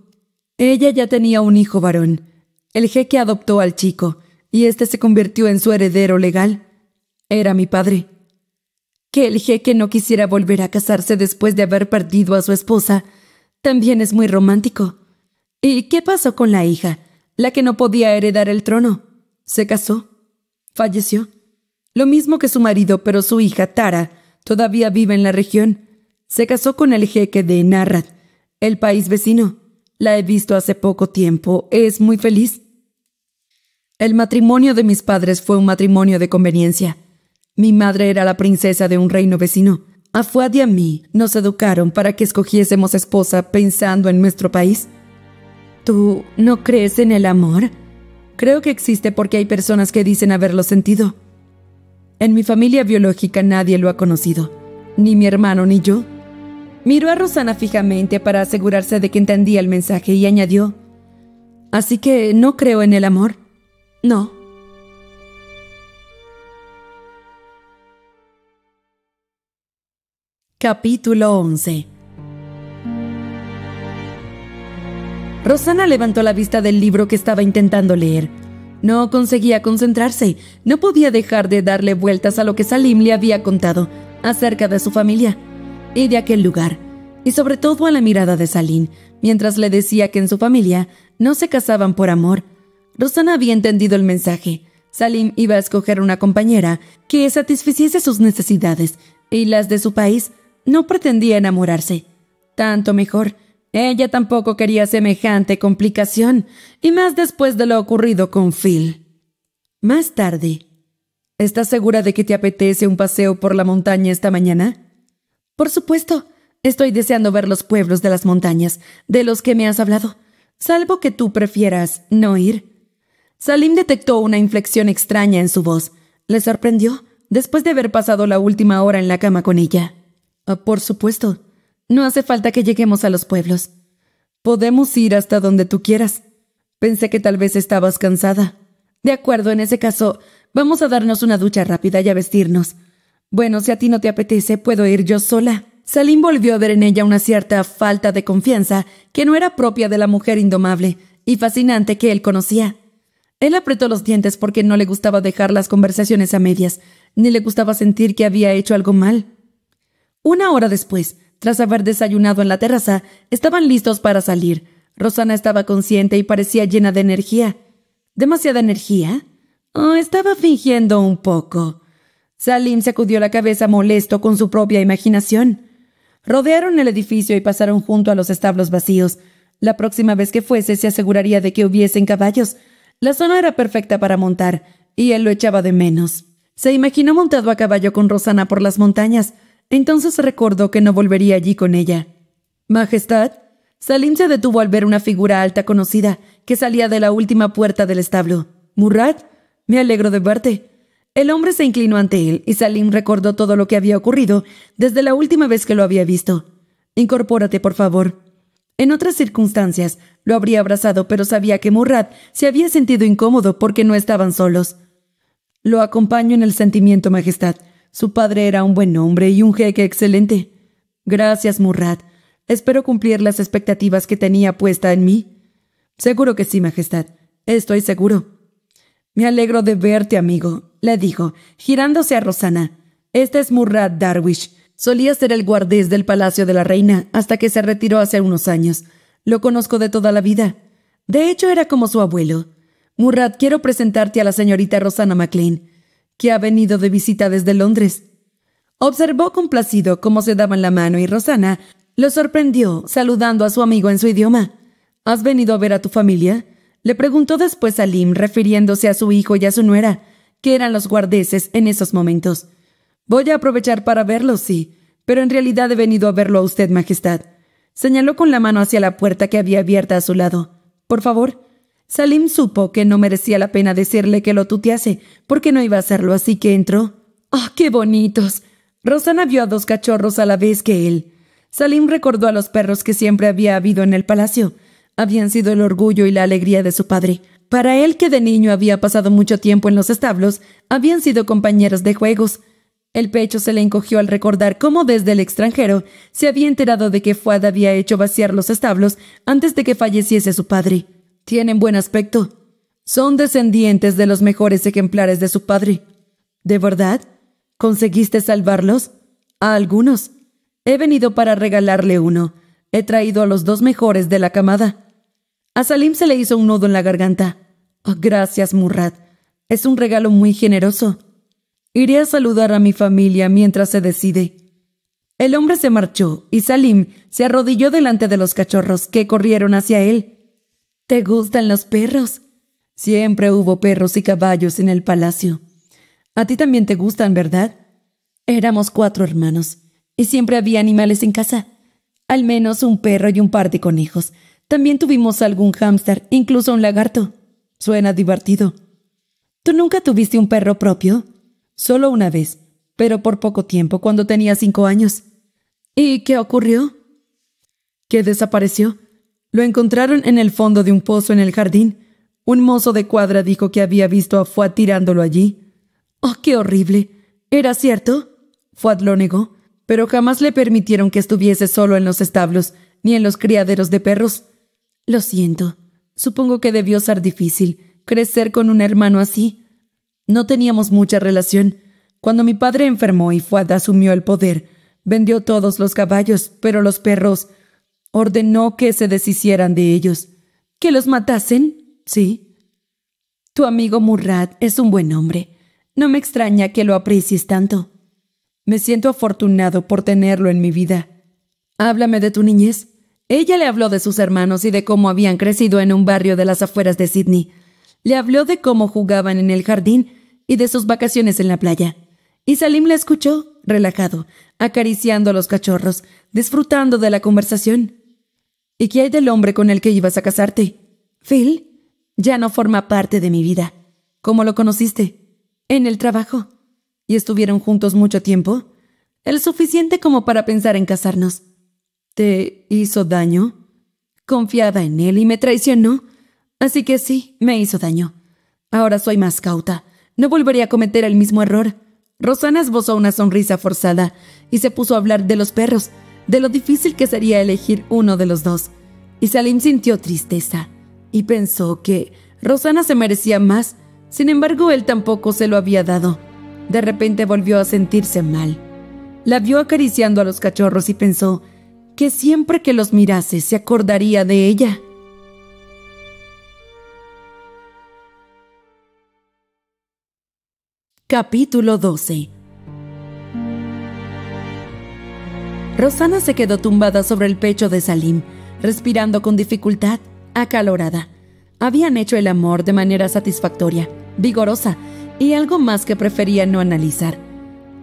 Ella ya tenía un hijo varón. El jeque adoptó al chico, y este se convirtió en su heredero legal. Era mi padre. Que el jeque no quisiera volver a casarse después de haber perdido a su esposa también es muy romántico. ¿Y qué pasó con la hija, la que no podía heredar el trono? Se casó. Falleció. Lo mismo que su marido, pero su hija, Tara, todavía vive en la región. Se casó con el jeque de Narrat, el país vecino. La he visto hace poco tiempo. Es muy feliz. El matrimonio de mis padres fue un matrimonio de conveniencia. Mi madre era la princesa de un reino vecino. A Fuad y a mí nos educaron para que escogiésemos esposa pensando en nuestro país. ¿Tú no crees en el amor? Creo que existe porque hay personas que dicen haberlo sentido. En mi familia biológica nadie lo ha conocido, ni mi hermano ni yo. Miró a Rosana fijamente para asegurarse de que entendía el mensaje y añadió, Así que no creo en el amor. No. Capítulo 11 Rosana levantó la vista del libro que estaba intentando leer. No conseguía concentrarse, no podía dejar de darle vueltas a lo que Salim le había contado acerca de su familia y de aquel lugar, y sobre todo a la mirada de Salim, mientras le decía que en su familia no se casaban por amor. Rosana había entendido el mensaje. Salim iba a escoger una compañera que satisficiese sus necesidades y las de su país. No pretendía enamorarse. Tanto mejor. Ella tampoco quería semejante complicación, y más después de lo ocurrido con Phil. Más tarde. ¿Estás segura de que te apetece un paseo por la montaña esta mañana? Por supuesto. Estoy deseando ver los pueblos de las montañas, de los que me has hablado, salvo que tú prefieras no ir. Salim detectó una inflexión extraña en su voz. Le sorprendió, después de haber pasado la última hora en la cama con ella. Ah, por supuesto. No hace falta que lleguemos a los pueblos. Podemos ir hasta donde tú quieras. Pensé que tal vez estabas cansada. De acuerdo, en ese caso, vamos a darnos una ducha rápida y a vestirnos. Bueno, si a ti no te apetece, puedo ir yo sola. Salim volvió a ver en ella una cierta falta de confianza que no era propia de la mujer indomable y fascinante que él conocía. Él apretó los dientes porque no le gustaba dejar las conversaciones a medias, ni le gustaba sentir que había hecho algo mal. Una hora después, tras haber desayunado en la terraza, estaban listos para salir. Rosana estaba consciente y parecía llena de energía. ¿Demasiada energía? Oh, estaba fingiendo un poco. Salim sacudió la cabeza molesto con su propia imaginación. Rodearon el edificio y pasaron junto a los establos vacíos. La próxima vez que fuese se aseguraría de que hubiesen caballos. La zona era perfecta para montar, y él lo echaba de menos. Se imaginó montado a caballo con Rosana por las montañas. Entonces recordó que no volvería allí con ella. Majestad, Salim se detuvo al ver una figura alta conocida que salía de la última puerta del establo. Murad, me alegro de verte. El hombre se inclinó ante él y Salim recordó todo lo que había ocurrido desde la última vez que lo había visto. Incorpórate, por favor. En otras circunstancias, lo habría abrazado, pero sabía que Murrad se había sentido incómodo porque no estaban solos. Lo acompaño en el sentimiento, Majestad. Su padre era un buen hombre y un jeque excelente. Gracias, Murrad. Espero cumplir las expectativas que tenía puesta en mí. Seguro que sí, Majestad. Estoy seguro. Me alegro de verte, amigo le dijo, girándose a Rosana. Este es Murad Darwish. Solía ser el guardés del Palacio de la Reina hasta que se retiró hace unos años. Lo conozco de toda la vida. De hecho, era como su abuelo. Murad, quiero presentarte a la señorita Rosana MacLean, que ha venido de visita desde Londres. Observó complacido cómo se daban la mano y Rosana lo sorprendió saludando a su amigo en su idioma. ¿Has venido a ver a tu familia? Le preguntó después a Lim refiriéndose a su hijo y a su nuera que eran los guardeses en esos momentos. Voy a aprovechar para verlo, sí, pero en realidad he venido a verlo a usted, Majestad. Señaló con la mano hacia la puerta que había abierta a su lado. Por favor. Salim supo que no merecía la pena decirle que lo tutease, porque no iba a hacerlo, así que entró. ¡Ah, qué bonitos! Rosana vio a dos cachorros a la vez que él. Salim recordó a los perros que siempre había habido en el palacio. Habían sido el orgullo y la alegría de su padre. Para él, que de niño había pasado mucho tiempo en los establos, habían sido compañeros de juegos. El pecho se le encogió al recordar cómo desde el extranjero se había enterado de que Fuad había hecho vaciar los establos antes de que falleciese su padre. Tienen buen aspecto. Son descendientes de los mejores ejemplares de su padre. ¿De verdad? ¿Conseguiste salvarlos? A algunos. He venido para regalarle uno. He traído a los dos mejores de la camada. A Salim se le hizo un nudo en la garganta. Oh, gracias, Murrat. Es un regalo muy generoso. Iré a saludar a mi familia mientras se decide. El hombre se marchó y Salim se arrodilló delante de los cachorros que corrieron hacia él. ¿Te gustan los perros? Siempre hubo perros y caballos en el palacio. A ti también te gustan, ¿verdad? Éramos cuatro hermanos y siempre había animales en casa. Al menos un perro y un par de conejos. También tuvimos algún hámster, incluso un lagarto. Suena divertido. ¿Tú nunca tuviste un perro propio? Solo una vez, pero por poco tiempo, cuando tenía cinco años. ¿Y qué ocurrió? Que desapareció. Lo encontraron en el fondo de un pozo en el jardín. Un mozo de cuadra dijo que había visto a Fuad tirándolo allí. ¡Oh, qué horrible! ¿Era cierto? Fuad lo negó, pero jamás le permitieron que estuviese solo en los establos, ni en los criaderos de perros. Lo siento. Supongo que debió ser difícil crecer con un hermano así. No teníamos mucha relación. Cuando mi padre enfermó y Fuad asumió el poder, vendió todos los caballos, pero los perros ordenó que se deshicieran de ellos. ¿Que los matasen? Sí. Tu amigo Murad es un buen hombre. No me extraña que lo aprecies tanto. Me siento afortunado por tenerlo en mi vida. Háblame de tu niñez. Ella le habló de sus hermanos y de cómo habían crecido en un barrio de las afueras de Sydney. Le habló de cómo jugaban en el jardín y de sus vacaciones en la playa. Y Salim la escuchó, relajado, acariciando a los cachorros, disfrutando de la conversación. ¿Y qué hay del hombre con el que ibas a casarte? Phil ya no forma parte de mi vida. ¿Cómo lo conociste? En el trabajo. ¿Y estuvieron juntos mucho tiempo? El suficiente como para pensar en casarnos. ¿Te hizo daño? Confiaba en él y me traicionó. Así que sí, me hizo daño. Ahora soy más cauta. No volveré a cometer el mismo error. Rosana esbozó una sonrisa forzada y se puso a hablar de los perros, de lo difícil que sería elegir uno de los dos. Y Salim sintió tristeza y pensó que Rosana se merecía más, sin embargo él tampoco se lo había dado. De repente volvió a sentirse mal. La vio acariciando a los cachorros y pensó que siempre que los mirase se acordaría de ella. Capítulo 12 Rosana se quedó tumbada sobre el pecho de Salim, respirando con dificultad, acalorada. Habían hecho el amor de manera satisfactoria, vigorosa, y algo más que prefería no analizar.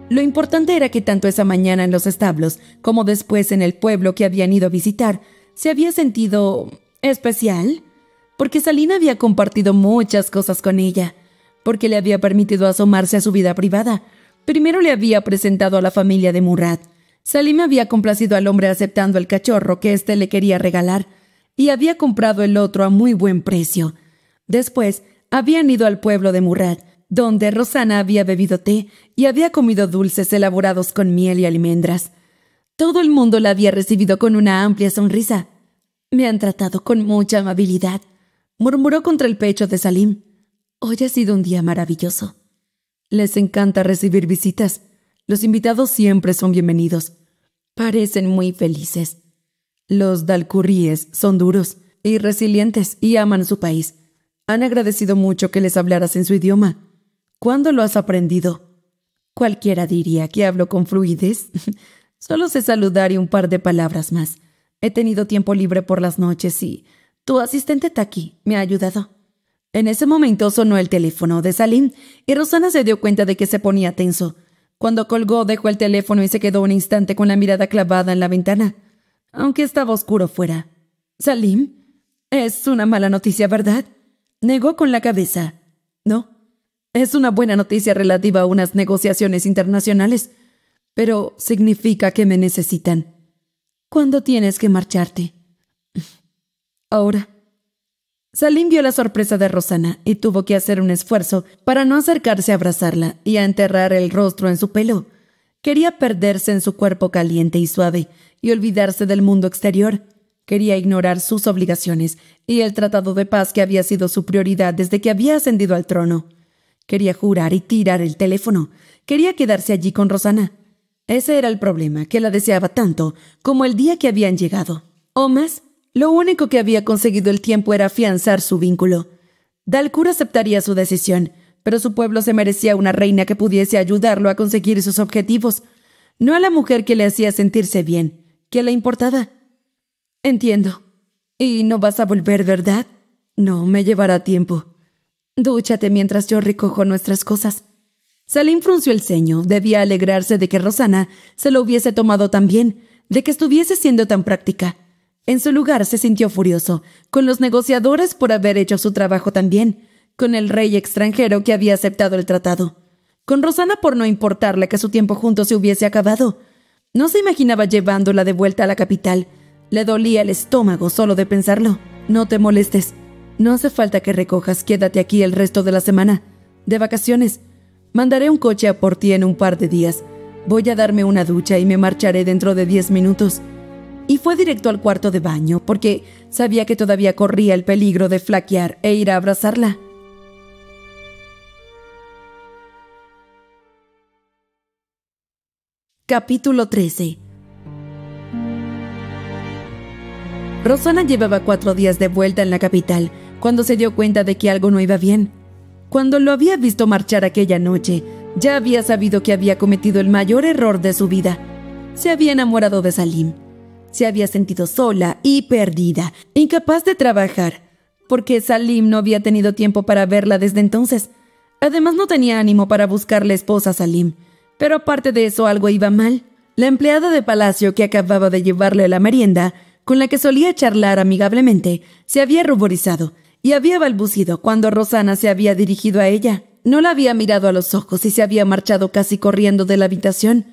Lo importante era que tanto esa mañana en los establos como después en el pueblo que habían ido a visitar, se había sentido especial, porque Salina había compartido muchas cosas con ella, porque le había permitido asomarse a su vida privada. Primero le había presentado a la familia de Murat. Salim había complacido al hombre aceptando el cachorro que éste le quería regalar, y había comprado el otro a muy buen precio. Después, habían ido al pueblo de Murat, donde Rosana había bebido té y había comido dulces elaborados con miel y almendras. Todo el mundo la había recibido con una amplia sonrisa. Me han tratado con mucha amabilidad, murmuró contra el pecho de Salim. Hoy ha sido un día maravilloso. Les encanta recibir visitas. Los invitados siempre son bienvenidos. Parecen muy felices. Los dalcurríes son duros y resilientes y aman su país. Han agradecido mucho que les hablaras en su idioma. ¿Cuándo lo has aprendido? Cualquiera diría que hablo con fluidez. Solo sé saludar y un par de palabras más. He tenido tiempo libre por las noches y tu asistente aquí, me ha ayudado. En ese momento sonó el teléfono de Salim y Rosana se dio cuenta de que se ponía tenso. Cuando colgó, dejó el teléfono y se quedó un instante con la mirada clavada en la ventana, aunque estaba oscuro fuera. Salim, es una mala noticia, ¿verdad? Negó con la cabeza. No, es una buena noticia relativa a unas negociaciones internacionales, pero significa que me necesitan. ¿Cuándo tienes que marcharte? Ahora. Salim vio la sorpresa de Rosana y tuvo que hacer un esfuerzo para no acercarse a abrazarla y a enterrar el rostro en su pelo. Quería perderse en su cuerpo caliente y suave y olvidarse del mundo exterior. Quería ignorar sus obligaciones y el tratado de paz que había sido su prioridad desde que había ascendido al trono. Quería jurar y tirar el teléfono. Quería quedarse allí con Rosana. Ese era el problema, que la deseaba tanto como el día que habían llegado. O más, lo único que había conseguido el tiempo era afianzar su vínculo. Dalcura aceptaría su decisión, pero su pueblo se merecía una reina que pudiese ayudarlo a conseguir sus objetivos, no a la mujer que le hacía sentirse bien, ¿Qué le importaba. Entiendo. Y no vas a volver, ¿verdad? No, me llevará tiempo. Dúchate mientras yo recojo nuestras cosas. Salim frunció el ceño. Debía alegrarse de que Rosana se lo hubiese tomado tan bien, de que estuviese siendo tan práctica. En su lugar se sintió furioso, con los negociadores por haber hecho su trabajo tan bien, con el rey extranjero que había aceptado el tratado, con Rosana por no importarle que su tiempo juntos se hubiese acabado. No se imaginaba llevándola de vuelta a la capital. Le dolía el estómago solo de pensarlo. No te molestes. No hace falta que recojas, quédate aquí el resto de la semana. De vacaciones. Mandaré un coche a por ti en un par de días. Voy a darme una ducha y me marcharé dentro de diez minutos. Y fue directo al cuarto de baño, porque sabía que todavía corría el peligro de flaquear e ir a abrazarla. Capítulo 13 Rosana llevaba cuatro días de vuelta en la capital cuando se dio cuenta de que algo no iba bien. Cuando lo había visto marchar aquella noche, ya había sabido que había cometido el mayor error de su vida. Se había enamorado de Salim. Se había sentido sola y perdida, incapaz de trabajar, porque Salim no había tenido tiempo para verla desde entonces. Además no tenía ánimo para buscarle esposa a Salim. Pero aparte de eso algo iba mal. La empleada de palacio que acababa de llevarle la merienda, con la que solía charlar amigablemente, se había ruborizado y había balbucido cuando Rosana se había dirigido a ella. No la había mirado a los ojos y se había marchado casi corriendo de la habitación.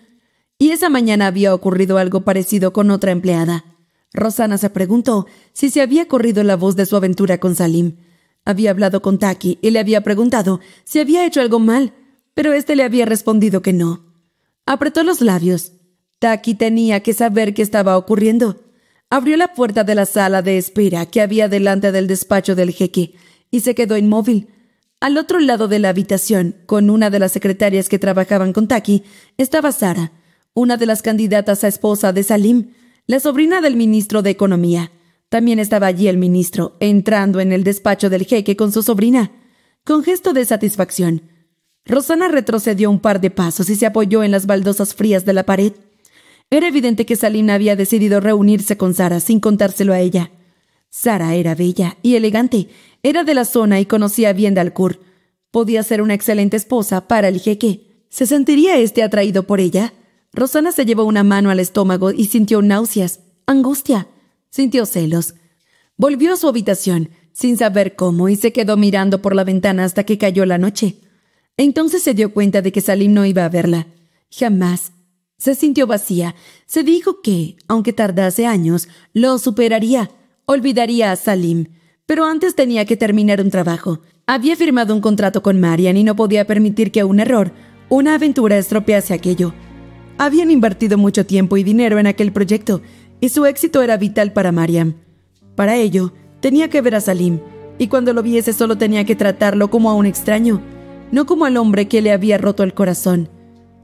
Y esa mañana había ocurrido algo parecido con otra empleada. Rosana se preguntó si se había corrido la voz de su aventura con Salim. Había hablado con Taki y le había preguntado si había hecho algo mal, pero éste le había respondido que no. Apretó los labios. Taki tenía que saber qué estaba ocurriendo abrió la puerta de la sala de espera que había delante del despacho del jeque y se quedó inmóvil. Al otro lado de la habitación, con una de las secretarias que trabajaban con Taki, estaba Sara, una de las candidatas a esposa de Salim, la sobrina del ministro de Economía. También estaba allí el ministro, entrando en el despacho del jeque con su sobrina. Con gesto de satisfacción, Rosana retrocedió un par de pasos y se apoyó en las baldosas frías de la pared. Era evidente que Salim había decidido reunirse con Sara sin contárselo a ella. Sara era bella y elegante, era de la zona y conocía bien Dalcourt. Podía ser una excelente esposa para el jeque. ¿Se sentiría este atraído por ella? Rosana se llevó una mano al estómago y sintió náuseas, angustia, sintió celos. Volvió a su habitación, sin saber cómo, y se quedó mirando por la ventana hasta que cayó la noche. Entonces se dio cuenta de que Salim no iba a verla. Jamás, se sintió vacía. Se dijo que, aunque tardase años, lo superaría. Olvidaría a Salim. Pero antes tenía que terminar un trabajo. Había firmado un contrato con Marian y no podía permitir que un error, una aventura estropease aquello. Habían invertido mucho tiempo y dinero en aquel proyecto, y su éxito era vital para Marian. Para ello, tenía que ver a Salim, y cuando lo viese solo tenía que tratarlo como a un extraño, no como al hombre que le había roto el corazón.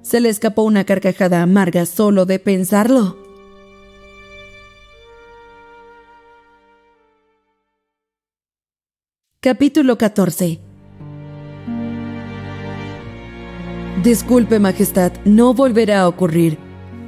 Se le escapó una carcajada amarga solo de pensarlo. Capítulo 14 Disculpe, Majestad, no volverá a ocurrir.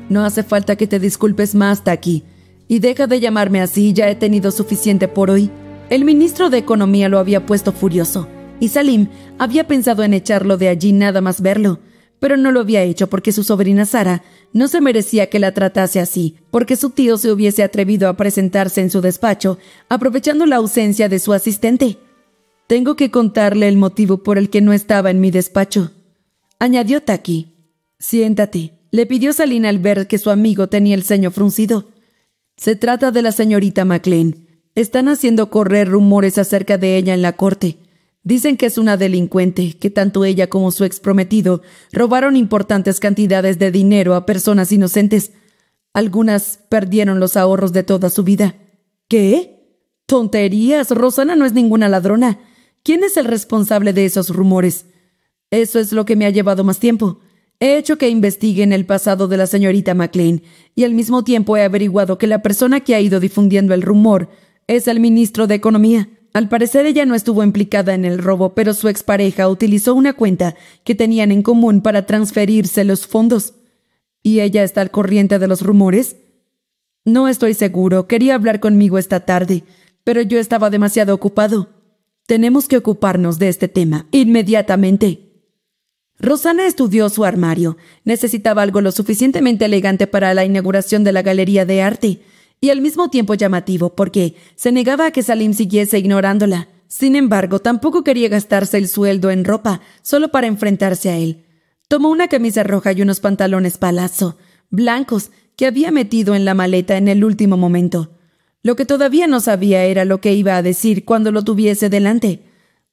No hace falta que te disculpes más, Taki. Y deja de llamarme así, ya he tenido suficiente por hoy. El ministro de Economía lo había puesto furioso, y Salim había pensado en echarlo de allí nada más verlo, pero no lo había hecho porque su sobrina Sara no se merecía que la tratase así, porque su tío se hubiese atrevido a presentarse en su despacho, aprovechando la ausencia de su asistente. Tengo que contarle el motivo por el que no estaba en mi despacho. Añadió Taki. Siéntate, le pidió Salina al ver que su amigo tenía el ceño fruncido. Se trata de la señorita MacLean. Están haciendo correr rumores acerca de ella en la corte. Dicen que es una delincuente, que tanto ella como su ex prometido robaron importantes cantidades de dinero a personas inocentes. Algunas perdieron los ahorros de toda su vida. ¿Qué? Tonterías. Rosana no es ninguna ladrona. ¿Quién es el responsable de esos rumores? Eso es lo que me ha llevado más tiempo. He hecho que investiguen el pasado de la señorita McLean y al mismo tiempo he averiguado que la persona que ha ido difundiendo el rumor es el ministro de Economía. Al parecer ella no estuvo implicada en el robo, pero su expareja utilizó una cuenta que tenían en común para transferirse los fondos. ¿Y ella está al corriente de los rumores? No estoy seguro. Quería hablar conmigo esta tarde, pero yo estaba demasiado ocupado. Tenemos que ocuparnos de este tema inmediatamente. Rosana estudió su armario. Necesitaba algo lo suficientemente elegante para la inauguración de la galería de arte y al mismo tiempo llamativo, porque se negaba a que Salim siguiese ignorándola. Sin embargo, tampoco quería gastarse el sueldo en ropa, solo para enfrentarse a él. Tomó una camisa roja y unos pantalones palazo, blancos, que había metido en la maleta en el último momento. Lo que todavía no sabía era lo que iba a decir cuando lo tuviese delante.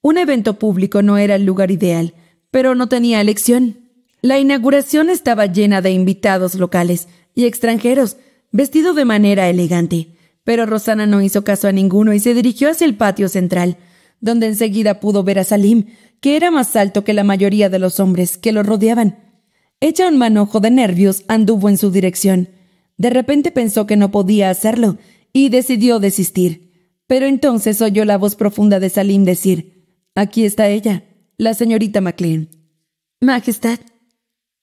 Un evento público no era el lugar ideal, pero no tenía elección. La inauguración estaba llena de invitados locales y extranjeros vestido de manera elegante. Pero Rosana no hizo caso a ninguno y se dirigió hacia el patio central, donde enseguida pudo ver a Salim, que era más alto que la mayoría de los hombres que lo rodeaban. Hecha un manojo de nervios, anduvo en su dirección. De repente pensó que no podía hacerlo y decidió desistir. Pero entonces oyó la voz profunda de Salim decir, Aquí está ella, la señorita McLean». Majestad.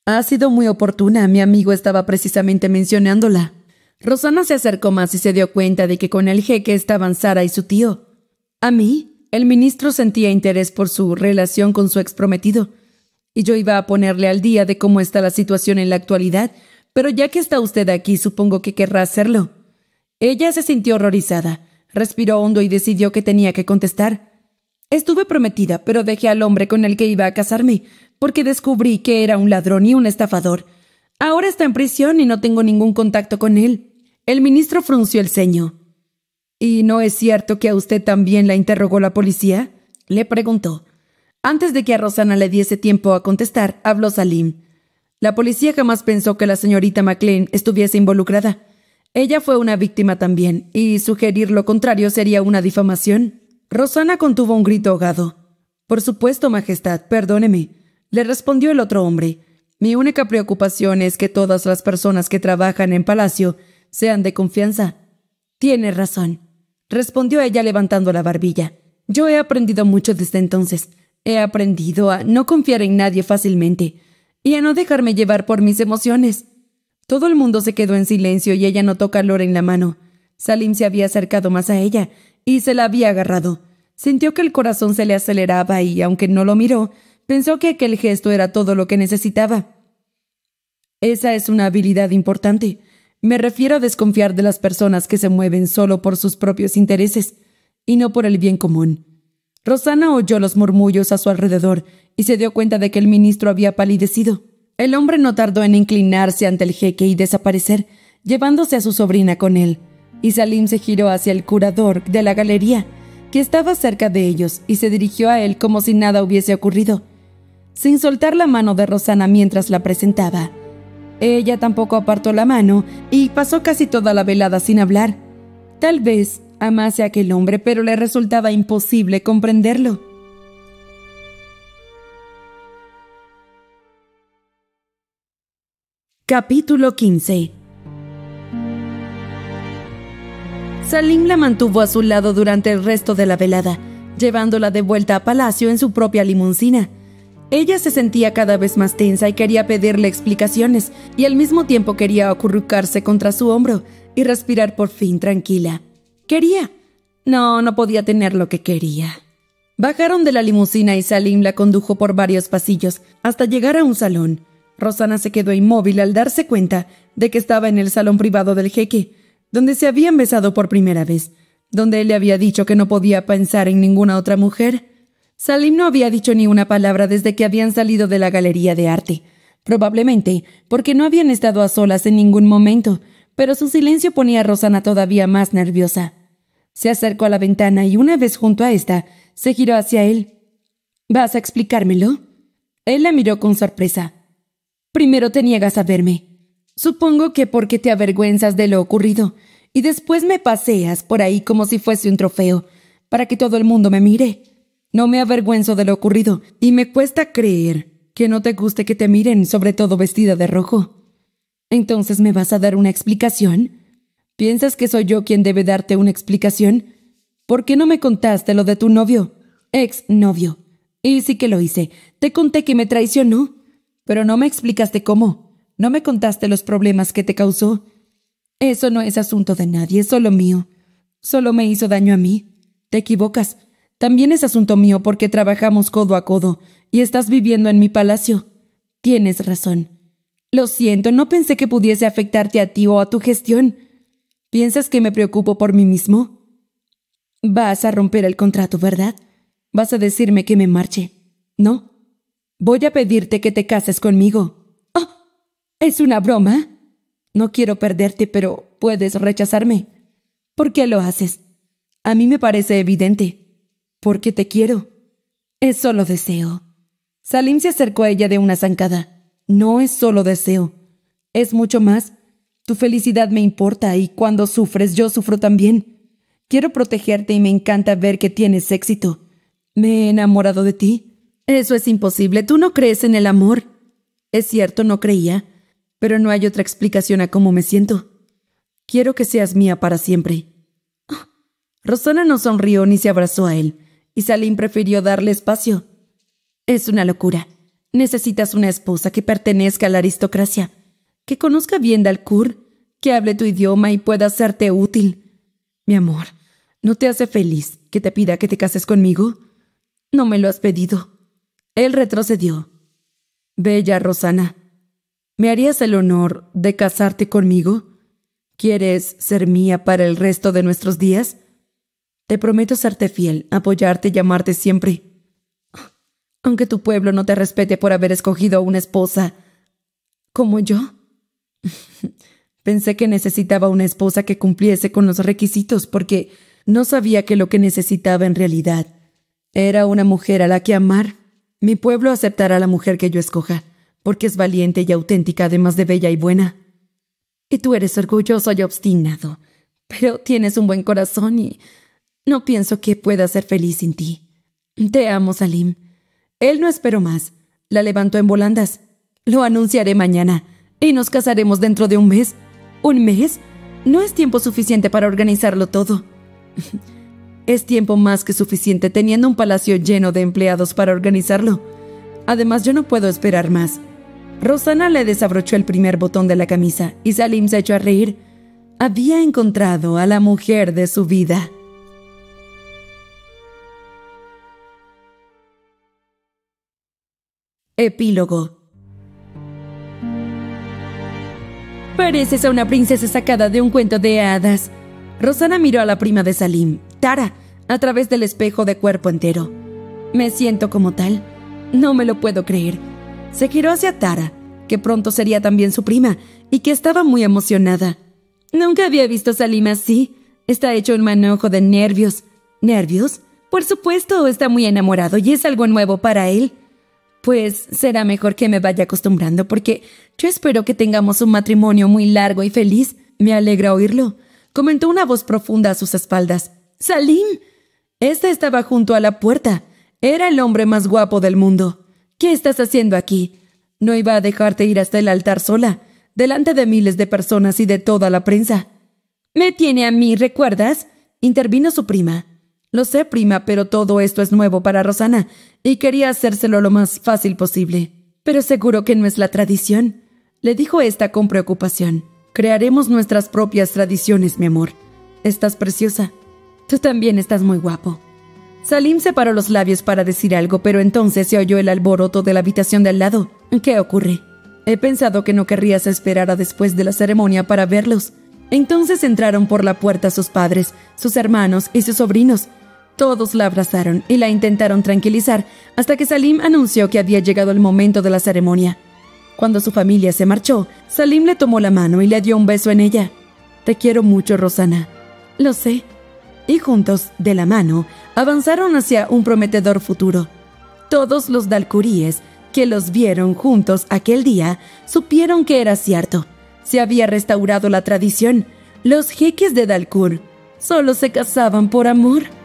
Ha sido muy oportuna, mi amigo estaba precisamente mencionándola. Rosana se acercó más y se dio cuenta de que con el jeque estaban Sara y su tío. A mí, el ministro sentía interés por su relación con su exprometido, y yo iba a ponerle al día de cómo está la situación en la actualidad, pero ya que está usted aquí, supongo que querrá hacerlo. Ella se sintió horrorizada, respiró hondo y decidió que tenía que contestar. Estuve prometida, pero dejé al hombre con el que iba a casarme, porque descubrí que era un ladrón y un estafador. Ahora está en prisión y no tengo ningún contacto con él. El ministro frunció el ceño. ¿Y no es cierto que a usted también la interrogó la policía? Le preguntó. Antes de que a Rosana le diese tiempo a contestar, habló Salim. La policía jamás pensó que la señorita Maclean estuviese involucrada. Ella fue una víctima también, y sugerir lo contrario sería una difamación. Rosana contuvo un grito ahogado. Por supuesto, Majestad, perdóneme, le respondió el otro hombre. Mi única preocupación es que todas las personas que trabajan en Palacio sean de confianza. Tiene razón, respondió ella levantando la barbilla. Yo he aprendido mucho desde entonces. He aprendido a no confiar en nadie fácilmente y a no dejarme llevar por mis emociones. Todo el mundo se quedó en silencio y ella notó calor en la mano. Salim se había acercado más a ella y se la había agarrado. Sintió que el corazón se le aceleraba y, aunque no lo miró, pensó que aquel gesto era todo lo que necesitaba. Esa es una habilidad importante, me refiero a desconfiar de las personas que se mueven solo por sus propios intereses y no por el bien común. Rosana oyó los murmullos a su alrededor y se dio cuenta de que el ministro había palidecido. El hombre no tardó en inclinarse ante el jeque y desaparecer, llevándose a su sobrina con él. Y Salim se giró hacia el curador de la galería, que estaba cerca de ellos, y se dirigió a él como si nada hubiese ocurrido, sin soltar la mano de Rosana mientras la presentaba. Ella tampoco apartó la mano y pasó casi toda la velada sin hablar. Tal vez amase a aquel hombre, pero le resultaba imposible comprenderlo. Capítulo 15 Salim la mantuvo a su lado durante el resto de la velada, llevándola de vuelta a palacio en su propia limusina. Ella se sentía cada vez más tensa y quería pedirle explicaciones, y al mismo tiempo quería acurrucarse contra su hombro y respirar por fin tranquila. Quería. No, no podía tener lo que quería. Bajaron de la limusina y Salim la condujo por varios pasillos hasta llegar a un salón. Rosana se quedó inmóvil al darse cuenta de que estaba en el salón privado del jeque, donde se habían besado por primera vez, donde él le había dicho que no podía pensar en ninguna otra mujer. Salim no había dicho ni una palabra desde que habían salido de la galería de arte, probablemente porque no habían estado a solas en ningún momento, pero su silencio ponía a Rosana todavía más nerviosa. Se acercó a la ventana y una vez junto a esta, se giró hacia él. ¿Vas a explicármelo? Él la miró con sorpresa. Primero te niegas a verme. Supongo que porque te avergüenzas de lo ocurrido, y después me paseas por ahí como si fuese un trofeo, para que todo el mundo me mire. No me avergüenzo de lo ocurrido, y me cuesta creer que no te guste que te miren, sobre todo vestida de rojo. ¿Entonces me vas a dar una explicación? ¿Piensas que soy yo quien debe darte una explicación? ¿Por qué no me contaste lo de tu novio? Ex novio. Y sí que lo hice. Te conté que me traicionó. Pero no me explicaste cómo. No me contaste los problemas que te causó. Eso no es asunto de nadie, es solo mío. Solo me hizo daño a mí. Te equivocas. También es asunto mío porque trabajamos codo a codo y estás viviendo en mi palacio. Tienes razón. Lo siento, no pensé que pudiese afectarte a ti o a tu gestión. ¿Piensas que me preocupo por mí mismo? Vas a romper el contrato, ¿verdad? Vas a decirme que me marche. ¿No? Voy a pedirte que te cases conmigo. ¡Oh! ¿Es una broma? No quiero perderte, pero puedes rechazarme. ¿Por qué lo haces? A mí me parece evidente. Porque te quiero. Es solo deseo. Salim se acercó a ella de una zancada. No es solo deseo. Es mucho más. Tu felicidad me importa y cuando sufres yo sufro también. Quiero protegerte y me encanta ver que tienes éxito. Me he enamorado de ti. Eso es imposible. Tú no crees en el amor. Es cierto, no creía, pero no hay otra explicación a cómo me siento. Quiero que seas mía para siempre. Ah, Rosana no sonrió ni se abrazó a él y Salim prefirió darle espacio. Es una locura. Necesitas una esposa que pertenezca a la aristocracia, que conozca bien Dalkur, que hable tu idioma y pueda serte útil. Mi amor, ¿no te hace feliz que te pida que te cases conmigo? No me lo has pedido. Él retrocedió. Bella Rosana, ¿me harías el honor de casarte conmigo? ¿Quieres ser mía para el resto de nuestros días? Te prometo serte fiel, apoyarte y amarte siempre. Aunque tu pueblo no te respete por haber escogido una esposa como yo. Pensé que necesitaba una esposa que cumpliese con los requisitos porque no sabía que lo que necesitaba en realidad era una mujer a la que amar. Mi pueblo aceptará la mujer que yo escoja, porque es valiente y auténtica, además de bella y buena. Y tú eres orgulloso y obstinado, pero tienes un buen corazón y no pienso que pueda ser feliz sin ti. Te amo, Salim. Él no esperó más. La levantó en volandas. Lo anunciaré mañana. Y nos casaremos dentro de un mes. ¿Un mes? No es tiempo suficiente para organizarlo todo. es tiempo más que suficiente teniendo un palacio lleno de empleados para organizarlo. Además, yo no puedo esperar más. Rosana le desabrochó el primer botón de la camisa y Salim se echó a reír. Había encontrado a la mujer de su vida. Epílogo. Pareces a una princesa sacada de un cuento de hadas. Rosana miró a la prima de Salim, Tara, a través del espejo de cuerpo entero. Me siento como tal. No me lo puedo creer. Se giró hacia Tara, que pronto sería también su prima, y que estaba muy emocionada. Nunca había visto a Salim así. Está hecho un manojo de nervios. ¿Nervios? Por supuesto, está muy enamorado y es algo nuevo para él. Pues será mejor que me vaya acostumbrando porque yo espero que tengamos un matrimonio muy largo y feliz. Me alegra oírlo, comentó una voz profunda a sus espaldas. Salim. este estaba junto a la puerta. Era el hombre más guapo del mundo. ¿Qué estás haciendo aquí? No iba a dejarte ir hasta el altar sola, delante de miles de personas y de toda la prensa. Me tiene a mí, ¿recuerdas? intervino su prima. Lo sé, prima, pero todo esto es nuevo para Rosana, y quería hacérselo lo más fácil posible. Pero seguro que no es la tradición, le dijo esta con preocupación. Crearemos nuestras propias tradiciones, mi amor. Estás preciosa. Tú también estás muy guapo. Salim separó los labios para decir algo, pero entonces se oyó el alboroto de la habitación de al lado. ¿Qué ocurre? He pensado que no querrías esperar a después de la ceremonia para verlos. Entonces entraron por la puerta sus padres, sus hermanos y sus sobrinos, todos la abrazaron y la intentaron tranquilizar hasta que Salim anunció que había llegado el momento de la ceremonia. Cuando su familia se marchó, Salim le tomó la mano y le dio un beso en ella. Te quiero mucho, Rosana. Lo sé. Y juntos, de la mano, avanzaron hacia un prometedor futuro. Todos los dalkuríes que los vieron juntos aquel día supieron que era cierto. Se había restaurado la tradición. Los jeques de Dalkur solo se casaban por amor.